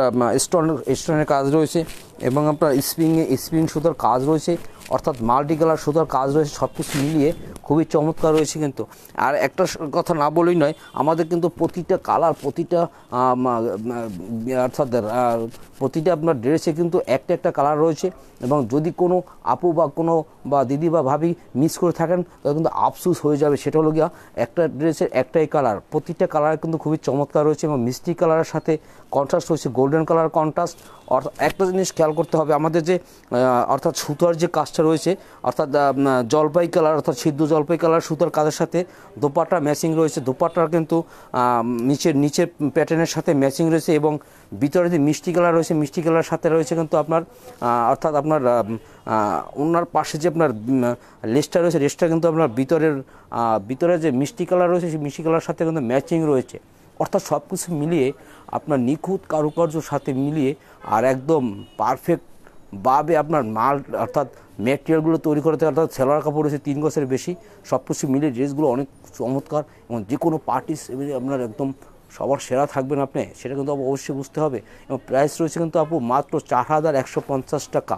স্টোন স্টোনের কাজ রয়েছে এবং আপনার স্প্রিংয়ে স্প্রিং সুতোর কাজ রয়েছে অর্থাৎ মাল্টি কালার সুতার কাজ রয়েছে সব কিছু মিলিয়ে খুবই চমৎকার রয়েছে কিন্তু আর একটা কথা না বলেই নয় আমাদের কিন্তু প্রতিটা কালার প্রতিটা অর্থাৎ প্রতিটা আপনার ড্রেসে কিন্তু একটা একটা কালার রয়েছে এবং যদি কোনো আপু বা কোনো বা দিদি বা ভাবি মিস করে থাকেন তাহলে কিন্তু আফসুস হয়ে যাবে সেটা হলো গিয়া একটা ড্রেসের একটাই কালার প্রতিটা কালার কিন্তু খুবই চমৎকার রয়েছে এবং মিষ্টি কালারের সাথে কন্ট্রাস্ট রয়েছে গোল্ডেন কালার কন্ট্রাস্ট অর্থাৎ একটা জিনিস খেয়াল করতে হবে আমাদের যে অর্থাৎ সুতার যে কাজটা রয়েছে অর্থাৎ জলপাই কালার অর্থাৎ সিদ্ধ জলপাই কালার সুতার কাজের সাথে দোপাট্টা ম্যাচিং রয়েছে দোপাট্টার কিন্তু নিচের নিচের প্যাটার্নের সাথে ম্যাচিং রয়েছে এবং ভিতরে যে মিষ্টি কালার রয়েছে মিষ্টি কালার সাথে রয়েছে কিন্তু আপনার অর্থাৎ আপনার ওনার পাশে যে আপনার লেসটা রয়েছে লেসটা কিন্তু আপনার ভিতরের ভিতরে যে মিষ্টি কালার রয়েছে সেই মিষ্টি কালার সাথে কিন্তু ম্যাচিং রয়েছে অর্থাৎ সব কিছু মিলিয়ে আপনার নিখুঁত কারুকার্য সাথে মিলিয়ে আর একদম পারফেক্ট ভাবে আপনার মাল অর্থাৎ ম্যাটেরিয়ালগুলো তৈরি করতে অর্থাৎ সেলার কাপড় রয়েছে তিন গছের বেশি সব কিছু মিলিয়ে ড্রেসগুলো অনেক চমৎকার এবং যে কোনো পার্টিস আপনার একদম সবার সেরা থাকবেন আপনি সেটা কিন্তু অবশ্যই বুঝতে হবে এবং প্রাইস রয়েছে কিন্তু আপু মাত্র চার হাজার একশো পঞ্চাশ টাকা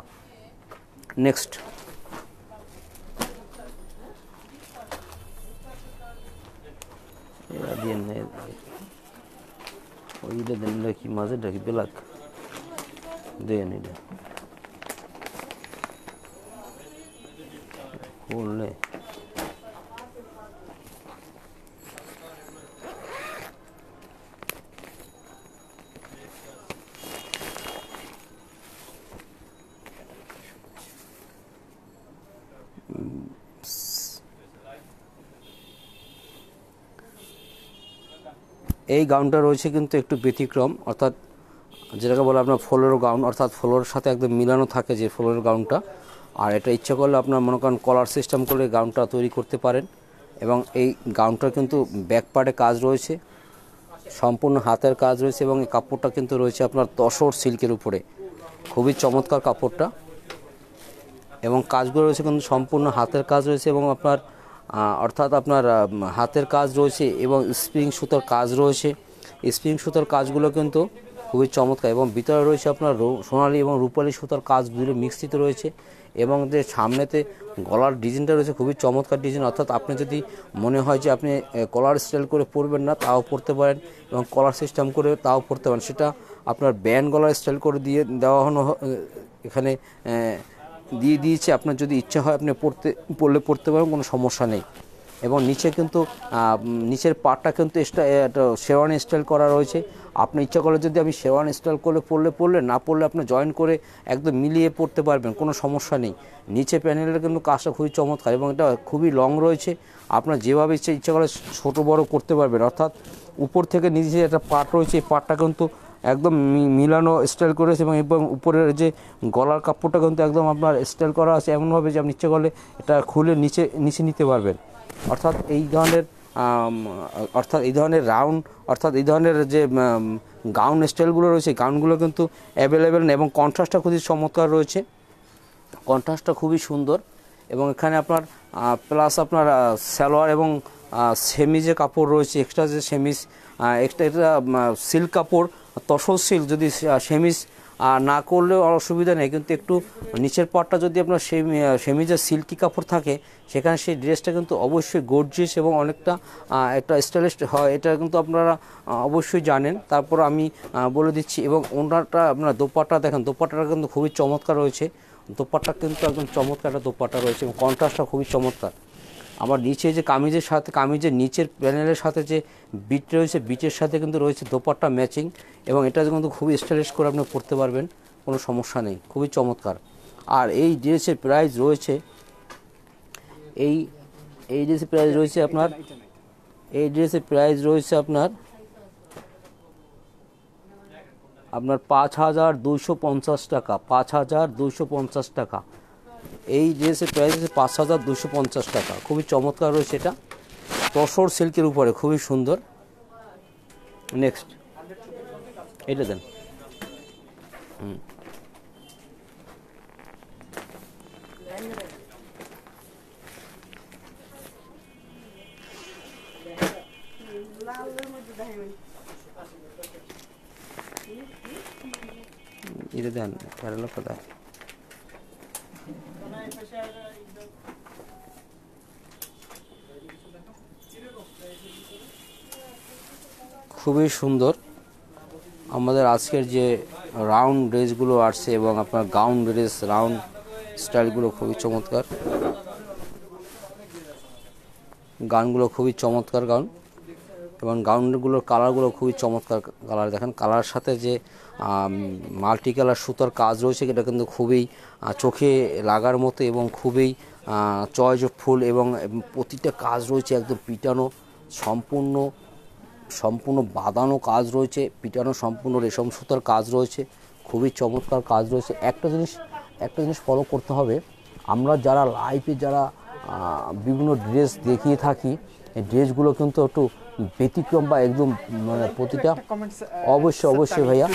নেক্সট দিয়ে Ile del Lucky Maze, Lucky Black. Then ile. Ole. এই গাউনটা রয়েছে কিন্তু একটু ব্যতিক্রম অর্থাৎ যেটাকে বলে আপনার ফ্লোর গাউন অর্থাৎ ফ্লোর সাথে একদম মিলানো থাকে যে ফ্লোরের গাউনটা আর এটা ইচ্ছা করলে আপনার মনে করেন কলার সিস্টেম করে গাউনটা তৈরি করতে পারেন এবং এই গাউনটার কিন্তু ব্যাক পার্টে কাজ রয়েছে সম্পূর্ণ হাতের কাজ রয়েছে এবং এই কাপড়টা কিন্তু রয়েছে আপনার তসর সিল্কের উপরে খুবই চমৎকার কাপড়টা এবং কাজগুলো রয়েছে কিন্তু সম্পূর্ণ হাতের কাজ রয়েছে এবং আপনার অর্থাৎ আপনার হাতের কাজ রয়েছে এবং স্প্রিং সুতার কাজ রয়েছে স্প্রিং সুতার কাজগুলো কিন্তু খুবই চমৎকার এবং ভিতরে রয়েছে আপনার সোনালি এবং রূপালি সুতার কাজগুলো মিশ্রিত রয়েছে এবং যে সামনেতে গলার ডিজাইনটা রয়েছে খুবই চমৎকার ডিজাইন অর্থাৎ আপনি যদি মনে হয় যে আপনি কলার স্টাইল করে পরবেন না তাও পরতে পারেন এবং কলার সিস্টেম করে তাও পরতে পারেন সেটা আপনার ব্যান্ড গলার স্টাইল করে দিয়ে দেওয়া এখানে দিয়ে দিয়েছে আপনার যদি ইচ্ছা হয় আপনি পড়তে পড়লে পড়তে পারেন কোনো সমস্যা নেই এবং নিচে কিন্তু নিচের পাটটা কিন্তু শেওয়ান স্টাইল করা রয়েছে আপনি ইচ্ছা করলে যদি আমি শেওয়ান স্টাইল করলে পড়লে পড়লে না পড়লে আপনি জয়েন করে একদম মিলিয়ে পড়তে পারবেন কোনো সমস্যা নেই নিচে প্যানেলের কিন্তু কাজটা খুবই চমৎকার এবং এটা খুবই লং রয়েছে আপনার যেভাবে ইচ্ছা ইচ্ছা করে ছোটো বড় করতে পারবেন অর্থাৎ উপর থেকে নিচে একটা পাট রয়েছে এই পাটটা কিন্তু একদম মিলানো স্টাইল করেছে এবং এবং উপরের যে গলার কাপড়টা কিন্তু একদম আপনার স্টাইল করা আছে এমনভাবে যে আপনি ইচ্ছে করলে এটা খুলে নিচে নিচে নিতে পারবেন অর্থাৎ এই ধরনের অর্থাৎ এই ধরনের রাউন্ড অর্থাৎ এই ধরনের যে গাউন স্টাইলগুলো রয়েছে গাউনগুলো কিন্তু অ্যাভেলেবেল এবং কন্ট্রাস্টটা খুবই চমৎকার রয়েছে কন্ট্রাস্টটা খুবই সুন্দর এবং এখানে আপনার প্লাস আপনার সালোয়ার এবং সেমি যে কাপড় রয়েছে এক্সট্রা যে সেমিস এক্সট্রা এটা সিল্ক কাপড় তসলশীল যদি সেমিজ না করলেও অসুবিধা নেই কিন্তু একটু নিচের পাটটা যদি আপনার সেমি সেমিজের সিল্কি কাপড় থাকে সেখানে সেই ড্রেসটা কিন্তু অবশ্যই গর্জিস এবং অনেকটা একটা স্টাইলিশ হয় এটা কিন্তু আপনারা অবশ্যই জানেন তারপর আমি বলে দিচ্ছি এবং ওনারটা আপনার দোপাটা দেখেন দোপাট্টাটা কিন্তু খুবই চমৎকার রয়েছে দোপাটা কিন্তু একদম চমৎকার একটা দোপাট্টা রয়েছে এবং কন্ট্রাস্টটা খুবই চমৎকার আবার নিচে যে কামিজের সাথে কামিজের নিচের প্যানেলের সাথে যে বিট রয়েছে বিটের সাথে কিন্তু রয়েছে দোপাট্টা ম্যাচিং এবং এটা কিন্তু খুবই স্টাইলিশ করে আপনি পরতে পারবেন কোনো সমস্যা নেই খুবই চমৎকার আর এই ড্রেসের প্রাইস রয়েছে এই এই ড্রেসের প্রাইস রয়েছে আপনার এই ড্রেসের প্রাইস রয়েছে আপনার আপনার পাঁচ হাজার দুশো পঞ্চাশ টাকা পাঁচ হাজার দুশো পঞ্চাশ টাকা এই ড্রেসের প্রাইস হচ্ছে পাঁচ হাজার দুশো পঞ্চাশ টাকা খুবই চমৎকার রয়েছে এটা তসর সিল্কের উপরে খুবই সুন্দর নেক্সট এটা দেন এটা দেন প্যারালো কোথায় খুবই সুন্দর আমাদের আজকের যে রাউন্ড ড্রেসগুলো আসছে এবং আপনার গাউন ড্রেস রাউন্ড স্টাইলগুলো খুবই চমৎকার গানগুলো খুবই চমৎকার গাউন এবং গাউনগুলোর কালারগুলো খুবই চমৎকার কালার দেখেন কালার সাথে যে মাল্টি কালার সুতার কাজ রয়েছে এটা কিন্তু খুবই চোখে লাগার মতো এবং খুবই ফুল এবং প্রতিটা কাজ রয়েছে একদম পিটানো সম্পূর্ণ সম্পূর্ণ বাঁধানো কাজ রয়েছে পিটানো সম্পূর্ণ রেশম সুতার কাজ রয়েছে খুবই চমৎকার কাজ রয়েছে একটা জিনিস একটা জিনিস ফলো করতে হবে আমরা যারা লাইফে যারা বিভিন্ন ড্রেস দেখিয়ে থাকি এই ড্রেসগুলো কিন্তু একটু ব্যতিক্রম বা একদম মানে প্রতিটা অবশ্যই অবশ্যই ভাইয়া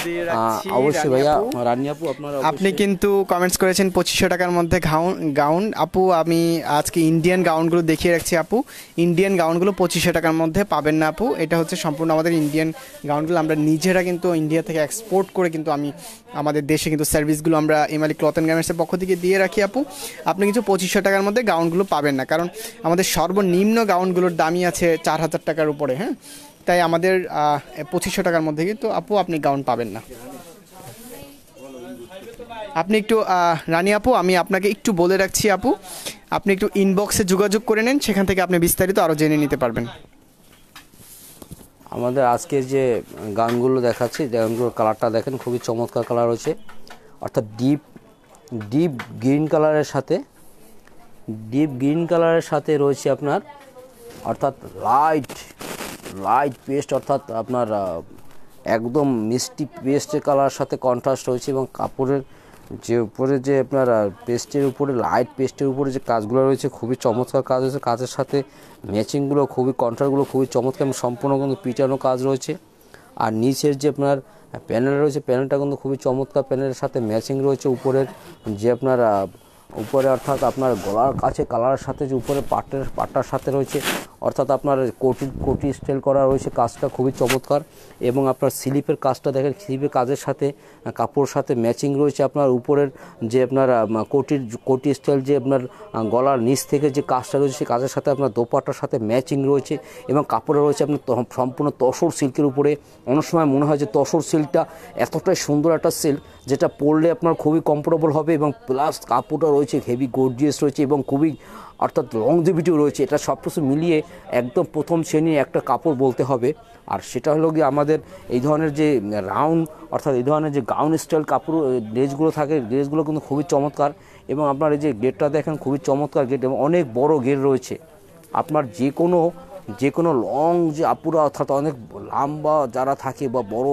অবশ্যই ভাইয়া রানী আপু আপনার আপনি কিন্তু কমেন্টস করেছেন পঁচিশশো টাকার মধ্যে গাউন গাউন আপু আমি আজকে ইন্ডিয়ান গাউনগুলো দেখিয়ে রাখছি আপু ইন্ডিয়ান গাউনগুলো পঁচিশশো টাকার মধ্যে পাবেন না আপু এটা হচ্ছে সম্পূর্ণ আমাদের ইন্ডিয়ান গাউনগুলো আমরা নিজেরা কিন্তু ইন্ডিয়া থেকে এক্সপোর্ট করে কিন্তু আমি আমাদের দেশে কিন্তু সার্ভিসগুলো আমরা এমআলি ক্লথ অ্যান্ড গার্মেন্টসের পক্ষ থেকে দিয়ে রাখি আপু আপনি কিছু পঁচিশশো টাকার মধ্যে গাউনগুলো পাবেন না কারণ আমাদের সর্বনিম্ন গাউনগুলোর দামই আছে চার হাজার টাকার উপরে করে হ্যাঁ তাই আমাদের পঁচিশশো টাকার মধ্যে কিন্তু আপু আপনি গাউন পাবেন না আপনি একটু রানী আপু আমি আপনাকে একটু বলে রাখছি আপু আপনি একটু ইনবক্সে যোগাযোগ করে নেন সেখান থেকে আপনি বিস্তারিত আরও জেনে নিতে পারবেন আমাদের আজকে যে গানগুলো দেখাচ্ছি গানগুলোর কালারটা দেখেন খুবই চমৎকার কালার হয়েছে অর্থাৎ ডিপ ডিপ গ্রিন কালারের সাথে ডিপ গ্রিন কালারের সাথে রয়েছে আপনার অর্থাৎ লাইট লাইট পেস্ট অর্থাৎ আপনার একদম মিষ্টি পেস্টের কালার সাথে কন্ট্রাস্ট হয়েছে এবং কাপড়ের যে উপরে যে আপনার পেস্টের উপরে লাইট পেস্টের উপরে যে কাজগুলো রয়েছে খুবই চমৎকার কাজ রয়েছে কাজের সাথে ম্যাচিংগুলো খুবই কন্ট্রাস্টগুলো খুবই চমৎকার এবং সম্পূর্ণ কিন্তু পিটানো কাজ রয়েছে আর নিচের যে আপনার প্যানেল রয়েছে প্যানেলটা কিন্তু খুবই চমৎকার প্যানেলের সাথে ম্যাচিং রয়েছে উপরের যে আপনার উপরে অর্থাৎ আপনার গলার কাছে কালারের সাথে যে উপরে পাটের পাটটার সাথে রয়েছে অর্থাৎ আপনার কোটি কোটি স্টেল করা রয়েছে কাজটা খুবই চমৎকার এবং আপনার স্লিপের কাজটা দেখেন স্লিপের কাজের সাথে কাপড় সাথে ম্যাচিং রয়েছে আপনার উপরের যে আপনার কোটির কোটি স্টাইল যে আপনার গলার নিচ থেকে যে কাজটা রয়েছে সেই কাজের সাথে আপনার দোপাটার সাথে ম্যাচিং রয়েছে এবং কাপড়ে রয়েছে আপনার সম্পূর্ণ তসর সিল্কের উপরে অনেক সময় মনে হয় যে তসর সিল্কটা এতটাই সুন্দর একটা সিল্ক যেটা পরলে আপনার খুবই কমফোর্টেবল হবে এবং প্লাস কাপড়টা রয়েছে হেভি গর্জিয়াস রয়েছে এবং খুবই অর্থাৎ লংজিভিটিও রয়েছে এটা সব কিছু মিলিয়ে একদম প্রথম শ্রেণীর একটা কাপড় বলতে হবে আর সেটা হলো গিয়ে আমাদের এই ধরনের যে রাউন্ড অর্থাৎ এই ধরনের যে গাউন স্টাইল কাপড় ড্রেসগুলো থাকে ড্রেসগুলো কিন্তু খুবই চমৎকার এবং আপনার এই যে গেটটা দেখেন খুবই চমৎকার গেট এবং অনেক বড় গেট রয়েছে আপনার যে কোনো যে কোনো লং যে আপুরা অর্থাৎ অনেক লম্বা যারা থাকে বা বড়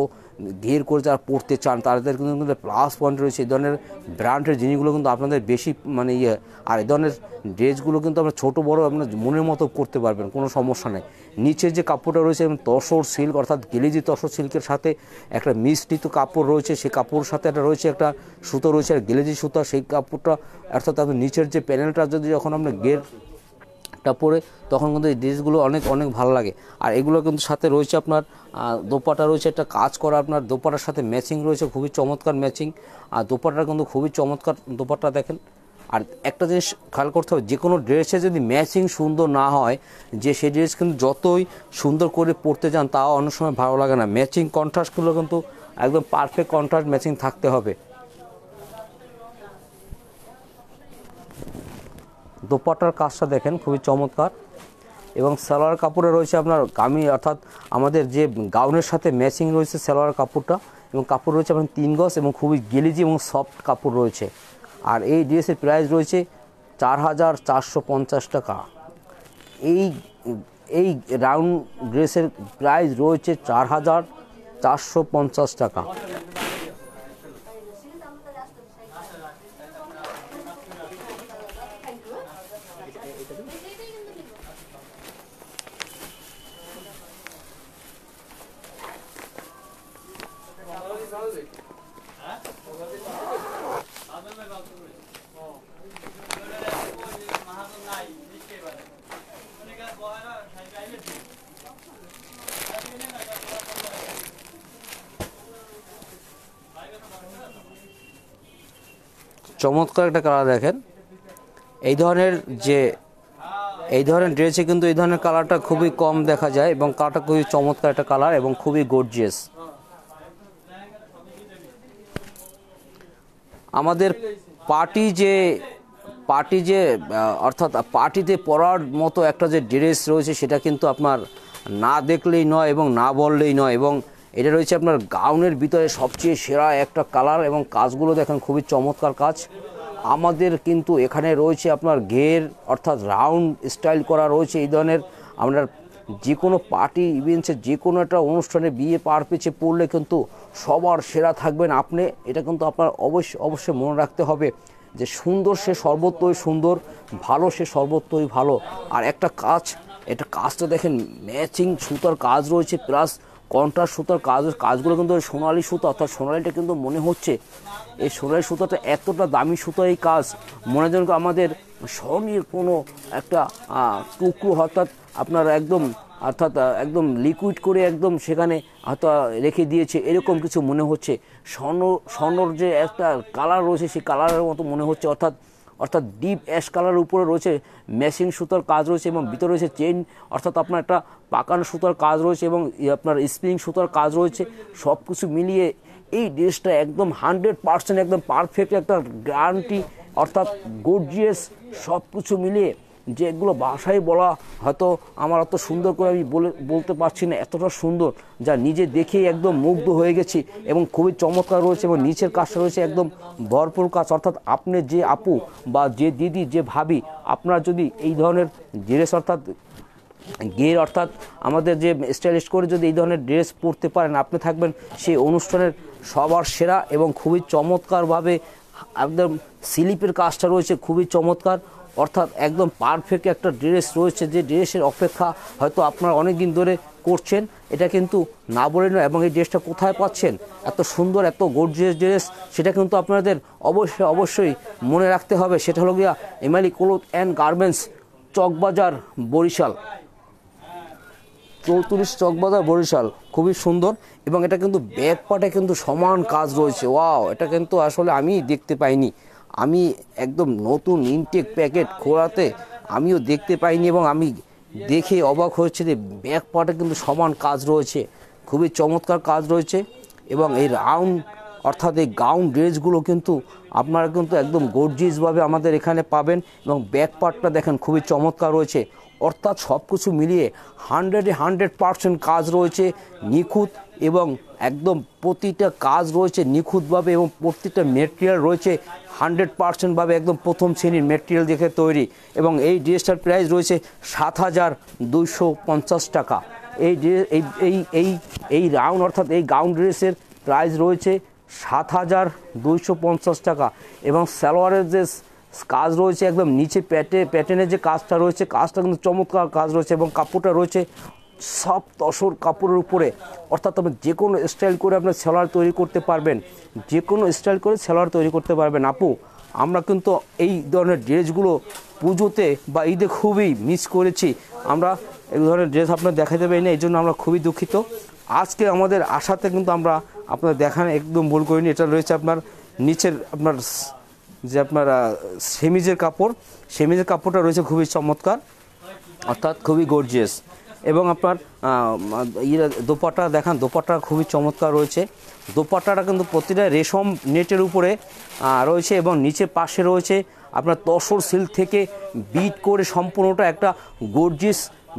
ধীর করে যারা পড়তে চান তাদের কিন্তু কিন্তু প্লাস পয়েন্ট রয়েছে এই ধরনের ব্র্যান্ডের জিনিসগুলো কিন্তু আপনাদের বেশি মানে ইয়ে আর এই ধরনের ড্রেসগুলো কিন্তু আপনার ছোটো বড়ো আপনার মনের মতো করতে পারবেন কোনো সমস্যা নেই নিচের যে কাপড়টা রয়েছে তসর সিল্ক অর্থাৎ গেলিজি তসর সিল্কের সাথে একটা মিশ্রিত কাপড় রয়েছে সেই কাপড়ের সাথে একটা রয়েছে একটা সুতো রয়েছে আর গেলেজি সুতা সেই কাপড়টা অর্থাৎ আপনার নিচের যে প্যানেলটা যদি যখন আপনার গেট একটা পরে তখন কিন্তু এই ড্রেসগুলো অনেক অনেক ভালো লাগে আর এগুলো কিন্তু সাথে রয়েছে আপনার দোপাটা রয়েছে একটা কাজ করা আপনার দোপাটার সাথে ম্যাচিং রয়েছে খুবই চমৎকার ম্যাচিং আর দোপাটা কিন্তু খুবই চমৎকার দোপাটা দেখেন আর একটা জিনিস খেয়াল করতে হবে যে কোনো ড্রেসে যদি ম্যাচিং সুন্দর না হয় যে সেই ড্রেস কিন্তু যতই সুন্দর করে পরতে যান তাও অনেক সময় ভালো লাগে না ম্যাচিং কন্ট্রাস্টগুলো কিন্তু একদম পারফেক্ট কন্ট্রাস্ট ম্যাচিং থাকতে হবে দোপাটার কাজটা দেখেন খুবই চমৎকার এবং সালোয়ার কাপড়ে রয়েছে আপনার গামি অর্থাৎ আমাদের যে গাউনের সাথে ম্যাচিং রয়েছে সালোয়ার কাপড়টা এবং কাপড় রয়েছে আপনার তিন গজ এবং খুবই গেলিজি এবং সফট কাপড় রয়েছে আর এই ড্রেসের প্রাইস রয়েছে চার হাজার চারশো পঞ্চাশ টাকা এই এই রাউন্ড ড্রেসের প্রাইস রয়েছে চার হাজার চারশো পঞ্চাশ টাকা চমৎকার একটা কালার দেখেন এই ধরনের যে এই ধরনের ড্রেসে কিন্তু এই ধরনের কালারটা খুবই কম দেখা যায় এবং কালারটা খুবই চমৎকার একটা কালার এবং খুবই গর্জিয়াস আমাদের পার্টি যে পার্টি যে অর্থাৎ পার্টিতে পরার মতো একটা যে ড্রেস রয়েছে সেটা কিন্তু আপনার না দেখলেই নয় এবং না বললেই নয় এবং এটা রয়েছে আপনার গাউনের ভিতরে সবচেয়ে সেরা একটা কালার এবং কাজগুলো দেখেন খুবই চমৎকার কাজ আমাদের কিন্তু এখানে রয়েছে আপনার ঘের অর্থাৎ রাউন্ড স্টাইল করা রয়েছে এই ধরনের আপনার যে কোনো পার্টি ইভেন্টসে যে কোনো একটা অনুষ্ঠানে বিয়ে পার পেছে পড়লে কিন্তু সবার সেরা থাকবেন আপনি এটা কিন্তু আপনার অবশ্যই অবশ্যই মনে রাখতে হবে যে সুন্দর সে সর্বত্রই সুন্দর ভালো সে সর্বত্রই ভালো আর একটা কাজ এটা কাজটা দেখেন ম্যাচিং সুতার কাজ রয়েছে প্লাস কন্ট্রাস্ট সুতার কাজ কাজগুলো কিন্তু সোনালি সুতা অর্থাৎ সোনালিটা কিন্তু মনে হচ্ছে এই সোনালি সুতাটা এতটা দামি সুতো এই কাজ মনে যেন আমাদের স্বর্ণের কোনো একটা টুকরো অর্থাৎ আপনার একদম অর্থাৎ একদম লিকুইড করে একদম সেখানে হয়তো রেখে দিয়েছে এরকম কিছু মনে হচ্ছে স্বর্ণ স্বর্ণর যে একটা কালার রয়েছে সেই কালারের মতো মনে হচ্ছে অর্থাৎ অর্থাৎ ডিপ অ্যাশ কালার উপরে রয়েছে ম্যাশিং সুতার কাজ রয়েছে এবং ভিতরে রয়েছে চেন অর্থাৎ আপনার একটা পাকানো সুতার কাজ রয়েছে এবং আপনার স্প্রিং সুতার কাজ রয়েছে সব কিছু মিলিয়ে এই ড্রেসটা একদম হান্ড্রেড পার্সেন্ট একদম পারফেক্ট একটা গ্যারান্টি অর্থাৎ ড্রেস সব কিছু মিলিয়ে যে এগুলো ভাষায় বলা হয়তো আমার অত সুন্দর করে আমি বলে বলতে পারছি না এতটা সুন্দর যা নিজে দেখেই একদম মুগ্ধ হয়ে গেছি এবং খুবই চমৎকার রয়েছে এবং নিচের কাজটা রয়েছে একদম ভরপুর কাজ অর্থাৎ আপনি যে আপু বা যে দিদি যে ভাবি আপনার যদি এই ধরনের ড্রেস অর্থাৎ গের অর্থাৎ আমাদের যে স্টাইলিশ করে যদি এই ধরনের ড্রেস পরতে পারেন আপনি থাকবেন সেই অনুষ্ঠানের সবার সেরা এবং খুবই চমৎকারভাবে একদম স্লিপের কাজটা রয়েছে খুবই চমৎকার অর্থাৎ একদম পারফেক্ট একটা ড্রেস রয়েছে যে ড্রেসের অপেক্ষা হয়তো আপনারা অনেক দিন ধরে করছেন এটা কিন্তু না বলে নয় এবং এই ড্রেসটা কোথায় পাচ্ছেন এত সুন্দর এত গোর্জিয়াস ড্রেস সেটা কিন্তু আপনাদের অবশ্যই অবশ্যই মনে রাখতে হবে সেটা হলো গিয়া M Ali cloth and garments Chawkbazar Barishal চৌত্রিশ চকবাজার বরিশাল খুবই সুন্দর এবং এটা কিন্তু ব্যাগ পাটে কিন্তু সমান কাজ রয়েছে ওয়াও এটা কিন্তু আসলে আমি দেখতে পাইনি আমি একদম নতুন ইনটেক প্যাকেট খোলাতে আমিও দেখতে পাইনি এবং আমি দেখে অবাক হয়েছে যে ব্যাক পার্টে কিন্তু সমান কাজ রয়েছে খুবই চমৎকার কাজ রয়েছে এবং এই রাউন্ড অর্থাৎ এই গাউন ড্রেসগুলো কিন্তু আপনারা কিন্তু একদম গর্জিসভাবে আমাদের এখানে পাবেন এবং ব্যাক পার্টটা দেখেন খুবই চমৎকার রয়েছে অর্থাৎ সব কিছু মিলিয়ে হান্ড্রেডে হান্ড্রেড পারসেন্ট কাজ রয়েছে নিখুঁত এবং একদম প্রতিটা কাজ রয়েছে নিখুঁতভাবে এবং প্রতিটা মেটেরিয়াল রয়েছে হান্ড্রেড পার্সেন্টভাবে একদম প্রথম শ্রেণীর মেটেরিয়াল দেখে তৈরি এবং এই ড্রেসটার প্রাইস রয়েছে সাত হাজার দুইশো পঞ্চাশ টাকা এই ড্রেস এই এই এই এই রাউন্ড অর্থাৎ এই গাউন ড্রেসের প্রাইস রয়েছে সাত হাজার দুইশো পঞ্চাশ টাকা এবং সালোয়ারের যে কাজ রয়েছে একদম নিচে প্যাটে প্যাটেনের যে কাজটা রয়েছে কাজটা কিন্তু চমৎকার কাজ রয়েছে এবং কাপড়টা রয়েছে সব তসর কাপড়ের উপরে অর্থাৎ আপনি যে কোনো স্টাইল করে আপনি সেলার তৈরি করতে পারবেন যে কোনো স্টাইল করে সেলার তৈরি করতে পারবেন আপু আমরা কিন্তু এই ধরনের ড্রেসগুলো পুজোতে বা ঈদে খুবই মিস করেছি আমরা এই ধরনের ড্রেস আপনার দেখাতে পারি না এই জন্য আমরা খুবই দুঃখিত আজকে আমাদের আশাতে কিন্তু আমরা আপনার দেখান একদম ভুল করিনি এটা রয়েছে আপনার নিচের আপনার যে আপনার সেমিজের কাপড় সেমিজের কাপড়টা রয়েছে খুবই চমৎকার অর্থাৎ খুবই গর্জিয়াস এবং আপনার ইয়ে দোপাটা দেখান দোপাটা খুবই চমৎকার রয়েছে দোপাটাটা কিন্তু প্রতিটা রেশম নেটের উপরে রয়েছে এবং নিচে পাশে রয়েছে আপনার তসর সিল্ক থেকে বিট করে সম্পূর্ণটা একটা গর্জিস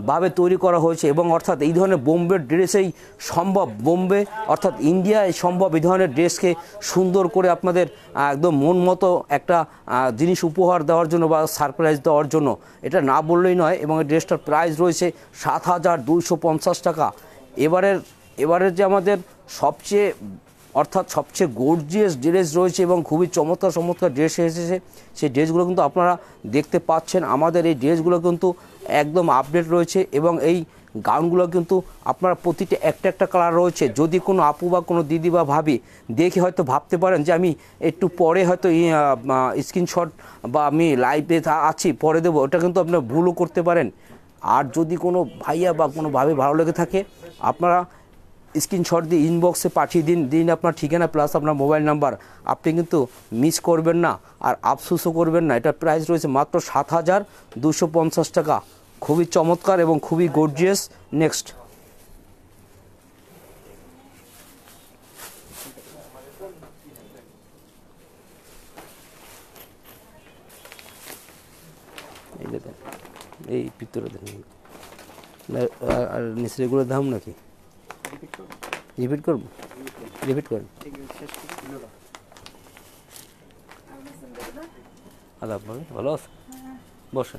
ভাবে তৈরি করা হয়েছে এবং অর্থাৎ এই ধরনের বোম্বে ড্রেসেই সম্ভব বোম্বে অর্থাৎ ইন্ডিয়ায় সম্ভব এই ধরনের ড্রেসকে সুন্দর করে আপনাদের একদম মন মতো একটা জিনিস উপহার দেওয়ার জন্য বা সারপ্রাইজ দেওয়ার জন্য এটা না বললেই নয় এবং এই ড্রেসটার প্রাইস রয়েছে সাত হাজার দুইশো পঞ্চাশ টাকা এবারের এবারের যে আমাদের সবচেয়ে অর্থাৎ সবচেয়ে গর্জিয়াস ড্রেস রয়েছে এবং খুবই চমৎকার চমৎকার ড্রেস এসেছে সেই ড্রেসগুলো কিন্তু আপনারা দেখতে পাচ্ছেন আমাদের এই ড্রেসগুলো কিন্তু একদম আপডেট রয়েছে এবং এই গাউনগুলো কিন্তু আপনার প্রতিটা একটা একটা কালার রয়েছে যদি কোনো আপু বা কোনো দিদি বা ভাবি দেখে হয়তো ভাবতে পারেন যে আমি একটু পরে হয়তো স্ক্রিনশট বা আমি লাইভে আছি পরে দেবো ওটা কিন্তু আপনার ভুলও করতে পারেন আর যদি কোনো ভাইয়া বা কোনো ভাবে ভালো লেগে থাকে আপনারা স্ক্রিনশট দিয়ে ইনবক্সে পাঠিয়ে দিন দিন আপনার ঠিকানা প্লাস আপনার মোবাইল নাম্বার আপনি কিন্তু মিস করবেন না আর আফসোসও করবেন না এটার প্রাইস রয়েছে মাত্র সাত হাজার দুশো পঞ্চাশ টাকা খুবই চমৎকার এবং খুবই গর্জিয়াস নেক্সট এই পিতরে দেখুন আর নিচেগুলো দাম নাকি রিপিট করব রিপিট করুন আদাব ভালো আছো বসে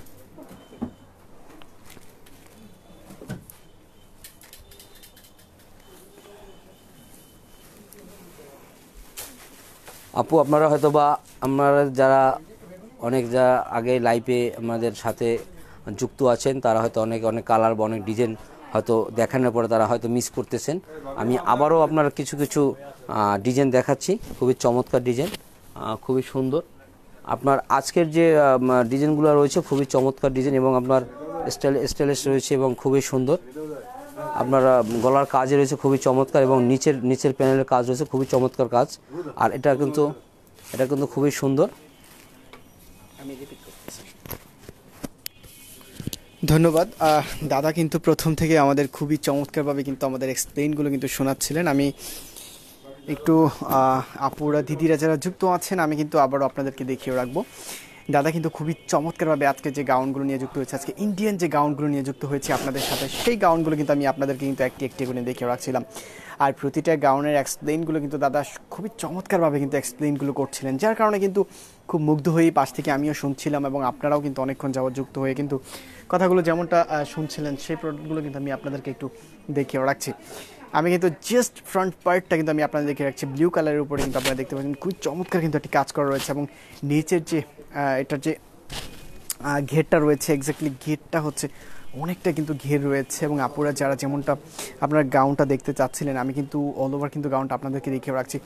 আপু আপনারা হয়তো বা আপনারা যারা অনেক যা আগে লাইফে আমাদের সাথে যুক্ত আছেন তারা হয়তো অনেক অনেক কালার বা অনেক ডিজাইন হয়তো দেখানোর পরে তারা হয়তো মিস করতেছেন আমি আবারও আপনার কিছু কিছু ডিজাইন দেখাচ্ছি খুবই চমৎকার ডিজাইন খুবই সুন্দর আপনার আজকের যে ডিজাইনগুলো রয়েছে খুবই চমৎকার ডিজাইন এবং আপনার স্টাইল স্টাইলিস রয়েছে এবং খুবই সুন্দর আপনার গলার কাজ রয়েছে খুবই চমৎকার এবং নিচের নিচের প্যানেলের কাজ রয়েছে খুবই চমৎকার কাজ আর এটা কিন্তু এটা কিন্তু খুবই সুন্দর ধন্যবাদ দাদা কিন্তু প্রথম থেকে আমাদের খুবই চমৎকারভাবে কিন্তু আমাদের এক্সপ্লেনগুলো কিন্তু শোনাচ্ছিলেন আমি একটু আপুরা দিদিরা যারা যুক্ত আছেন আমি কিন্তু আবারও আপনাদেরকে দেখিয়ে রাখবো দাদা কিন্তু খুবই চমৎকারভাবে আজকে যে গাউনগুলো নিয়ে যুক্ত হয়েছে আজকে ইন্ডিয়ান যে গাউনগুলো নিয়ে যুক্ত হয়েছে আপনাদের সাথে সেই গাউনগুলো কিন্তু আমি আপনাদেরকে কিন্তু একটি একটি করে দেখিয়ে রাখছিলাম আর প্রতিটা গাউনের এক্সপ্লেনগুলো কিন্তু দাদা খুবই চমৎকারভাবে কিন্তু এক্সপ্লেনগুলো করছিলেন যার কারণে কিন্তু খুব মুগ্ধ হয়ে পাশ থেকে আমিও শুনছিলাম এবং আপনারাও কিন্তু অনেকক্ষণ যাওয়া যুক্ত হয়ে কিন্তু কথাগুলো যেমনটা শুনছিলেন সেই প্রোডাক্টগুলো কিন্তু আমি আপনাদেরকে একটু দেখিয়েও রাখছি আমি কিন্তু জাস্ট ফ্রন্ট পার্টটা কিন্তু আমি আপনাদের দেখে রাখছি ব্লু কালারের উপরে কিন্তু আপনারা দেখতে পাচ্ছেন খুব চমৎকার কিন্তু একটি কাজ করা রয়েছে এবং নিচের যে এটার যে ঘেরটা রয়েছে এক্স্যাক্টলি ঘেরটা হচ্ছে অনেকটা কিন্তু ঘের রয়েছে এবং আপুরা যারা যেমনটা আপনার গাউনটা দেখতে চাচ্ছিলেন আমি কিন্তু অল ওভার কিন্তু গাউনটা আপনাদেরকে রেখে রাখছি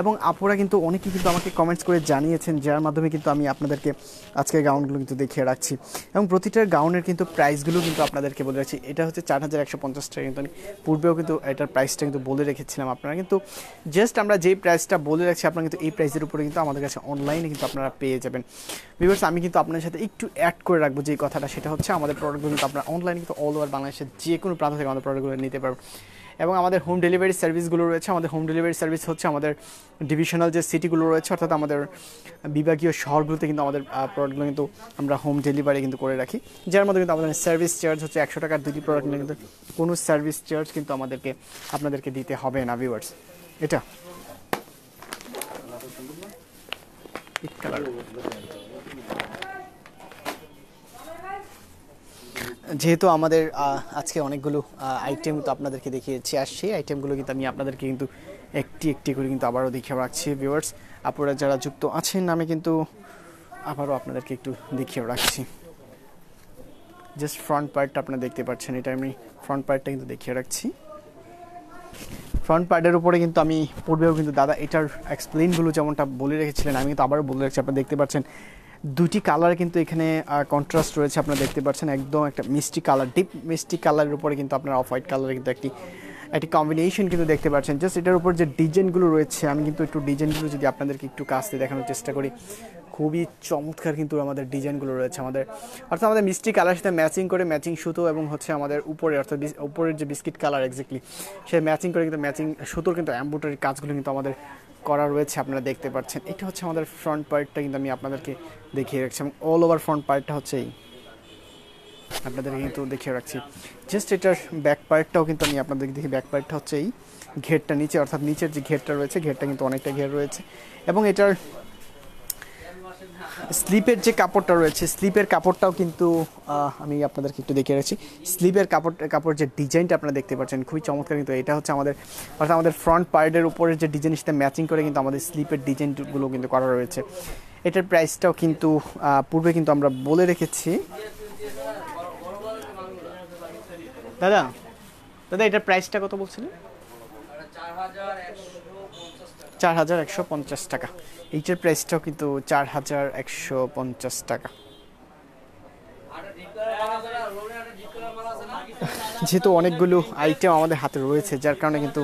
এবং আপুরা কিন্তু অনেকেই কিন্তু আমাকে কমেন্টস করে জানিয়েছেন যার মাধ্যমে কিন্তু আমি আপনাদেরকে আজকে গাউনগুলো কিন্তু দেখিয়ে রাখছি এবং প্রতিটা গাউনের কিন্তু প্রাইসগুলো কিন্তু আপনাদেরকে বলে রাখছি এটা হচ্ছে চার হাজার একশো পঞ্চাশ টাকা কিন্তু আমি পূর্বেও কিন্তু এটার প্রাইসটা কিন্তু বলে রেখেছিলাম আপনারা কিন্তু জাস্ট আমরা যেই প্রাইসটা বলে রাখছি আপনারা কিন্তু এই প্রাইসের উপরে কিন্তু আমাদের কাছে অনলাইনে কিন্তু আপনারা পেয়ে যাবেন বিভার্স আমি কিন্তু আপনার সাথে একটু অ্যাড করে রাখবো যে কথাটা সেটা হচ্ছে আমাদের প্রোডাক্টগুলো কিন্তু আপনারা অনলাইনে কিন্তু অল ওভার বাংলাদেশের যে কোনো প্রান্ত থেকে আমাদের প্রোডাক্টগুলো নিতে পারবো এবং আমাদের হোম ডেলিভারি সার্ভিসগুলো রয়েছে আমাদের হোম ডেলিভারি সার্ভিস হচ্ছে আমাদের ডিভিশনাল যে সিটিগুলো রয়েছে অর্থাৎ আমাদের বিভাগীয় শহরগুলোতে কিন্তু আমাদের প্রোডাক্টগুলো কিন্তু আমরা হোম ডেলিভারি কিন্তু করে রাখি যার মধ্যে কিন্তু আমাদের সার্ভিস চার্জ হচ্ছে একশো টাকার দুটি প্রোডাক্ট নিয়ে কিন্তু কোনো সার্ভিস চার্জ কিন্তু আমাদেরকে আপনাদেরকে দিতে হবে না ভিউয়ার্স এটা কালার যেহেতু আমাদের আজকে অনেকগুলো আইটেম তো আপনাদেরকে দেখিয়েছি আর সেই আইটেমগুলো কিন্তু আমি আপনাদেরকে কিন্তু একটি একটি করে কিন্তু আবারও দেখিয়ে রাখছি ভিউয়ার্স আপনারা যারা যুক্ত আছেন আমি কিন্তু আবারও আপনাদেরকে একটু দেখিয়ে রাখছি জাস্ট ফ্রন্ট পার্টটা আপনারা দেখতে পাচ্ছেন এটা আমি ফ্রন্ট পার্টটা কিন্তু দেখিয়ে রাখছি ফ্রন্ট পার্টের উপরে কিন্তু আমি পূর্বেও কিন্তু দাদা এটার এক্সপ্লেনগুলো যেমনটা বলে রেখেছিলেন আমি কিন্তু আবারও বলে রাখছি আপনারা দেখতে পাচ্ছেন দুটি কালার কিন্তু এখানে কন্ট্রাস্ট রয়েছে আপনারা দেখতে পাচ্ছেন একদম একটা মিষ্টি কালার ডিপ মিষ্টি কালারের উপরে কিন্তু আপনার অফ হোয়াইট কালারের কিন্তু একটি একটি কম্বিনেশন কিন্তু দেখতে পাচ্ছেন জাস্ট এটার উপর যে ডিজাইনগুলো রয়েছে আমি কিন্তু একটু ডিজাইনগুলো যদি আপনাদেরকে একটু কাছতে দেখানোর চেষ্টা করি খুবই চমৎকার কিন্তু আমাদের ডিজাইনগুলো রয়েছে আমাদের অর্থাৎ আমাদের মিষ্টি কালার সাথে ম্যাচিং করে ম্যাচিং সুতো এবং হচ্ছে আমাদের উপরে অর্থাৎ উপরের যে বিস্কিট কালার এক্স্যাক্টলি সে ম্যাচিং করে কিন্তু ম্যাচিং সুতোর কিন্তু অ্যাম্বোটারি কাজগুলো কিন্তু আমাদের করা রয়েছে আপনারা দেখতে পাচ্ছেন এটা হচ্ছে আমাদের ফ্রন্ট পার্টটা কিন্তু আমি আপনাদেরকে দেখিয়ে রাখছি এবং অল ওভার ফ্রন্ট পার্টটা হচ্ছে এই আপনাদের কিন্তু দেখিয়ে রাখছি জাস্ট এটার ব্যাক পার্টটাও কিন্তু আমি আপনাদের দেখি ব্যাক পার্টটা হচ্ছে এই ঘেরটা নিচে অর্থাৎ নিচের যে ঘেরটা রয়েছে ঘেরটা কিন্তু অনেকটা ঘের রয়েছে এবং এটার স্লিপের যে কাপড়টা রয়েছে স্লিপের কাপড়টাও কিন্তু আমি আপনাদেরকে একটু দেখিয়ে রেখেছি স্লিপের কাপড় কাপড় যে ডিজাইনটা আপনারা দেখতে পাচ্ছেন খুবই চমৎকার কিন্তু এটা হচ্ছে আমাদের অর্থাৎ আমাদের ফ্রন্ট পার্টের উপরে যে ডিজাইন সেটা ম্যাচিং করে কিন্তু আমাদের স্লিপের ডিজাইনগুলো কিন্তু করা রয়েছে এটার প্রাইসটাও কিন্তু পূর্বে কিন্তু আমরা বলে রেখেছি দাদা দাদা এটার প্রাইসটা কত বলছিলেন চার হাজার একশো পঞ্চাশ টাকা এইটার প্রাইসটাও কিন্তু চার হাজার একশো পঞ্চাশ টাকা যেহেতু অনেকগুলো আইটেম আমাদের হাতে রয়েছে যার কারণে কিন্তু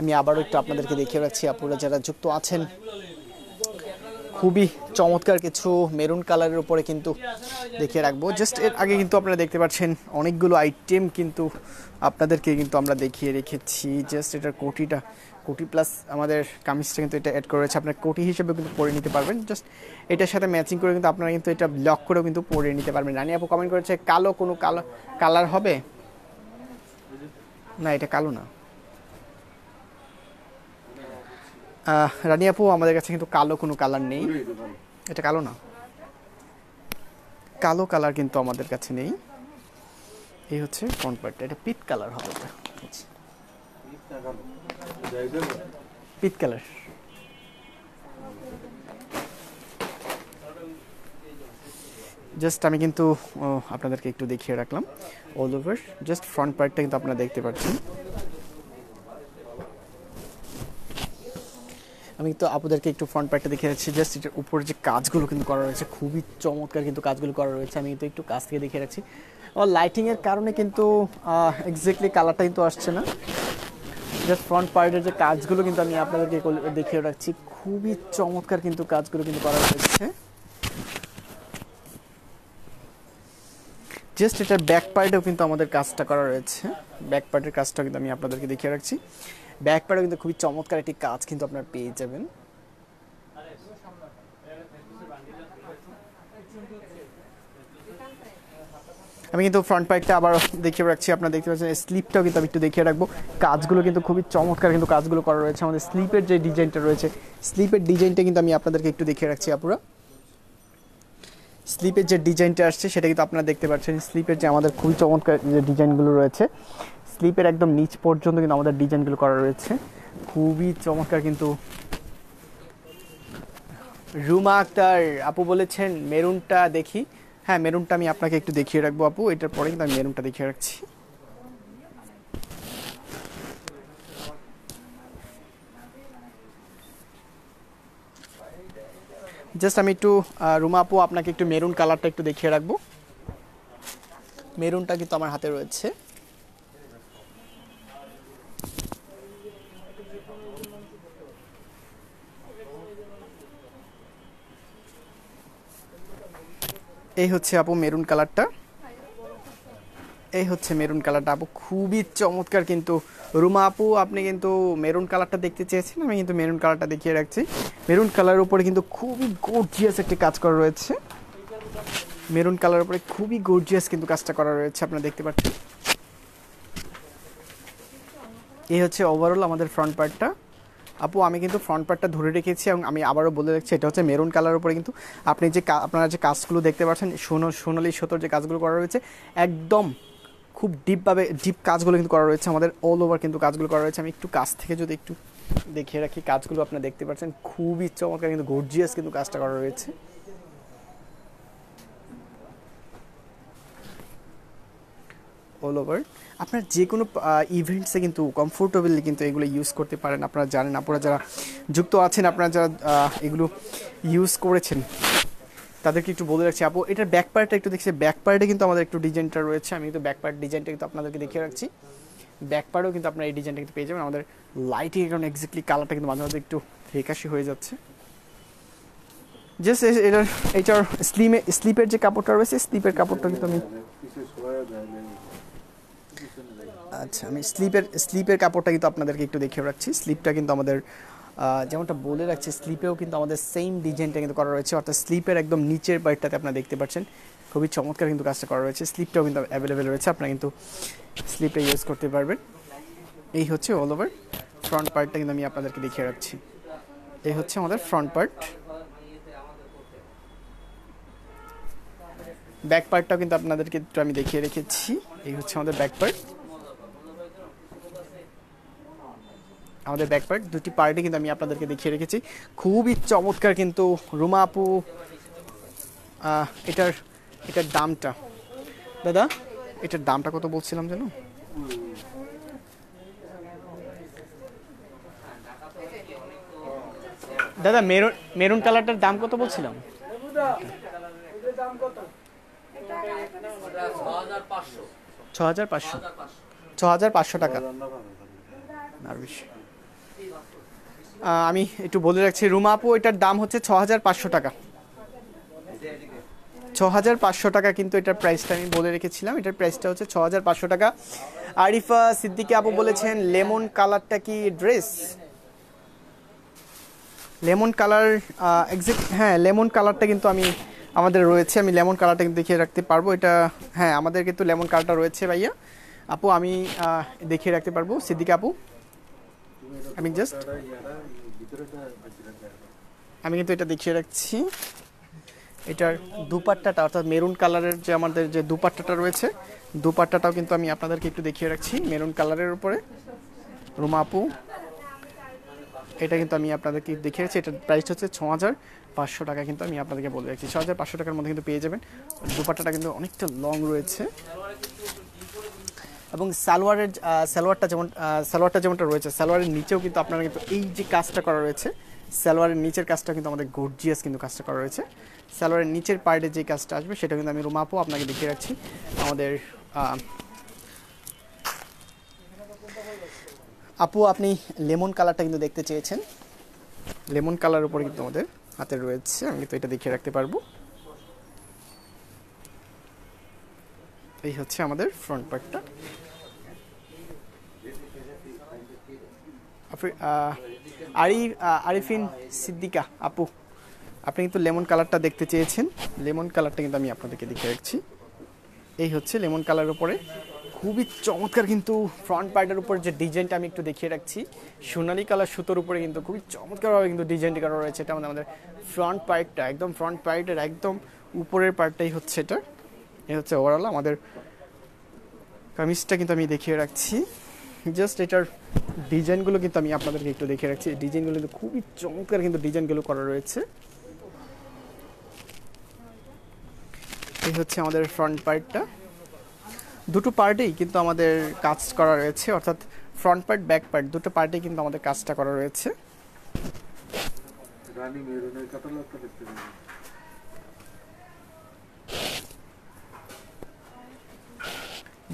আমি আবারও একটু আপনাদেরকে দেখিয়ে রাখছি আপনারা যারা যুক্ত আছেন খুবই চমৎকার কিছু মেরুন কালারের উপরে কিন্তু দেখিয়ে রাখবো জাস্ট এর আগে কিন্তু আপনারা দেখতে পাচ্ছেন অনেকগুলো আইটেম কিন্তু আপনাদেরকে কিন্তু আমরা দেখিয়ে রেখেছি জাস্ট এটার কোটিটা কোটি প্লাস আমাদের কামিজটা কিন্তু এটা অ্যাড করেছে আপনার কোটি হিসেবে কিন্তু পরে নিতে পারবেন জাস্ট এটার সাথে ম্যাচিং করে কিন্তু আপনারা কিন্তু এটা ব্লক করেও কিন্তু পরে নিতে পারবেন রানি আপু কমেন্ট করেছে কালো কোনো কালো কালার হবে না এটা কালো না রানি আপু আমাদের কাছে কিন্তু কালো কোনো কালার নেই এটা কালো না কালো কালার কিন্তু আমাদের কাছে নেই এই হচ্ছে ফ্রন্ট পার্টটা এটা পিট কালার হবে এটা আচ্ছা। পিট কালার জাস্ট আমি কিন্তু আপনাদেরকে একটু দেখিয়ে রাখলাম অল ওভার জাস্ট ফ্রন্ট পার্টটা কিন্তু আপনারা দেখতে পাচ্ছেন আমি তো আপনাদেরকে একটু ফ্রন্ট পার্টটা দেখে যাচ্ছি জাস্ট এটার উপরে যে কাজগুলো কিন্তু করা রয়েছে খুবই চমৎকার কিন্তু কাজগুলো করা রয়েছে আমি তো একটু কাছ থেকে দেখে রাখছি ও লাইটিংয়ের কারণে কিন্তু এক্স্যাক্টলি কালারটা কিন্তু আসছে না জাস্ট ফ্রন্ট পার্টের যে কাজগুলো কিন্তু আমি আপনাদেরকে দেখিয়ে রাখছি খুবই চমৎকার কিন্তু কাজগুলো কিন্তু করা হয়েছে জাস্ট এটার ব্যাক পার্টেও কিন্তু আমাদের কাজটা করা রয়েছে ব্যাক পার্টের কাজটাও কিন্তু আমি আপনাদেরকে দেখিয়ে রাখছি ব্যাক পার্টেও কিন্তু খুবই চমৎকার একটি কাজ কিন্তু আপনারা পেয়ে যাবেন আমি কিন্তু ফ্রন্ট পাইটটা আবার দেখিয়ে রাখছি আপনারা দেখতে পাচ্ছেন স্লিপটাও কিন্তু আমি একটু দেখিয়ে রাখবো কাজগুলো কিন্তু খুবই চমৎকার কিন্তু কাজগুলো করা রয়েছে আমাদের স্লিপের যে ডিজাইনটা রয়েছে স্লিপের ডিজাইনটা কিন্তু আমি আপনাদেরকে একটু দেখিয়ে রাখছি আপুরা স্লিপের যে ডিজাইনটা আসছে সেটা কিন্তু আপনারা দেখতে পাচ্ছেন স্লিপের যে আমাদের খুবই চমৎকার যে ডিজাইনগুলো রয়েছে স্লিপের একদম নিচ পর্যন্ত কিন্তু আমাদের ডিজাইনগুলো করা রয়েছে খুবই চমৎকার কিন্তু রুমা আক্তার আপু বলেছেন মেরুনটা দেখি হ্যাঁ মেরুনটা আমি আপনাকে একটু দেখিয়ে রাখবো আপু এটার পরে কিন্তু আমি মেরুনটা দেখিয়ে রাখছি জাস্ট আমি একটু রুমা আপু আপনাকে একটু মেরুন কালারটা একটু দেখিয়ে রাখবো মেরুনটা কিন্তু আমার হাতে রয়েছে এই হচ্ছে আপু মেরুন কালারটা এই হচ্ছে মেরুন কালারটা আপু খুবই চমৎকার কিন্তু রুমা আপু আপনি কিন্তু মেরুন কালারটা দেখতে চেয়েছেন আমি কিন্তু মেরুন কালারটা দেখিয়ে রাখছি মেরুন কালারের উপরে কিন্তু খুবই গর্জিয়াস একটি কাজ করা রয়েছে মেরুন কালার উপরে খুবই গর্জিয়াস কিন্তু কাজটা করা রয়েছে আপনারা দেখতে পাচ্ছেন এই হচ্ছে ওভারঅল আমাদের ফ্রন্ট পার্টটা আপু আমি কিন্তু ফ্রন্ট পার্টটা ধরে রেখেছি এবং আমি আবারও বলে রাখছি এটা হচ্ছে মেরুন কালার উপরে কিন্তু আপনি যে আপনারা যে কাজগুলো দেখতে পাচ্ছেন সোনো সোনালি সতর যে কাজগুলো করা রয়েছে একদম খুব ডিপভাবে ডিপ কাজগুলো কিন্তু করা রয়েছে আমাদের অল ওভার কিন্তু কাজগুলো করা রয়েছে আমি একটু কাছ থেকে যদি একটু দেখিয়ে রাখি কাজগুলো আপনারা দেখতে পাচ্ছেন খুবই চমৎকার কিন্তু গর্জিয়াস কিন্তু কাজটা করা রয়েছে অল ওভার আপনার যে কোনো ইভেন্টসে কিন্তু কমফোর্টেবলি কিন্তু এগুলো ইউজ করতে পারেন আপনারা জানেন আপনারা যারা যুক্ত আছেন আপনারা যারা এগুলো ইউজ করেছেন তাদেরকে একটু বলে রাখছি আপু এটার ব্যাক পার্টটা একটু দেখছি ব্যাক পার্টে কিন্তু আমাদের একটু ডিজাইনটা রয়েছে আমি কিন্তু ব্যাক পার্ট ডিজাইনটা কিন্তু আপনাদেরকে দেখিয়ে রাখছি ব্যাক পার্টেও কিন্তু আপনারা এই ডিজাইনটা কিন্তু পেয়ে যাবেন আমাদের লাইটিংয়ের কারণে এক্স্যাক্টলি কালারটা কিন্তু মাঝে মাঝে একটু ফেকাশি হয়ে যাচ্ছে জাস্ট এটার এটার স্লিমে স্লিপের যে কাপড়টা রয়েছে স্লিপের কাপড়টা কিন্তু আমি আচ্ছা আমি স্লিপের স্লিপের কাপড়টা কিন্তু আপনাদেরকে একটু দেখিয়ে রাখছি স্লিপটা কিন্তু আমাদের যেমনটা বলে রাখছি স্লিপেও কিন্তু আমাদের সেম ডিজাইনটা কিন্তু করা রয়েছে অর্থাৎ স্লিপের একদম নিচের পার্টটাতে আপনারা দেখতে পাচ্ছেন খুবই চমৎকার কিন্তু কাজটা করা রয়েছে স্লিপটাও কিন্তু অ্যাভেলেবেল রয়েছে আপনারা কিন্তু স্লিপটা ইউজ করতে পারবেন এই হচ্ছে অল ওভার ফ্রন্ট পার্টটা কিন্তু আমি আপনাদেরকে দেখিয়ে রাখছি এই হচ্ছে আমাদের ফ্রন্ট পার্ট ব্যাক পার্টটাও কিন্তু আপনাদেরকে একটু আমি দেখিয়ে রেখেছি এই হচ্ছে আমাদের ব্যাক পার্ট আমাদের ব্যাকপ্যাক দুটি পার্টি কিন্তু আমি আপনাদেরকে দেখিয়ে রেখেছি খুবই চমৎকার কিন্তু রুমা আপু এটার এটার দামটা দাদা এটার দামটা কত বলছিলাম যেন দাদা মেরুন মেরুন কালারটার দাম কত বলছিলাম ছ হাজার পাঁচশো ছ হাজার পাঁচশো টাকা আর বেশি আমি একটু বলে রাখছি রুমা আপু এটার দাম হচ্ছে ছ হাজার পাঁচশো টাকা ছ হাজার পাঁচশো টাকা কিন্তু এটার প্রাইসটা আমি বলে রেখেছিলাম এটার প্রাইসটা হচ্ছে ছ হাজার পাঁচশো টাকা আরিফা সিদ্দিকি আপু বলেছেন লেমন কালারটা কি ড্রেস লেমন কালার এক্সাক্ট হ্যাঁ লেমন কালারটা কিন্তু আমি আমাদের রয়েছে আমি লেমন কালারটা কিন্তু দেখিয়ে রাখতে পারবো এটা হ্যাঁ আমাদের কিন্তু লেমন কালারটা রয়েছে ভাইয়া আপু আমি দেখিয়ে রাখতে পারবো সিদ্দিক আপু আমি জাস্ট আমি কিন্তু এটা দেখিয়ে রাখছি এটার দুপাট্টাটা অর্থাৎ মেরুন কালারের যে আমাদের যে দুপাট্টাটা রয়েছে দুপাট্টাটাও কিন্তু আমি আপনাদেরকে একটু দেখিয়ে রাখছি মেরুন কালারের উপরে রুমাপু এটা কিন্তু আমি আপনাদেরকে দেখিয়ে রাখছি এটার প্রাইস হচ্ছে ছ হাজার পাঁচশো টাকা কিন্তু আমি আপনাদেরকে বলে রাখছি ছ হাজার পাঁচশো টাকার মধ্যে কিন্তু পেয়ে যাবেন দুপাট্টাটা কিন্তু অনেকটা লং রয়েছে এবং সালোয়ারের সালোয়ারটা যেমন সালোয়ারটা যেমনটা রয়েছে সালোয়ারের নিচেও কিন্তু আপনারা কিন্তু এই যে কাজটা করা রয়েছে সালোয়ারের নিচের কাজটা কিন্তু আমাদের গর্জিয়াস কিন্তু কাজটা করা রয়েছে সালোয়ারের নিচের পার্টে যে কাজটা আসবে সেটা কিন্তু আমি রুমাপো আপনাকে দেখিয়ে রাখছি আমাদের আপু আপনি লেমন কালারটা কিন্তু দেখতে চেয়েছেন লেমন কালার উপরে কিন্তু আমাদের হাতে রয়েছে আমি তো এটা দেখিয়ে রাখতে পারবো এই হচ্ছে আমাদের ফ্রন্ট পার্টটা আরি আরিফিন সিদ্দিকা আপু আপনি কিন্তু লেমন কালারটা দেখতে চেয়েছেন লেমন কালারটা কিন্তু আমি আপনাদেরকে দেখে রাখছি এই হচ্ছে লেমন কালারের উপরে খুবই চমৎকার কিন্তু ফ্রন্ট পার্টের উপর যে ডিজাইনটা আমি একটু দেখিয়ে রাখছি সোনালি কালার সুতোর উপরে কিন্তু খুবই চমৎকারভাবে কিন্তু ডিজাইনটি করা রয়েছে এটা আমাদের ফ্রন্ট পার্টটা একদম ফ্রন্ট পার্টের একদম উপরের পার্টটাই হচ্ছে এটা এ হচ্ছে ওভারঅল আমাদের কামিজটা কিন্তু আমি দেখিয়ে রাখছি জাস্ট এটার ডিজাইনগুলো কিন্তু আমি আপনাদেরকে একটু দেখে রাখছি ডিজাইনগুলো কিন্তু খুবই চমৎকার কিন্তু ডিজাইনগুলো করা রয়েছে এই হচ্ছে আমাদের ফ্রন্ট পার্টটা দুটো পার্টেই কিন্তু আমাদের কাজ করা রয়েছে অর্থাৎ ফ্রন্ট পার্ট ব্যাক পার্ট দুটো পার্টেই কিন্তু আমাদের কাজটা করা রয়েছে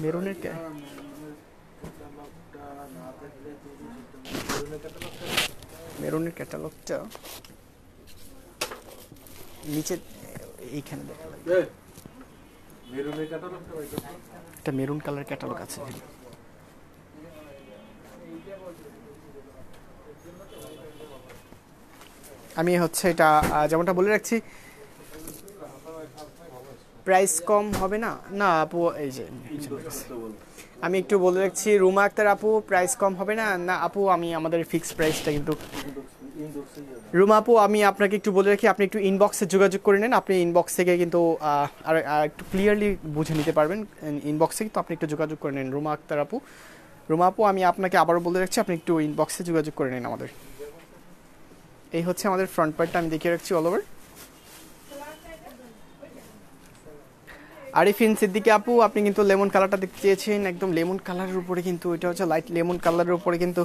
মেরুনের মেরুনের ক্যাটালগটা নিচে এইখানে দেখা একটা মেরুন কালার ক্যাটালগ আছে আমি হচ্ছে এটা যেমনটা বলে রাখছি প্রাইস কম হবে না না আপু এই যে আমি একটু বলে রাখছি রুমা আক্তার আপু প্রাইস কম হবে না না আপু আমি আমাদের ফিক্স প্রাইসটা কিন্তু রুমা আপু আমি আপনাকে একটু বলে রাখি আপনি একটু ইনবক্সে যোগাযোগ করে নেন আপনি ইনবক্স থেকে কিন্তু আর একটু ক্লিয়ারলি বুঝে নিতে পারবেন ইনবক্সে কিন্তু আপনি একটু যোগাযোগ করে নেন রুমা আক্তার আপু রুমা আপু আমি আপনাকে আবারও বলে রাখছি আপনি একটু ইনবক্সে যোগাযোগ করে নিন আমাদের এই হচ্ছে আমাদের ফ্রন্ট পার্টটা আমি দেখিয়ে রাখছি অল ওভার আরিফিন সিদ্দিকি আপু আপনি কিন্তু লেমন কালারটা দেখতে চেয়েছেন একদম লেমন কালারের উপরে কিন্তু এটা হচ্ছে লাইট লেমন কালারের উপরে কিন্তু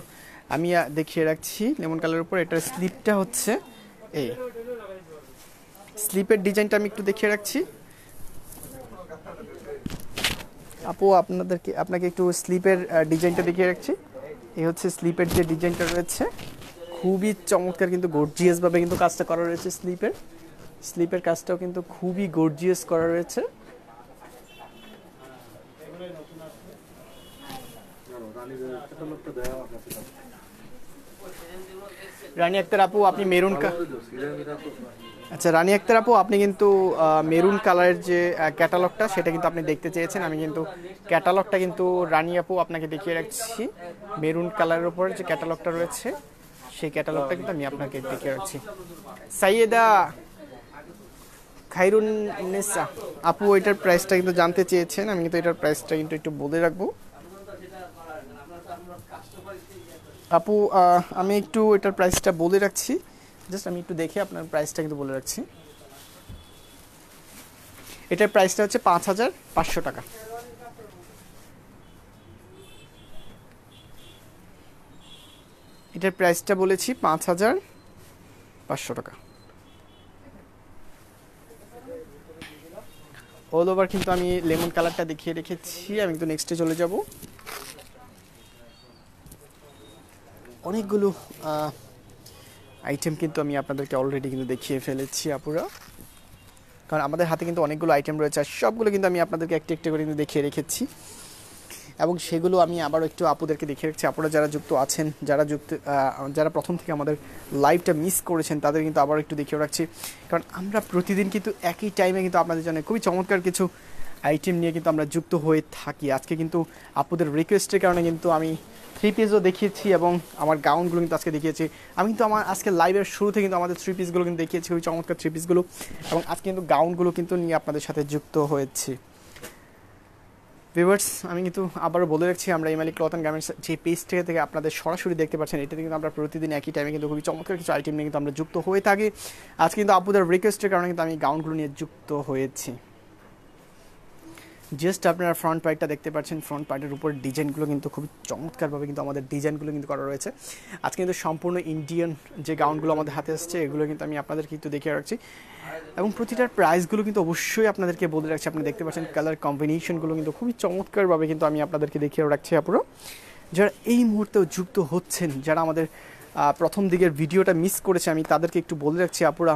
আমি দেখিয়ে রাখছি লেমন কালারের উপরে এটার স্লিপটা হচ্ছে এই স্লিপের ডিজাইনটা আমি একটু দেখিয়ে রাখছি আপু আপনাদেরকে আপনাকে একটু স্লিপের ডিজাইনটা দেখিয়ে রাখছি এই হচ্ছে স্লিপের যে ডিজাইনটা রয়েছে খুবই চমৎকার কিন্তু গর্জিয়াসভাবে কিন্তু কাজটা করা রয়েছে স্লিপের স্লিপের কাজটাও কিন্তু খুবই গর্জিয়াস করা রয়েছে রানী আক্তার আপু আপনি মেরুন আচ্ছা রানী আক্তার আপু আপনি কিন্তু মেরুন কালারের যে ক্যাটালগটা সেটা কিন্তু আপনি দেখতে চেয়েছেন আমি কিন্তু ক্যাটালগটা কিন্তু রানী আপু আপনাকে দেখিয়ে রাখছি মেরুন কালারের উপরে যে ক্যাটালগটা রয়েছে সেই ক্যাটালগটা কিন্তু আমি আপনাকে দেখিয়ে রাখছি সাইয়েদা খাইরুন নেসা আপু এটার প্রাইসটা কিন্তু জানতে চেয়েছেন আমি কিন্তু এটার প্রাইসটা কিন্তু একটু বলে রাখবো আপু আমি একটু এটার প্রাইসটা বলে রাখছি জাস্ট আমি একটু দেখে আপনার প্রাইসটা কিন্তু বলে রাখছি এটার প্রাইসটা হচ্ছে পাঁচ হাজার পাঁচশো টাকা এটার প্রাইসটা বলেছি পাঁচ হাজার পাঁচশো টাকা অল ওভার কিন্তু আমি লেমন কালারটা দেখিয়ে রেখেছি আমি কিন্তু নেক্সটে চলে যাব অনেকগুলো আইটেম কিন্তু আমি আপনাদেরকে অলরেডি কিন্তু দেখিয়ে ফেলেছি আপুরা কারণ আমাদের হাতে কিন্তু অনেকগুলো আইটেম রয়েছে আর সবগুলো কিন্তু আমি আপনাদেরকে একটি একটি করে কিন্তু দেখিয়ে রেখেছি এবং সেগুলো আমি আবারও একটু আপুদেরকে দেখে রাখছি আপুরা যারা যুক্ত আছেন যারা যুক্ত যারা প্রথম থেকে আমাদের লাইভটা মিস করেছেন তাদের কিন্তু আবার একটু দেখিয়ে রাখছি কারণ আমরা প্রতিদিন কিন্তু একই টাইমে কিন্তু আপনাদের জন্য খুবই চমৎকার কিছু আইটেম নিয়ে কিন্তু আমরা যুক্ত হয়ে থাকি আজকে কিন্তু আপুদের রিকোয়েস্টের কারণে কিন্তু আমি থ্রি পিসও দেখিয়েছি এবং আমার গাউনগুলো কিন্তু আজকে দেখিয়েছি আমি কিন্তু আমার আজকে লাইভের শুরুতে কিন্তু আমাদের থ্রি পিসগুলো কিন্তু দেখিয়েছি ওই চমৎকার থ্রি পিসগুলো এবং আজকে কিন্তু গাউনগুলো কিন্তু নিয়ে আপনাদের সাথে যুক্ত হয়েছি ভিভার্স আমি কিন্তু আবারও বলে রাখছি আমরা ইমালি ক্লথ অ্যান্ড গার্মেন্টস যে পেজটি থেকে আপনাদের সরাসরি দেখতে পাচ্ছেন এটাতে কিন্তু আমরা প্রতিদিন একই টাইমে কিন্তু খুবই চমৎকার কিছু আইটেম নিয়ে কিন্তু আমরা যুক্ত হয়ে থাকি আজকে কিন্তু আপুদের রিকোয়েস্টের কারণে কিন্তু আমি গাউনগুলো নিয়ে যুক্ত হয়েছি জাস্ট আপনারা ফ্রন্ট পার্টটা দেখতে পাচ্ছেন ফ্রন্ট পার্টের উপর ডিজাইনগুলো কিন্তু খুব চমৎকারভাবে কিন্তু আমাদের ডিজাইনগুলো কিন্তু করা রয়েছে আজকে কিন্তু সম্পূর্ণ ইন্ডিয়ান যে গাউনগুলো আমাদের হাতে আসছে এগুলো কিন্তু আমি আপনাদের কিন্তু দেখিয়ে রাখছি এবং প্রতিটার প্রাইসগুলো কিন্তু অবশ্যই আপনাদেরকে বলে রাখছি আপনি দেখতে পাচ্ছেন কালার কম্বিনেশনগুলো কিন্তু খুবই চমৎকারভাবে কিন্তু আমি আপনাদেরকে দেখিয়ে রাখছি আপুরো যারা এই মুহূর্তেও যুক্ত হচ্ছেন যারা আমাদের প্রথম দিকের ভিডিওটা মিস করেছে আমি তাদেরকে একটু বলে রাখছি আপুরা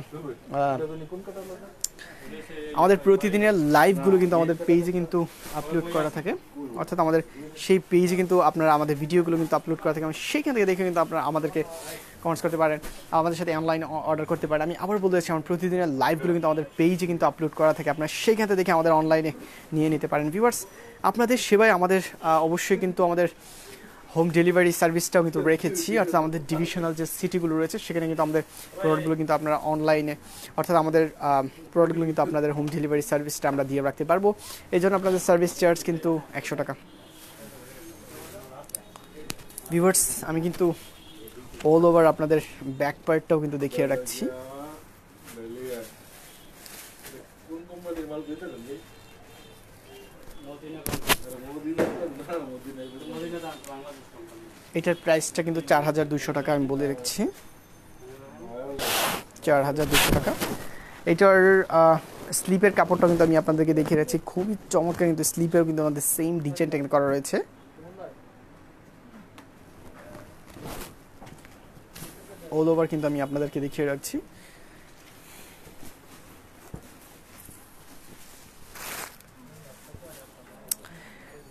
আমাদের প্রতিদিনের লাইভগুলো কিন্তু আমাদের পেজে কিন্তু আপলোড করা থাকে অর্থাৎ আমাদের সেই পেজে কিন্তু আপনারা আমাদের ভিডিওগুলো কিন্তু আপলোড করা থাকে সেইখান থেকে দেখে কিন্তু আপনারা আমাদেরকে কমেন্টস করতে পারেন আমাদের সাথে অনলাইন অর্ডার করতে পারেন আমি আবার চাচ্ছি আমার প্রতিদিনের লাইভগুলো কিন্তু আমাদের পেজে কিন্তু আপলোড করা থাকে আপনারা সেইখান থেকে দেখে আমাদের অনলাইনে নিয়ে নিতে পারেন ভিউয়ার্স আপনাদের সেবায় আমাদের অবশ্যই কিন্তু আমাদের হোম ডেলিভারি সার্ভিসটাও কিন্তু রেখেছি অর্থাৎ আমাদের ডিভিশনাল যে সিটিগুলো রয়েছে সেখানে কিন্তু আমাদের প্রোডাক্টগুলো কিন্তু আপনারা অনলাইনে অর্থাৎ আমাদের প্রোডাক্টগুলো কিন্তু আপনাদের হোম ডেলিভারি সার্ভিসটা আমরা দিয়ে রাখতে পারবো এই জন্য আপনাদের সার্ভিস চার্জ কিন্তু একশো টাকা ভিভার্স আমি কিন্তু অল ওভার আপনাদের ব্যাক পার্টটাও কিন্তু দেখিয়ে রাখছি কোন কোম্পানির মাল এটার প্রাইসটা কিন্তু চার হাজার দুশো টাকা আমি বলে রাখছি চার হাজার দুশো টাকা এটার স্লিপের কাপড়টা কিন্তু আমি আপনাদেরকে দেখিয়ে রাখছি খুবই চমৎকার কিন্তু স্লিপেও কিন্তু আমাদের সেম ডিজাইনটা কিন্তু করা রয়েছে অল ওভার কিন্তু আমি আপনাদেরকে দেখিয়ে রাখছি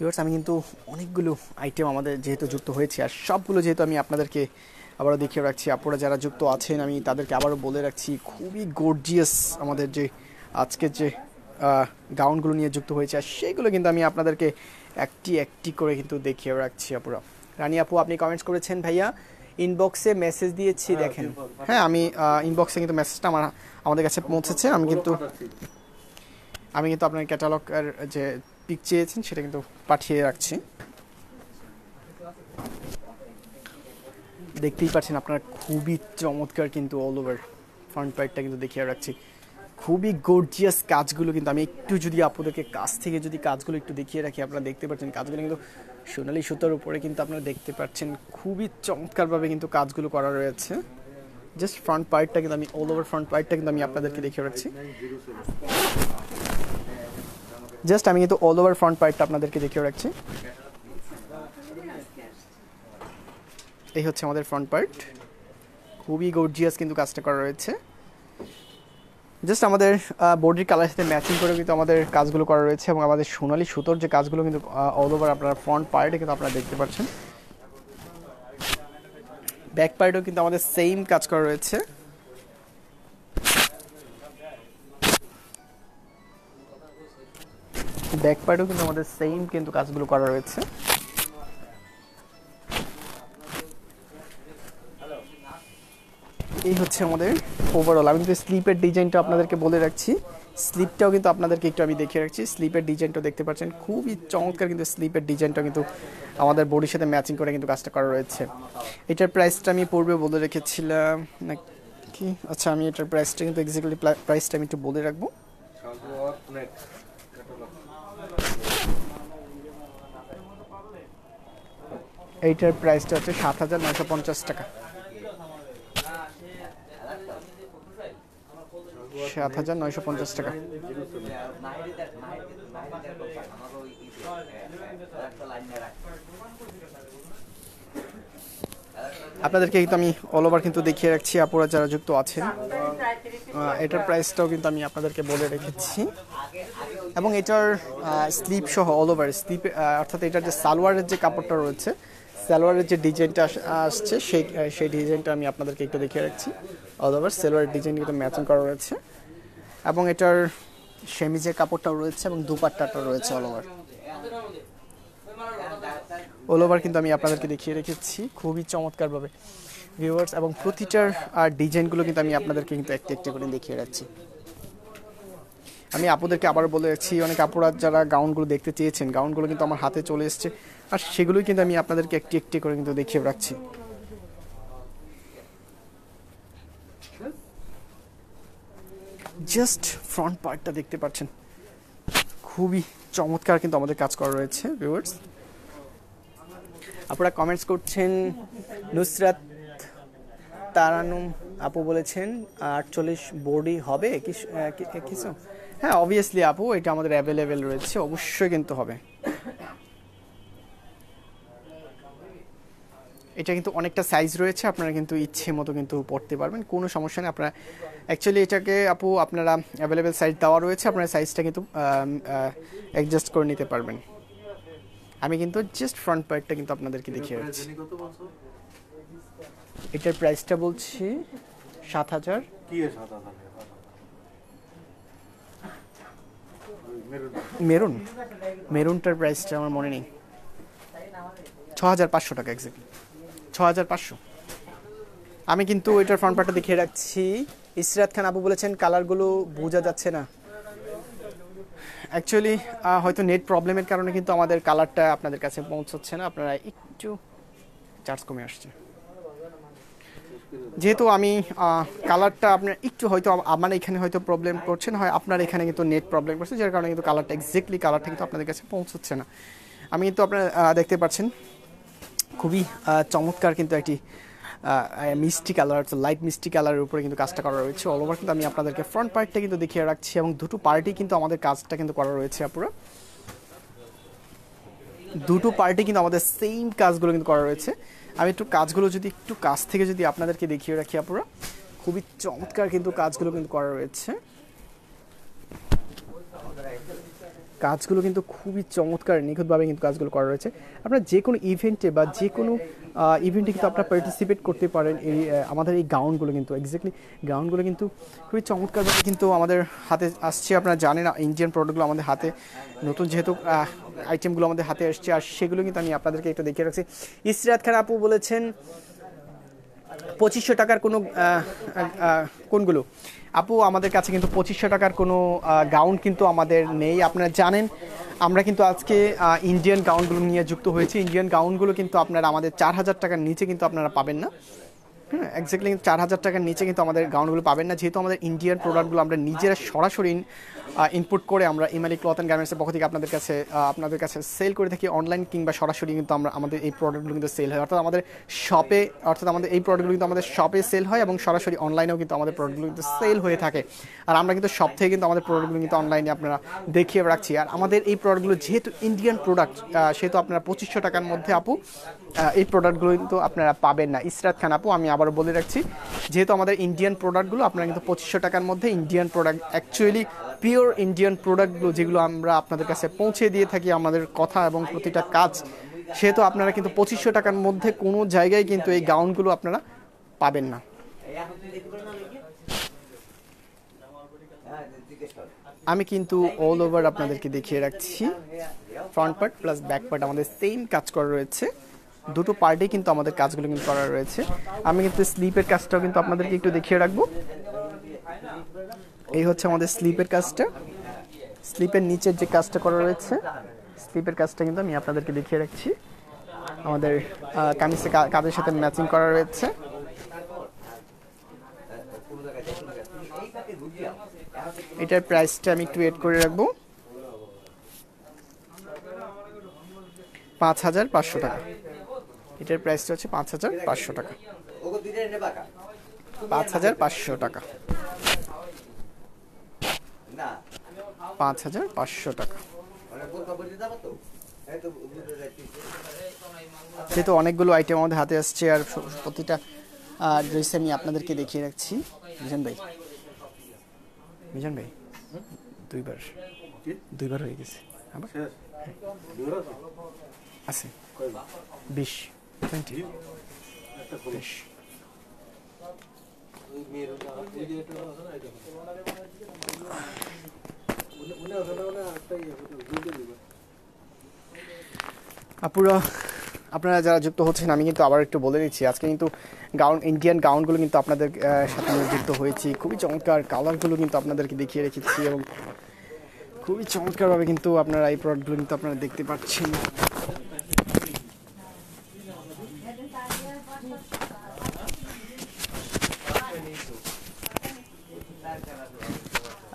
ভিউয়ার্স আমি কিন্তু অনেকগুলো আইটেম আমাদের যেহেতু যুক্ত হয়েছে আর সবগুলো যেহেতু আমি আপনাদেরকে আবারও দেখিয়ে রাখছি আপনারা যারা যুক্ত আছেন আমি তাদেরকে আবারও বলে রাখছি খুবই গর্জিয়াস আমাদের যে আজকের যে গাউনগুলো নিয়ে যুক্ত হয়েছে আর সেগুলো কিন্তু আমি আপনাদেরকে একটি একটি করে কিন্তু দেখিয়ে রাখছি আপুরা রানী আপু আপনি কমেন্টস করেছেন ভাইয়া ইনবক্সে মেসেজ দিয়েছি হ্যাঁ, দেখেন হ্যাঁ আমি ইনবক্সে কিন্তু মেসেজটা আমার আমাদের কাছে পৌঁছেছে আমি কিন্তু আমি কিন্তু আপনার ক্যাটালগ যে পিক চেয়েছেন সেটা কিন্তু পাঠিয়ে রাখছি দেখতেই পাচ্ছেন আপনার খুবই চমৎকার কিন্তু অল ওভার ফ্রন্ট পার্টটা কিন্তু দেখিয়ে রাখছি খুবই গর্জিয়াস কাজগুলো কিন্তু আমি একটু যদি আপনাদেরকে কাছ থেকে যদি কাজগুলো একটু দেখিয়ে রাখি আপনারা দেখতে পাচ্ছেন কাজগুলো কিন্তু সোনালি সুতার উপরে কিন্তু আপনারা দেখতে পাচ্ছেন খুবই চমৎকারভাবে কিন্তু কাজগুলো করা রয়েছে জাস্ট ফ্রন্ট পার্টটা কিন্তু আমি অল ওভার ফ্রন্ট পার্টটা কিন্তু আমি আপনাদেরকে দেখিয়ে রাখছি জাস্ট আমি কিন্তু অল ওভার ফ্রন্ট পার্টটা আপনাদেরকে দেখিয়ে রাখছি এই হচ্ছে আমাদের ফ্রন্ট পার্ট খুবই গর্জিয়াস কিন্তু কাজটা করা রয়েছে জাস্ট আমাদের বোর্ডের কালার সাথে ম্যাচিং করে কিন্তু আমাদের কাজগুলো করা রয়েছে এবং আমাদের সোনালি সুতোর যে কাজগুলো কিন্তু অল ওভার আপনার ফ্রন্ট পার্টে কিন্তু আপনারা দেখতে পাচ্ছেন ব্যাক পার্টেও কিন্তু আমাদের সেম কাজ করা রয়েছে ব্যাক পার্টেও কিন্তু আমাদের সেম কিন্তু কাজগুলো করা রয়েছে এই হচ্ছে আমাদের ওভারঅল আমি কিন্তু স্লিপের ডিজাইনটা আপনাদেরকে বলে রাখছি স্লিপটাও কিন্তু আপনাদেরকে একটু আমি দেখিয়ে রাখছি স্লিপের ডিজাইনটাও দেখতে পাচ্ছেন খুবই চমৎকার কিন্তু স্লিপের ডিজাইনটা কিন্তু আমাদের বডির সাথে ম্যাচিং করে কিন্তু কাজটা করা রয়েছে এটার প্রাইসটা আমি পূর্বে বলে রেখেছিলাম নাকি আচ্ছা আমি এটার প্রাইসটা কিন্তু এক্সাক্টলি প্রাইসটা আমি একটু বলে রাখবো এইটার প্রাইসটা হচ্ছে সাত হাজার নয়শো পঞ্চাশ টাকা সাত হাজার নয়শো পঞ্চাশ টাকা আপনাদেরকে কিন্তু আমি অল ওভার কিন্তু দেখিয়ে রাখছি আপুরা যারা যুক্ত আছেন এটার প্রাইসটাও কিন্তু আমি আপনাদেরকে বলে রেখেছি এবং এটার স্লিপ সহ অল ওভার স্লিপ অর্থাৎ এটার যে সালোয়ারের যে কাপড়টা রয়েছে সালোয়ারের যে ডিজাইনটা আসছে সেই সেই ডিজাইনটা আমি আপনাদেরকে একটু দেখিয়ে রাখছি অদাবার সালোয়ারের ডিজাইন কিন্তু ম্যাচিং করা রয়েছে এবং এটার সেমিজের কাপড়টাও রয়েছে এবং দুপাট্টাটা রয়েছে অল ওভার ওভার কিন্তু আমি আপনাদেরকে দেখিয়ে রেখেছি খুবই চমৎকারভাবে ভিউয়ার্স এবং প্রতিটার আর ডিজাইনগুলো কিন্তু আমি আপনাদেরকে কিন্তু একটি একটি করে দেখিয়ে রাখছি আমি আপুদেরকে আবার বলেছি অনেক আপুরা যারা গাউনগুলো দেখতে চেয়েছেন গাউনগুলো কিন্তু আমার হাতে চলে এসছে আর সেগুলোই কিন্তু আমি আপনাদেরকে একটি একটি করে কিন্তু দেখিয়ে রাখছি জাস্ট ফ্রন্ট পার্টটা দেখতে পাচ্ছেন খুবই চমৎকার কিন্তু আমাদের কাজ করা রয়েছে ভিউয়ার্স আপনারা কমেন্টস করছেন নুসরাত তারানুম আপু বলেছেন আটচল্লিশ বোর্ডই হবে কিছু হ্যাঁ অবভিয়াসলি আপু এটা আমাদের অ্যাভেলেবেল রয়েছে অবশ্যই কিন্তু হবে এটা কিন্তু অনেকটা সাইজ রয়েছে আপনারা কিন্তু ইচ্ছে মতো কিন্তু পড়তে পারবেন কোনো সমস্যা নেই আপনারা অ্যাকচুয়ালি এটাকে আপু আপনারা অ্যাভেলেবেল সাইজ দেওয়া রয়েছে আপনারা সাইজটা কিন্তু অ্যাডজাস্ট করে নিতে পারবেন আমি কিন্তু জাস্ট ফ্রন্ট পার্টটা কিন্তু আপনাদেরকে দেখিয়ে রাখছি এটার প্রাইসটা বলছি সাত হাজার কি সাত হাজার মেরুন মেরুনটার প্রাইসটা আমার মনে নেই ছ হাজার পাঁচশো টাকা এক্স্যাক্টলি ছ হাজার পাঁচশো আমি কিন্তু ওইটার ফ্রন্ট পার্টটা দেখিয়ে রাখছি ইসরাত খান আবু বলেছেন কালারগুলো বোঝা যাচ্ছে না অ্যাকচুয়ালি হয়তো নেট প্রবলেমের কারণে কিন্তু আমাদের কালারটা আপনাদের কাছে পৌঁছচ্ছে না আপনারা একটু চার্জ কমে আসছে যেহেতু আমি কালারটা আপনার একটু হয়তো আমার মানে এখানে হয়তো প্রবলেম করছেন হয় আপনার এখানে কিন্তু নেট প্রবলেম করছে যার কারণে কিন্তু কালারটা এক্স্যাক্টলি কালারটা কিন্তু আপনাদের কাছে পৌঁছচ্ছে না আমি কিন্তু আপনারা দেখতে পাচ্ছেন খুবই চমৎকার কিন্তু একটি মিষ্টি কালার অর্থাৎ লাইট মিষ্টি কালারের উপরে কিন্তু কাজটা করা রয়েছে অল ওভার কিন্তু আমি আপনাদেরকে ফ্রন্ট পার্টটা কিন্তু দেখিয়ে রাখছি এবং দুটো পার্টি কিন্তু আমাদের কাজটা কিন্তু করা রয়েছে পুরো দুটো পার্টি কিন্তু আমাদের সেম কাজগুলো কিন্তু করা রয়েছে আমি একটু কাজগুলো যদি একটু কাছ থেকে যদি আপনাদেরকে দেখিয়ে রাখি আপনারা খুবই চমৎকার কিন্তু কাজগুলো কিন্তু করা রয়েছে কাজগুলো কিন্তু খুবই চমৎকার নিখুঁতভাবে কিন্তু কাজগুলো করা রয়েছে আপনার যে কোনো ইভেন্টে বা যে কোনো ইভেন্টে কিন্তু আপনারা পার্টিসিপেট করতে পারেন এই আমাদের এই গাউনগুলো কিন্তু এক্স্যাক্টলি গাউনগুলো কিন্তু খুবই চমৎকারভাবে কিন্তু আমাদের হাতে আসছে আপনারা জানেন ইন্ডিয়ান প্রোডাক্টগুলো আমাদের হাতে নতুন যেহেতু আইটেমগুলো আমাদের হাতে আসছে আর সেগুলো কিন্তু আমি আপনাদেরকে একটু দেখিয়ে রাখছি ইসরাত খান আপু বলেছেন পঁচিশশো টাকার কোনো কোনগুলো আপু আমাদের কাছে কিন্তু পঁচিশশো টাকার কোনো গাউন কিন্তু আমাদের নেই আপনারা জানেন আমরা কিন্তু আজকে ইন্ডিয়ান গাউনগুলো নিয়ে যুক্ত হয়েছি ইন্ডিয়ান গাউনগুলো কিন্তু আপনারা আমাদের চার হাজার টাকার নিচে কিন্তু আপনারা পাবেন না হ্যাঁ এক্স্যাক্টলি চার হাজার টাকার নিচে কিন্তু আমাদের গাউনগুলো পাবেন না যেহেতু আমাদের ইন্ডিয়ান প্রোডাক্টগুলো আমরা নিজেরা সরাসরি ইনপুট করে আমরা ইমালি ক্লথ অ্যান্ড গার্মেন্টসের পক্ষ থেকে আপনাদের কাছে আপনাদের কাছে সেল করে থাকি অনলাইন কিংবা সরাসরি কিন্তু আমরা আমাদের এই প্রোডাক্টগুলো কিন্তু সেল হয় অর্থাৎ আমাদের শপে অর্থাৎ আমাদের এই প্রোডাক্টগুলো কিন্তু আমাদের শপে সেল হয় এবং সরাসরি অনলাইনেও কিন্তু আমাদের প্রোডাক্টগুলো কিন্তু সেল হয়ে থাকে আর আমরা কিন্তু সব থেকে কিন্তু আমাদের প্রোডাক্টগুলো কিন্তু অনলাইনে আপনারা দেখিয়ে রাখছি আর আমাদের এই প্রোডাক্টগুলো যেহেতু ইন্ডিয়ান প্রোডাক্ট সেহেতু আপনারা পঁচিশশো টাকার মধ্যে আপু এই প্রোডাক্টগুলো কিন্তু আপনারা পাবেন না ইসরাত খান আপু আমি আবার আবার বলে রাখছি যেহেতু আমাদের ইন্ডিয়ান প্রোডাক্টগুলো আপনারা কিন্তু পঁচিশশো টাকার মধ্যে Indian product actually pure Indian প্রোডাক্টগুলো যেগুলো আমরা আপনাদের কাছে পৌঁছে দিয়ে থাকি আমাদের কথা এবং প্রতিটা কাজ সেহেতু আপনারা কিন্তু পঁচিশশো টাকার মধ্যে কোনো জায়গায় কিন্তু এই গাউনগুলো আপনারা পাবেন না আমি কিন্তু অল ওভার আপনাদেরকে দেখিয়ে রাখছি front part plus back part আমাদের সেম কাজ করা রয়েছে দুটো পার্টি কিন্তু আমাদের কাজগুলো কিন্তু করা রয়েছে আমি কিন্তু স্লিপের কাজটাও কিন্তু আপনাদেরকে একটু দেখিয়ে রাখবো এই হচ্ছে আমাদের স্লিপের কাজটা স্লিপের নিচের যে কাজটা করা রয়েছে স্লিপের কাজটা কিন্তু আমি আপনাদেরকে দেখিয়ে রাখছি আমাদের কামিজে কাজের সাথে ম্যাচিং করা রয়েছে এটার প্রাইসটা আমি একটু এড করে রাখবো পাঁচ হাজার পাঁচশো টাকা এটার প্রাইসটা হচ্ছে পাঁচ হাজার পাঁচশো টাকা পাঁচ হাজার পাঁচশো টাকা পাঁচ হাজার পাঁচশো টাকা যেহেতু অনেকগুলো আইটেম আমাদের হাতে আসছে আর প্রতিটা ড্রেস আমি আপনাদেরকে দেখিয়ে রাখছি মিজান ভাই মিজান ভাই দুইবার দুইবার হয়ে গেছে আবার হ্যাঁ। আছে বিশ Thank fish. আপুরা আপনারা যারা যুক্ত হচ্ছেন আমি কিন্তু আবার একটু বলে দিচ্ছি আজকে কিন্তু গাউন ইন্ডিয়ান গাউনগুলো কিন্তু আপনাদের সাথে যুক্ত হয়েছি খুবই চমৎকার কালারগুলো কিন্তু আপনাদেরকে দেখিয়ে রেখেছি এবং খুবই চমৎকারভাবে কিন্তু আপনারা এই প্রোডাক্টগুলো কিন্তু আপনারা দেখতে পাচ্ছেন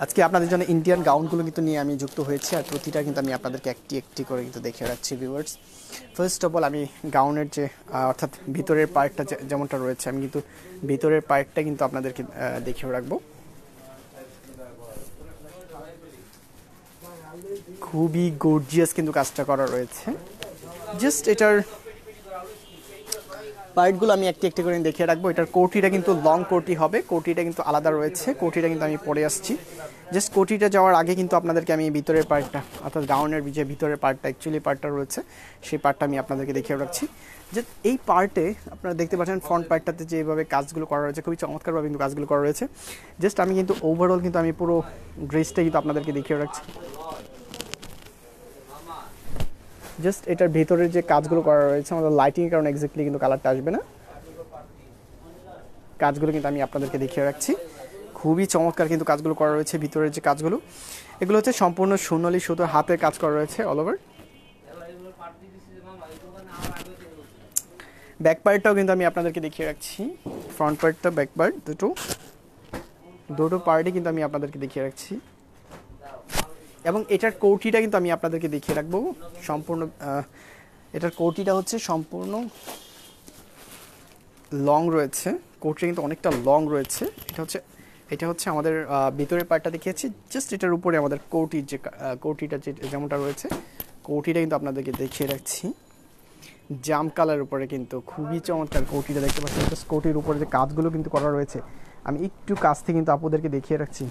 আজকে আপনাদের জন্য ইন্ডিয়ান গাউনগুলো কিন্তু নিয়ে আমি যুক্ত হয়েছি আর প্রতিটা কিন্তু আমি আপনাদেরকে একটি একটি করে কিন্তু দেখে রাখছি ভিউয়ার্স ফার্স্ট অফ অল আমি গাউনের যে অর্থাৎ ভিতরের পার্টটা যেমনটা রয়েছে আমি কিন্তু ভিতরের পার্টটা কিন্তু আপনাদেরকে দেখেও রাখবো খুবই গর্জিয়াস কিন্তু কাজটা করা রয়েছে জাস্ট এটার পার্টগুলো আমি একটি একটি করে দেখিয়ে রাখবো এটার কোটিটা কিন্তু লং কোটি হবে কোটিটা কিন্তু আলাদা রয়েছে কোটিটা কিন্তু আমি পরে আসছি জাস্ট কোটিটা যাওয়ার আগে কিন্তু আপনাদেরকে আমি ভিতরের পার্টটা অর্থাৎ গাউনের যে ভিতরের পার্টটা অ্যাকচুয়ালি পার্টটা রয়েছে সেই পার্টটা আমি আপনাদেরকে দেখিয়ে রাখছি যে এই পার্টে আপনারা দেখতে পাচ্ছেন ফ্রন্ট পার্টটাতে যেভাবে কাজগুলো করা রয়েছে খুবই চমৎকারভাবে কিন্তু কাজগুলো করা রয়েছে জাস্ট আমি কিন্তু ওভারঅল কিন্তু আমি পুরো ড্রেসটা কিন্তু আপনাদেরকে দেখিয়ে রাখছি জাস্ট এটার ভিতরের যে কাজগুলো করা রয়েছে আমাদের লাইটিংয়ের কারণে এক্স্যাক্টলি কিন্তু কালারটা আসবে না কাজগুলো কিন্তু আমি আপনাদেরকে দেখিয়ে রাখছি খুবই চমৎকার কিন্তু কাজগুলো করা রয়েছে ভিতরের যে কাজগুলো এগুলো হচ্ছে সম্পূর্ণ সোনালি সুতোর হাতে কাজ করা রয়েছে অল ওভার ব্যাক পার্টটাও কিন্তু আমি আপনাদেরকে দেখিয়ে রাখছি ফ্রন্ট পার্টটা ব্যাক পার্ট দুটো দুটো পার্টই কিন্তু আমি আপনাদেরকে দেখিয়ে রাখছি এবং এটার কৌটিটা কিন্তু আমি আপনাদেরকে দেখিয়ে রাখবো সম্পূর্ণ এটার কৌটিটা হচ্ছে সম্পূর্ণ লং রয়েছে কৌটিটা কিন্তু অনেকটা লং রয়েছে এটা হচ্ছে এটা হচ্ছে আমাদের ভিতরের পার্টটা দেখিয়েছি জাস্ট এটার উপরে আমাদের কৌটির যে কৌটিটা যে যেমনটা রয়েছে কৌটিটা কিন্তু আপনাদেরকে দেখিয়ে রাখছি জাম কালার উপরে কিন্তু খুবই চমৎকার কৌটিটা দেখতে পাচ্ছি জাস্ট কৌটির উপরে যে কাজগুলো কিন্তু করা রয়েছে আমি একটু কাছ থেকে কিন্তু আপুদেরকে দেখিয়ে রাখছি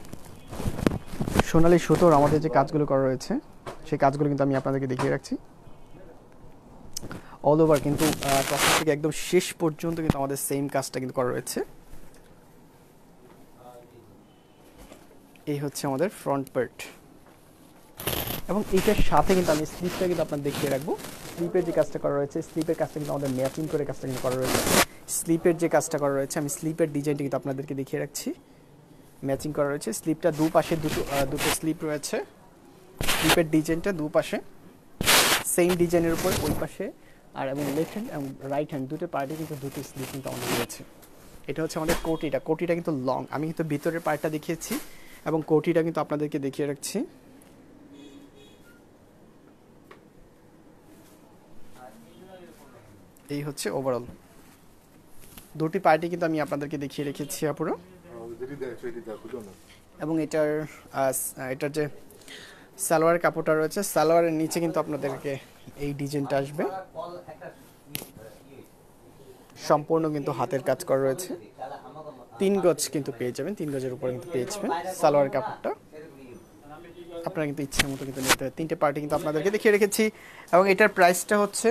সোনালি সুতোর আমাদের যে কাজগুলো করা রয়েছে সেই কাজগুলো কিন্তু আমি আপনাদেরকে দেখিয়ে রাখছি অল ওভার কিন্তু প্রথম থেকে একদম শেষ পর্যন্ত কিন্তু আমাদের সেম কাজটা কিন্তু করা রয়েছে এই হচ্ছে আমাদের ফ্রন্ট পার্ট এবং এইটার সাথে কিন্তু আমি স্লিপটা কিন্তু আপনার দেখিয়ে রাখবো স্লিপের যে কাজটা করা রয়েছে স্লিপের কাজটা কিন্তু আমাদের ম্যাচিং করে কাজটা কিন্তু করা রয়েছে স্লিপের যে কাজটা করা রয়েছে আমি স্লিপের ডিজাইনটা কিন্তু আপনাদেরকে দেখিয়ে রাখছি ম্যাচিং করা রয়েছে স্লিপটা দু পাশে দুটো দুটো স্লিপ রয়েছে স্লিপের ডিজাইনটা দু পাশে সেম ডিজাইনের উপর ওই পাশে আর এবং লেফট হ্যান্ড এবং রাইট হ্যান্ড দুটো পার্টি কিন্তু দুটো স্লিপ কিন্তু অন রয়েছে এটা হচ্ছে আমাদের কোটিটা কোটিটা কিন্তু লং আমি কিন্তু ভিতরের পার্টটা দেখিয়েছি এবং কোটিটা কিন্তু আপনাদেরকে দেখিয়ে রাখছি এই হচ্ছে ওভারঅল দুটি পার্টি কিন্তু আমি আপনাদেরকে দেখিয়ে রেখেছি আপুরো এবং এটার এটার যে সালোয়ার কাপড়টা রয়েছে সালোয়ারের নিচে কিন্তু আপনাদেরকে এই ডিজাইনটা আসবে সম্পূর্ণ কিন্তু হাতের কাজ করা রয়েছে তিন গজ কিন্তু পেয়ে যাবেন তিন গজের উপরে কিন্তু পেয়ে যাবেন সালোয়ার কাপড়টা আপনারা কিন্তু ইচ্ছে মতো কিন্তু নিতে তিনটে পার্টি কিন্তু আপনাদেরকে দেখিয়ে রেখেছি এবং এটার প্রাইসটা হচ্ছে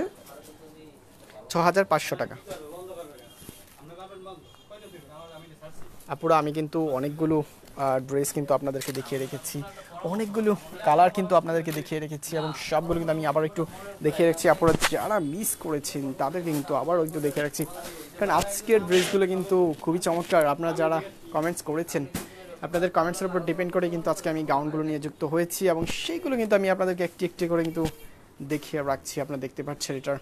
ছ হাজার পাঁচশো টাকা আপুরা আমি কিন্তু অনেকগুলো ড্রেস কিন্তু আপনাদেরকে দেখিয়ে রেখেছি অনেকগুলো কালার কিন্তু আপনাদেরকে দেখিয়ে রেখেছি এবং সবগুলো কিন্তু আমি আবার একটু দেখিয়ে রেখেছি আপনারা যারা মিস করেছেন তাদের কিন্তু আবারও একটু দেখে রাখছি কারণ আজকের ড্রেসগুলো কিন্তু খুবই চমৎকার আপনারা যারা কমেন্টস করেছেন আপনাদের কমেন্টসের উপর ডিপেন্ড করে কিন্তু আজকে আমি গাউনগুলো নিয়ে যুক্ত হয়েছি এবং সেইগুলো কিন্তু আমি আপনাদেরকে একটি একটি করে কিন্তু দেখিয়ে রাখছি আপনারা দেখতে পাচ্ছেন এটার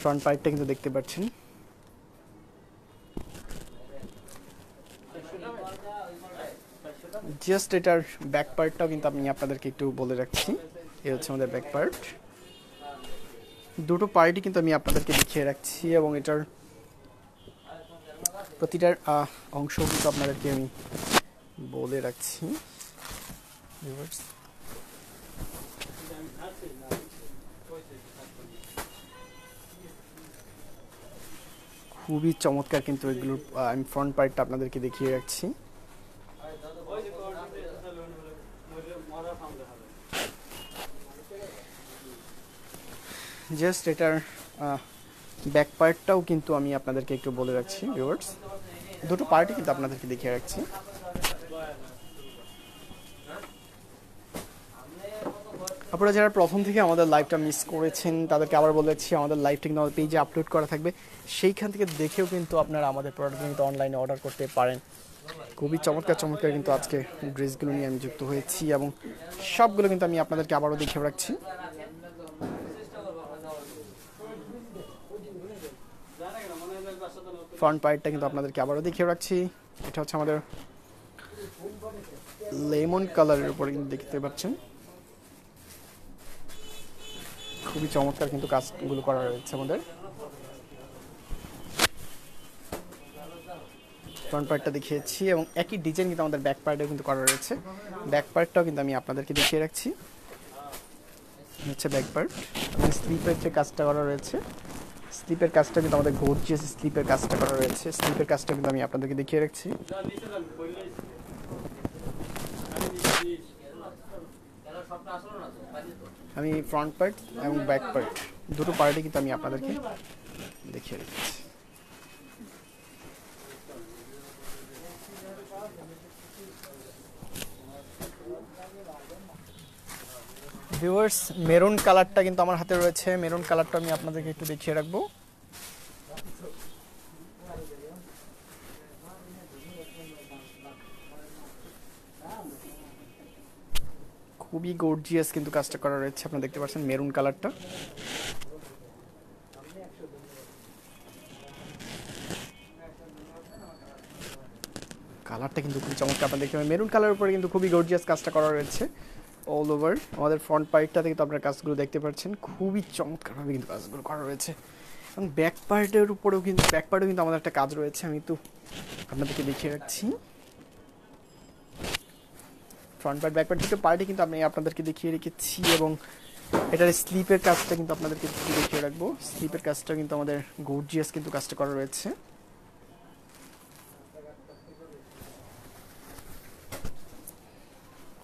ফ্রন্ট পার্টটা কিন্তু দেখতে পাচ্ছেন জাস্ট এটার ব্যাক পার্টটাও কিন্তু আমি আপনাদেরকে একটু বলে রাখছি এ হচ্ছে আমাদের ব্যাক পার্ট দুটো পার্টি কিন্তু আমি আপনাদেরকে দেখিয়ে রাখছি এবং এটার প্রতিটার অংশ কিন্তু আপনাদেরকে আমি বলে রাখছি খুবই চমৎকার কিন্তু এগুলোর আমি ফ্রন্ট পার্টটা আপনাদেরকে দেখিয়ে রাখছি জাস্ট এটার ব্যাক পার্টটাও কিন্তু আমি আপনাদেরকে একটু বলে রাখছি ভিউয়ার্স দুটো পার্টই কিন্তু আপনাদেরকে দেখিয়ে রাখছি আপনারা যারা প্রথম থেকে আমাদের লাইভটা মিস করেছেন তাদেরকে আবার বলে রাখছি আমাদের লাইভটা কিন্তু আমাদের পেজে আপলোড করা থাকবে সেইখান থেকে দেখেও কিন্তু আপনারা আমাদের প্রোডাক্ট কিন্তু অনলাইনে অর্ডার করতে পারেন খুবই চমৎকার চমৎকার কিন্তু আজকে ড্রেসগুলো নিয়ে আমি যুক্ত হয়েছি এবং সবগুলো কিন্তু আমি আপনাদেরকে আবারও দেখে রাখছি ফ্রন্ট পার্টটা কিন্তু আপনাদেরকে আবারও দেখিয়ে রাখছি এটা হচ্ছে আমাদের লেমন কালারের উপর কিন্তু দেখতে পাচ্ছেন খুবই চমৎকার কিন্তু কাজগুলো করা রয়েছে আমাদের ফ্রন্ট পার্টটা দেখিয়েছি এবং একই ডিজাইন কিন্তু আমাদের ব্যাক পার্টেও কিন্তু করা রয়েছে ব্যাক পার্টটাও কিন্তু আমি আপনাদেরকে দেখিয়ে রাখছি হচ্ছে ব্যাক পার্ট স্লিপের যে কাজটা করা রয়েছে স্লিপের কাজটা কিন্তু আমাদের গর্জিয়াস স্লিপের কাজটা করা রয়েছে স্লিপের কাজটা কিন্তু আমি আপনাদেরকে দেখিয়ে রাখছি আমি ফ্রন্ট পার্ট এবং ব্যাক পার্ট দুটো পার্টই কিন্তু আমি আপনাদেরকে দেখিয়ে রাখছি ভিউয়ার্স মেরুন কালারটা কিন্তু আমার হাতে রয়েছে মেরুন কালারটা আমি আপনাদেরকে একটু দেখিয়ে রাখবো খুবই গর্জিয়াস কিন্তু কাজটা করা রয়েছে আপনারা দেখতে পাচ্ছেন মেরুন কালারটা কালারটা কিন্তু খুবই চমৎকার আপনারা দেখতে পাবেন মেরুন কালারের উপরে কিন্তু খুবই গর্জিয়াস কাজটা করা রয়েছে অল ওভার আমাদের ফ্রন্ট পার্টটা থেকে তো আপনারা কাজগুলো দেখতে পাচ্ছেন খুবই চমৎকারভাবে কিন্তু কাজগুলো করা রয়েছে এবং ব্যাক পার্টের উপরেও কিন্তু ব্যাক পার্টেও কিন্তু আমাদের একটা কাজ রয়েছে আমি তো আপনাদেরকে দেখিয়ে রাখছি ফ্রন্ট পার্ট ব্যাক পার্ট দুটো পার্টি কিন্তু আমি আপনাদেরকে দেখিয়ে রেখেছি এবং এটার স্লিপের কাজটা কিন্তু আপনাদেরকে দেখিয়ে রাখবো স্লিপের কাজটা কিন্তু আমাদের গোর্জিয়াস কিন্তু কাজটা করা রয়েছে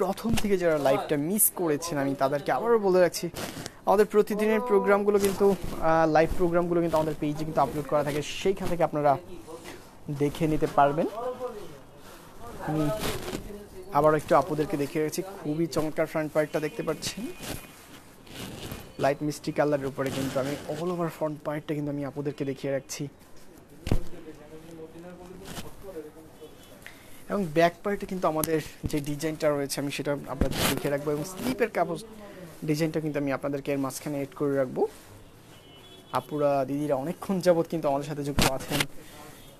প্রথম থেকে যারা লাইভটা মিস করেছেন আমি তাদেরকে আবারও বলে রাখছি আমাদের প্রতিদিনের প্রোগ্রামগুলো কিন্তু লাইভ প্রোগ্রামগুলো কিন্তু আমাদের পেজে কিন্তু আপলোড করা থাকে সেইখান থেকে আপনারা দেখে নিতে পারবেন আমি আবারও একটু আপুদেরকে দেখে রাখছি খুবই চমৎকার ফ্রন্ট পার্টটা দেখতে পাচ্ছেন লাইট মিষ্টি কালারের উপরে কিন্তু আমি অল ওভার ফ্রন্ট পার্টটা কিন্তু আমি আপুদেরকে দেখিয়ে রাখছি এবং ব্যাক পার্টে কিন্তু আমাদের যে ডিজাইনটা রয়েছে আমি সেটা আপনাদের লিখে রাখবো এবং স্লিপের কাপড় ডিজাইনটা কিন্তু আমি আপনাদেরকে এর মাঝখানে এড করে রাখবো আপুরা দিদিরা অনেকক্ষণ যাবৎ কিন্তু আমাদের সাথে যুক্ত আছেন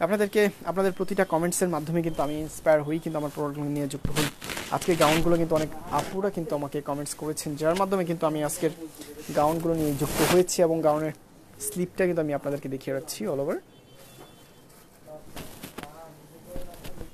আপনাদেরকে আপনাদের প্রতিটা কমেন্টসের মাধ্যমে কিন্তু আমি ইন্সপায়ার হই কিন্তু আমার প্রোডাক্টগুলো নিয়ে যুক্ত হই আজকে গাউনগুলো কিন্তু অনেক আপুরা কিন্তু আমাকে কমেন্টস করেছেন যার মাধ্যমে কিন্তু আমি আজকের গাউনগুলো নিয়ে যুক্ত হয়েছি এবং গাউনের স্লিপটা কিন্তু আমি আপনাদেরকে দেখিয়ে রাখছি অল ওভার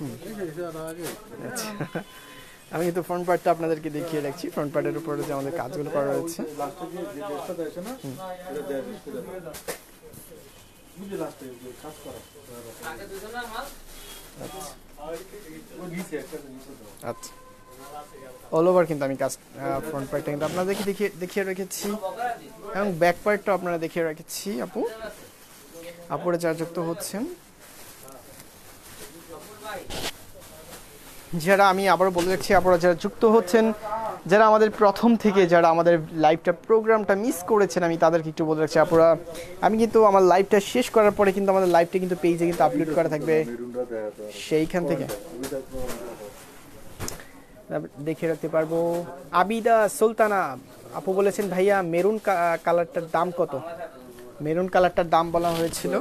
আচ্ছা আমি কিন্তু ফ্রন্ট পার্টটা আপনাদেরকে দেখিয়ে রাখছি ফ্রন্ট পার্টের উপরে যে আমাদের কাজগুলো করা হয়েছে আচ্ছা অল আচ্ছা। ওভার কিন্তু আমি কাজ ফ্রন্ট পার্টটা কিন্তু আপনাদেরকে দেখিয়ে দেখিয়ে রেখেছি এবং ব্যাক পার্টটা আপনারা দেখিয়ে রেখেছি আপু আপুরা চার্জযুক্ত হচ্ছেন যারা আমি আবারও বলে রাখছি আপনারা যারা যুক্ত হচ্ছেন যারা আমাদের প্রথম থেকে যারা আমাদের লাইভটা প্রোগ্রামটা মিস করেছেন আমি তাদেরকে একটু বলে রাখছি আপনারা আমি কিন্তু আমার লাইভটা শেষ করার পরে কিন্তু আমাদের লাইভটা কিন্তু পেজে কিন্তু আপলোড করা থাকবে সেইখান থেকে দেখে রাখতে পারবো আবিদা সুলতানা আপু বলেছেন ভাইয়া মেরুন কালারটার দাম কত মেরুন কালারটার দাম বলা হয়েছিল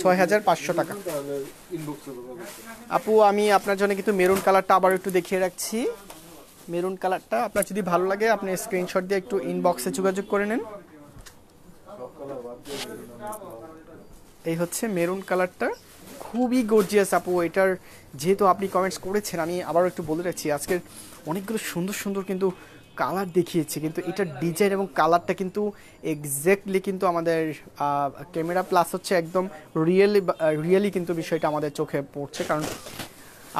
ছয় হাজার পাঁচশো টাকা আপু আমি আপনার জন্য কিন্তু মেরুন কালারটা আবার একটু দেখিয়ে রাখছি মেরুন কালারটা আপনার যদি ভালো লাগে আপনি স্ক্রিনশট দিয়ে একটু ইনবক্সে যোগাযোগ করে নেন এই হচ্ছে মেরুন কালারটা খুবই গর্জিয়াস আপু এটার যেহেতু আপনি কমেন্টস করেছেন আমি আবারও একটু বলে রাখছি আজকের অনেকগুলো সুন্দর সুন্দর কিন্তু কালার দেখিয়েছি কিন্তু এটা ডিজাইন এবং কালারটা কিন্তু এক্স্যাক্টলি কিন্তু আমাদের ক্যামেরা প্লাস হচ্ছে একদম রিয়েলি রিয়েলি কিন্তু বিষয়টা আমাদের চোখে পড়ছে কারণ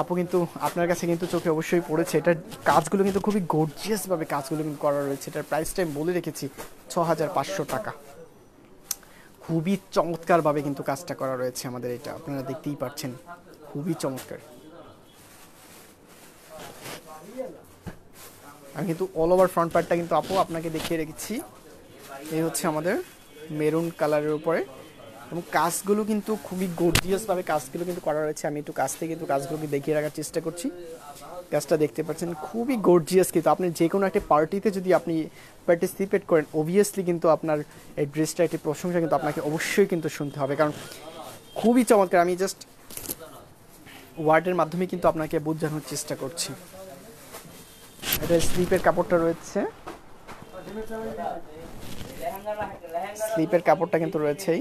আপু কিন্তু আপনার কাছে কিন্তু চোখে অবশ্যই পড়েছে এটার কাজগুলো কিন্তু খুবই গর্জিয়াসভাবে কাজগুলো কিন্তু করা রয়েছে এটার প্রাইসটা আমি বলে রেখেছি ছ হাজার পাঁচশো টাকা খুবই চমৎকারভাবে কিন্তু কাজটা করা রয়েছে আমাদের এটা আপনারা দেখতেই পাচ্ছেন খুবই চমৎকার আমি কিন্তু অল ওভার ফ্রন্ট পার্টটা কিন্তু আপু আপনাকে দেখিয়ে রেখেছি এই হচ্ছে আমাদের মেরুন কালারের উপরে এবং কাজগুলো কিন্তু খুবই গর্জিয়াসভাবে কাজগুলো কিন্তু করা রয়েছে আমি একটু কাজ থেকে কিন্তু কাজগুলোকে দেখিয়ে রাখার চেষ্টা করছি কাজটা দেখতে পাচ্ছেন খুবই গর্জিয়াস কিন্তু আপনি যে কোনো একটা পার্টিতে যদি আপনি পার্টিসিপেট করেন অবভিয়াসলি কিন্তু আপনার এই ড্রেসটা একটি প্রশংসা কিন্তু আপনাকে অবশ্যই কিন্তু শুনতে হবে কারণ খুবই চমৎকার আমি জাস্ট ওয়ার্ডের মাধ্যমে কিন্তু আপনাকে বোঝানোর চেষ্টা করছি এটা স্লিপের কাপড়টা রয়েছে স্লিপের কাপড়টা কিন্তু রয়েছেই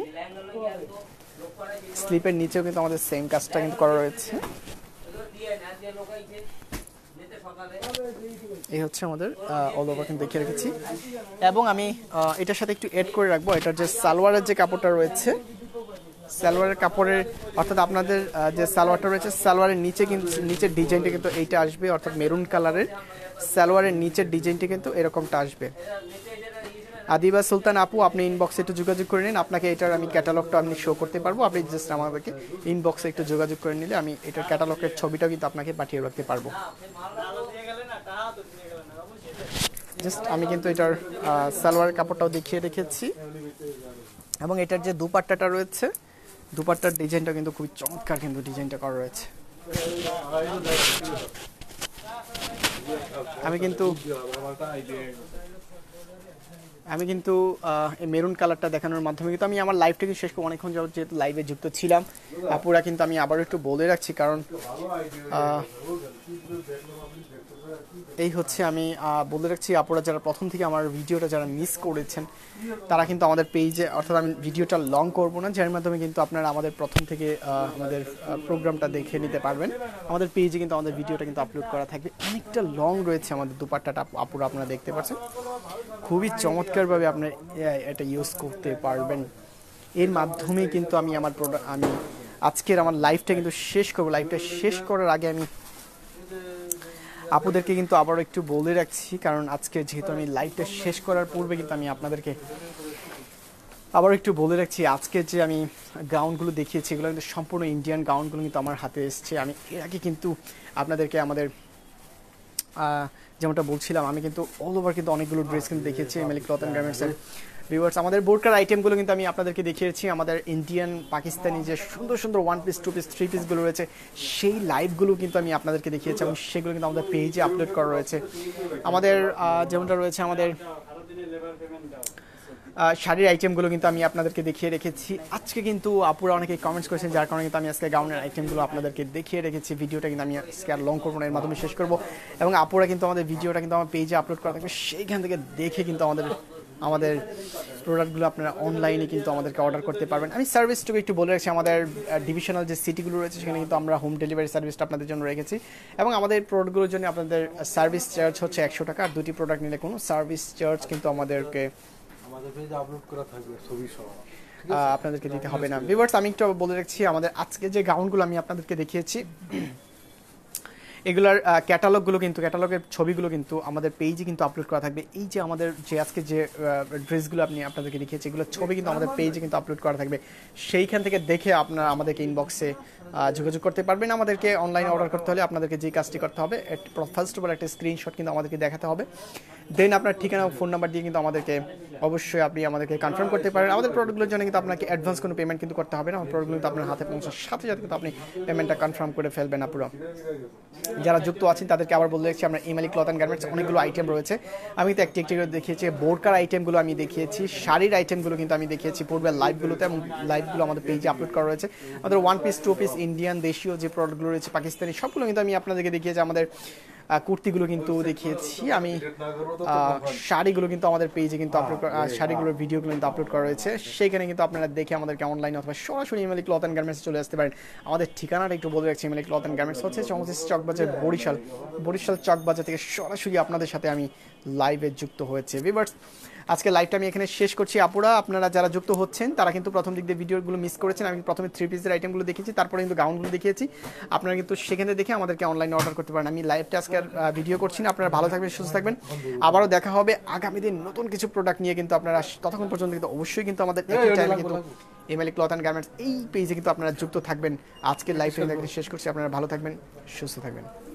স্লিপের নিচেও কিন্তু আমাদের সেম কাজটা কিন্তু করা রয়েছে এই হচ্ছে আমাদের অল ওভার কিন্তু দেখিয়ে রেখেছি এবং আমি এটার সাথে একটু এড করে রাখবো এটার যে সালোয়ারের যে কাপড়টা রয়েছে সালোয়ারের কাপড়ের অর্থাৎ আপনাদের যে সালোয়ারটা রয়েছে সালোয়ারের নিচে কিন্তু নিচের ডিজাইনটা কিন্তু এইটা আসবে অর্থাৎ মেরুন কালারের সালোয়ারের নিচের ডিজাইনটা কিন্তু এরকমটা আসবে আদিবা সুলতান আপু আপনি ইনবক্সে একটু যোগাযোগ করে নিন আপনাকে এটার আমি ক্যাটালগটা আপনি শো করতে পারবো আপনি জাস্ট আমাদেরকে ইনবক্সে একটু যোগাযোগ করে নিলে আমি এটার ক্যাটালগের ছবিটাও কিন্তু আপনাকে পাঠিয়ে রাখতে পারবো জাস্ট আমি কিন্তু এটার সালোয়ারের কাপড়টাও দেখিয়ে রেখেছি এবং এটার যে দুপাট্টাটা রয়েছে দুপাট্টার ডিজাইনটা কিন্তু খুবই চমৎকার কিন্তু ডিজাইনটা করা রয়েছে আমি কিন্তু আমি কিন্তু এই মেরুন কালারটা দেখানোর মাধ্যমে কিন্তু আমি আমার কিন্তু শেষ করে অনেকক্ষণ যাবত যেহেতু লাইভে যুক্ত ছিলাম আপুরা কিন্তু আমি আবারও একটু বলে রাখছি কারণ এই হচ্ছে আমি বলে রাখছি আপনারা যারা প্রথম থেকে আমার ভিডিওটা যারা মিস করেছেন তারা কিন্তু আমাদের পেজে অর্থাৎ আমি ভিডিওটা লং করব না যার মাধ্যমে কিন্তু আপনারা আমাদের প্রথম থেকে আমাদের প্রোগ্রামটা দেখে নিতে পারবেন আমাদের পেজে কিন্তু আমাদের ভিডিওটা কিন্তু আপলোড করা থাকবে অনেকটা লং রয়েছে আমাদের দুপাট্টাটা আপুরা আপনারা দেখতে পাচ্ছেন খুবই চমৎকারভাবে আপনার এটা ইউজ করতে পারবেন এর মাধ্যমে কিন্তু আমি আমার প্রোডাক্ট আমি আজকের আমার লাইফটা কিন্তু শেষ করবো লাইফটা শেষ করার আগে আমি আপুদেরকে কিন্তু আবারও একটু বলে রাখছি কারণ আজকে যেহেতু আমি লাইভটা শেষ করার পূর্বে কিন্তু আমি আপনাদেরকে আবার একটু বলে রাখছি আজকে যে আমি গাউনগুলো দেখিয়েছি এগুলো কিন্তু সম্পূর্ণ ইন্ডিয়ান গাউনগুলো কিন্তু আমার হাতে এসছে আমি এর আগে কিন্তু আপনাদেরকে আমাদের যেমনটা বলছিলাম আমি কিন্তু অল ওভার কিন্তু অনেকগুলো ড্রেস কিন্তু দেখিয়েছি এমএলএ ক্লথ অ্যান্ড গার্মেন্টসের ভিউয়ার্স আমাদের বোরকার আইটেমগুলো কিন্তু আমি আপনাদেরকে দেখিয়েছি আমাদের ইন্ডিয়ান পাকিস্তানি যে সুন্দর সুন্দর one piece two piece three পিসগুলো রয়েছে সেই লাইভগুলো কিন্তু আমি আপনাদেরকে দেখিয়েছি এবং সেগুলো কিন্তু আমাদের পেজে আপলোড করা রয়েছে আমাদের যেমনটা রয়েছে আমাদের শাড়ির আইটেমগুলো কিন্তু আমি আপনাদেরকে দেখিয়ে রেখেছি আজকে কিন্তু আপুরা অনেকে কমেন্টস করেছেন যার কারণে কিন্তু আমি আজকে গাউনের আইটেমগুলো আপনাদেরকে দেখিয়ে রেখেছি ভিডিওটা কিন্তু আমি আজকে আর লং করবো না এর মাধ্যমে শেষ করবো এবং আপুরা কিন্তু আমাদের ভিডিওটা কিন্তু আমার পেজে আপলোড করা থাকবে সেইখান থেকে দেখে কিন্তু আমাদের আমাদের প্রোডাক্টগুলো আপনারা অনলাইনে কিন্তু আমাদেরকে অর্ডার করতে পারবেন আমি সার্ভিসটুকু একটু বলে রাখছি আমাদের ডিভিশনাল যে সিটিগুলো রয়েছে সেখানে কিন্তু আমরা হোম ডেলিভারি সার্ভিসটা আপনাদের জন্য রেখেছি এবং আমাদের প্রোডাক্টগুলোর জন্য আপনাদের সার্ভিস চার্জ হচ্ছে একশো টাকা আর দুটি প্রোডাক্ট নিলে কোনো সার্ভিস চার্জ কিন্তু আমাদেরকে আপনাদেরকে দিতে হবে না বিভার্স আমি একটু বলে রাখছি আমাদের আজকে যে গাউনগুলো আমি আপনাদেরকে দেখিয়েছি এগুলার ক্যাটালগুলো কিন্তু ক্যাটালগের ছবিগুলো কিন্তু আমাদের পেজে কিন্তু আপলোড করা থাকবে এই যে আমাদের যে আজকে যে ড্রেসগুলো আপনি আপনাদেরকে দেখিয়েছি এগুলোর ছবি কিন্তু আমাদের পেজে কিন্তু আপলোড করা থাকবে সেইখান থেকে দেখে আপনারা আমাদেরকে ইনবক্সে যোগাযোগ করতে পারবেন আমাদেরকে অনলাইনে অর্ডার করতে হলে আপনাদেরকে যে কাজটি করতে হবে ফার্স্ট অফ অল একটা স্ক্রিনশট কিন্তু আমাদেরকে দেখাতে হবে দেন আপনার ঠিকানা ফোন নাম্বার দিয়ে কিন্তু আমাদেরকে অবশ্যই আপনি আমাদেরকে কনফার্ম করতে পারেন আমাদের প্রোডাক্টগুলোর জন্য কিন্তু আপনাকে অ্যাডভান্স কোনো পেমেন্ট কিন্তু করতে হবে না প্রোডাক্টগুলো কিন্তু আপনার হাতে পৌঁছার সাথে সাথে কিন্তু আপনি পেমেন্টটা কনফার্ম করে ফেলবেন পুরো যারা যুক্ত আছেন তাদেরকে আবার বলে দেখছি আমরা ইমালি ক্লথ অ্যান্ড গার্মেন্টস অনেকগুলো আইটেম রয়েছে আমি তো একটি একটি করে দেখিয়েছি বোরকার আইটেমগুলো আমি দেখিয়েছি শাড়ির আইটেমগুলো কিন্তু আমি দেখিয়েছি পূর্বের লাইভগুলোতে এবং লাইভগুলো আমাদের পেজে আপলোড করা রয়েছে আমাদের one piece two piece Indian দেশীয় যে প্রোডাক্টগুলো রয়েছে পাকিস্তানি সবগুলো কিন্তু আমি আপনাদেরকে দেখিয়েছি আমাদের কুর্তিগুলো কিন্তু দেখিয়েছি আমি শাড়িগুলো কিন্তু আমাদের পেজে কিন্তু আপলোড শাড়িগুলোর ভিডিওগুলো হ্যাঁ। কিন্তু আপলোড করা রয়েছে সেখানে কিন্তু আপনারা দেখে আমাদেরকে অনলাইন অথবা সরাসরি ইমেলি ক্লথ অ্যান্ড গার্মেন্টস চলে আসতে পারেন আমাদের ঠিকানাটা একটু বলে রাখছি ইমেলি ক্লথ অ্যান্ড গার্মেন্টস হচ্ছে চমচিস চকবাজার বরিশাল বরিশাল চকবাজার থেকে সরাসরি আপনাদের সাথে আমি লাইভে যুক্ত হয়েছে ভিভার্স আজকে লাইভটা আমি এখানে শেষ করছি আপুরা আপনারা যারা যুক্ত হচ্ছেন তারা কিন্তু প্রথম দিক দিয়ে ভিডিওগুলো মিস করেছেন আমি প্রথমে থ্রি পিসের আইটেমগুলো দেখিয়েছি তারপরে কিন্তু গাউনগুলো দেখিয়েছি আপনারা কিন্তু সেখানে দেখে আমাদেরকে অনলাইনে অর্ডার করতে পারেন আমি লাইভটা আজকে আর ভিডিও করছি না আপনারা ভালো থাকবেন সুস্থ থাকবেন আবারও দেখা হবে আগামী দিন নতুন কিছু প্রোডাক্ট নিয়ে কিন্তু আপনারা ততক্ষণ পর্যন্ত কিন্তু অবশ্যই কিন্তু আমাদের কিন্তু এমএলএ ক্লথ অ্যান্ড গার্মেন্টস এই পেজে কিন্তু আপনারা যুক্ত থাকবেন আজকের লাইভ শেষ করছি আপনারা ভালো থাকবেন সুস্থ থাকবেন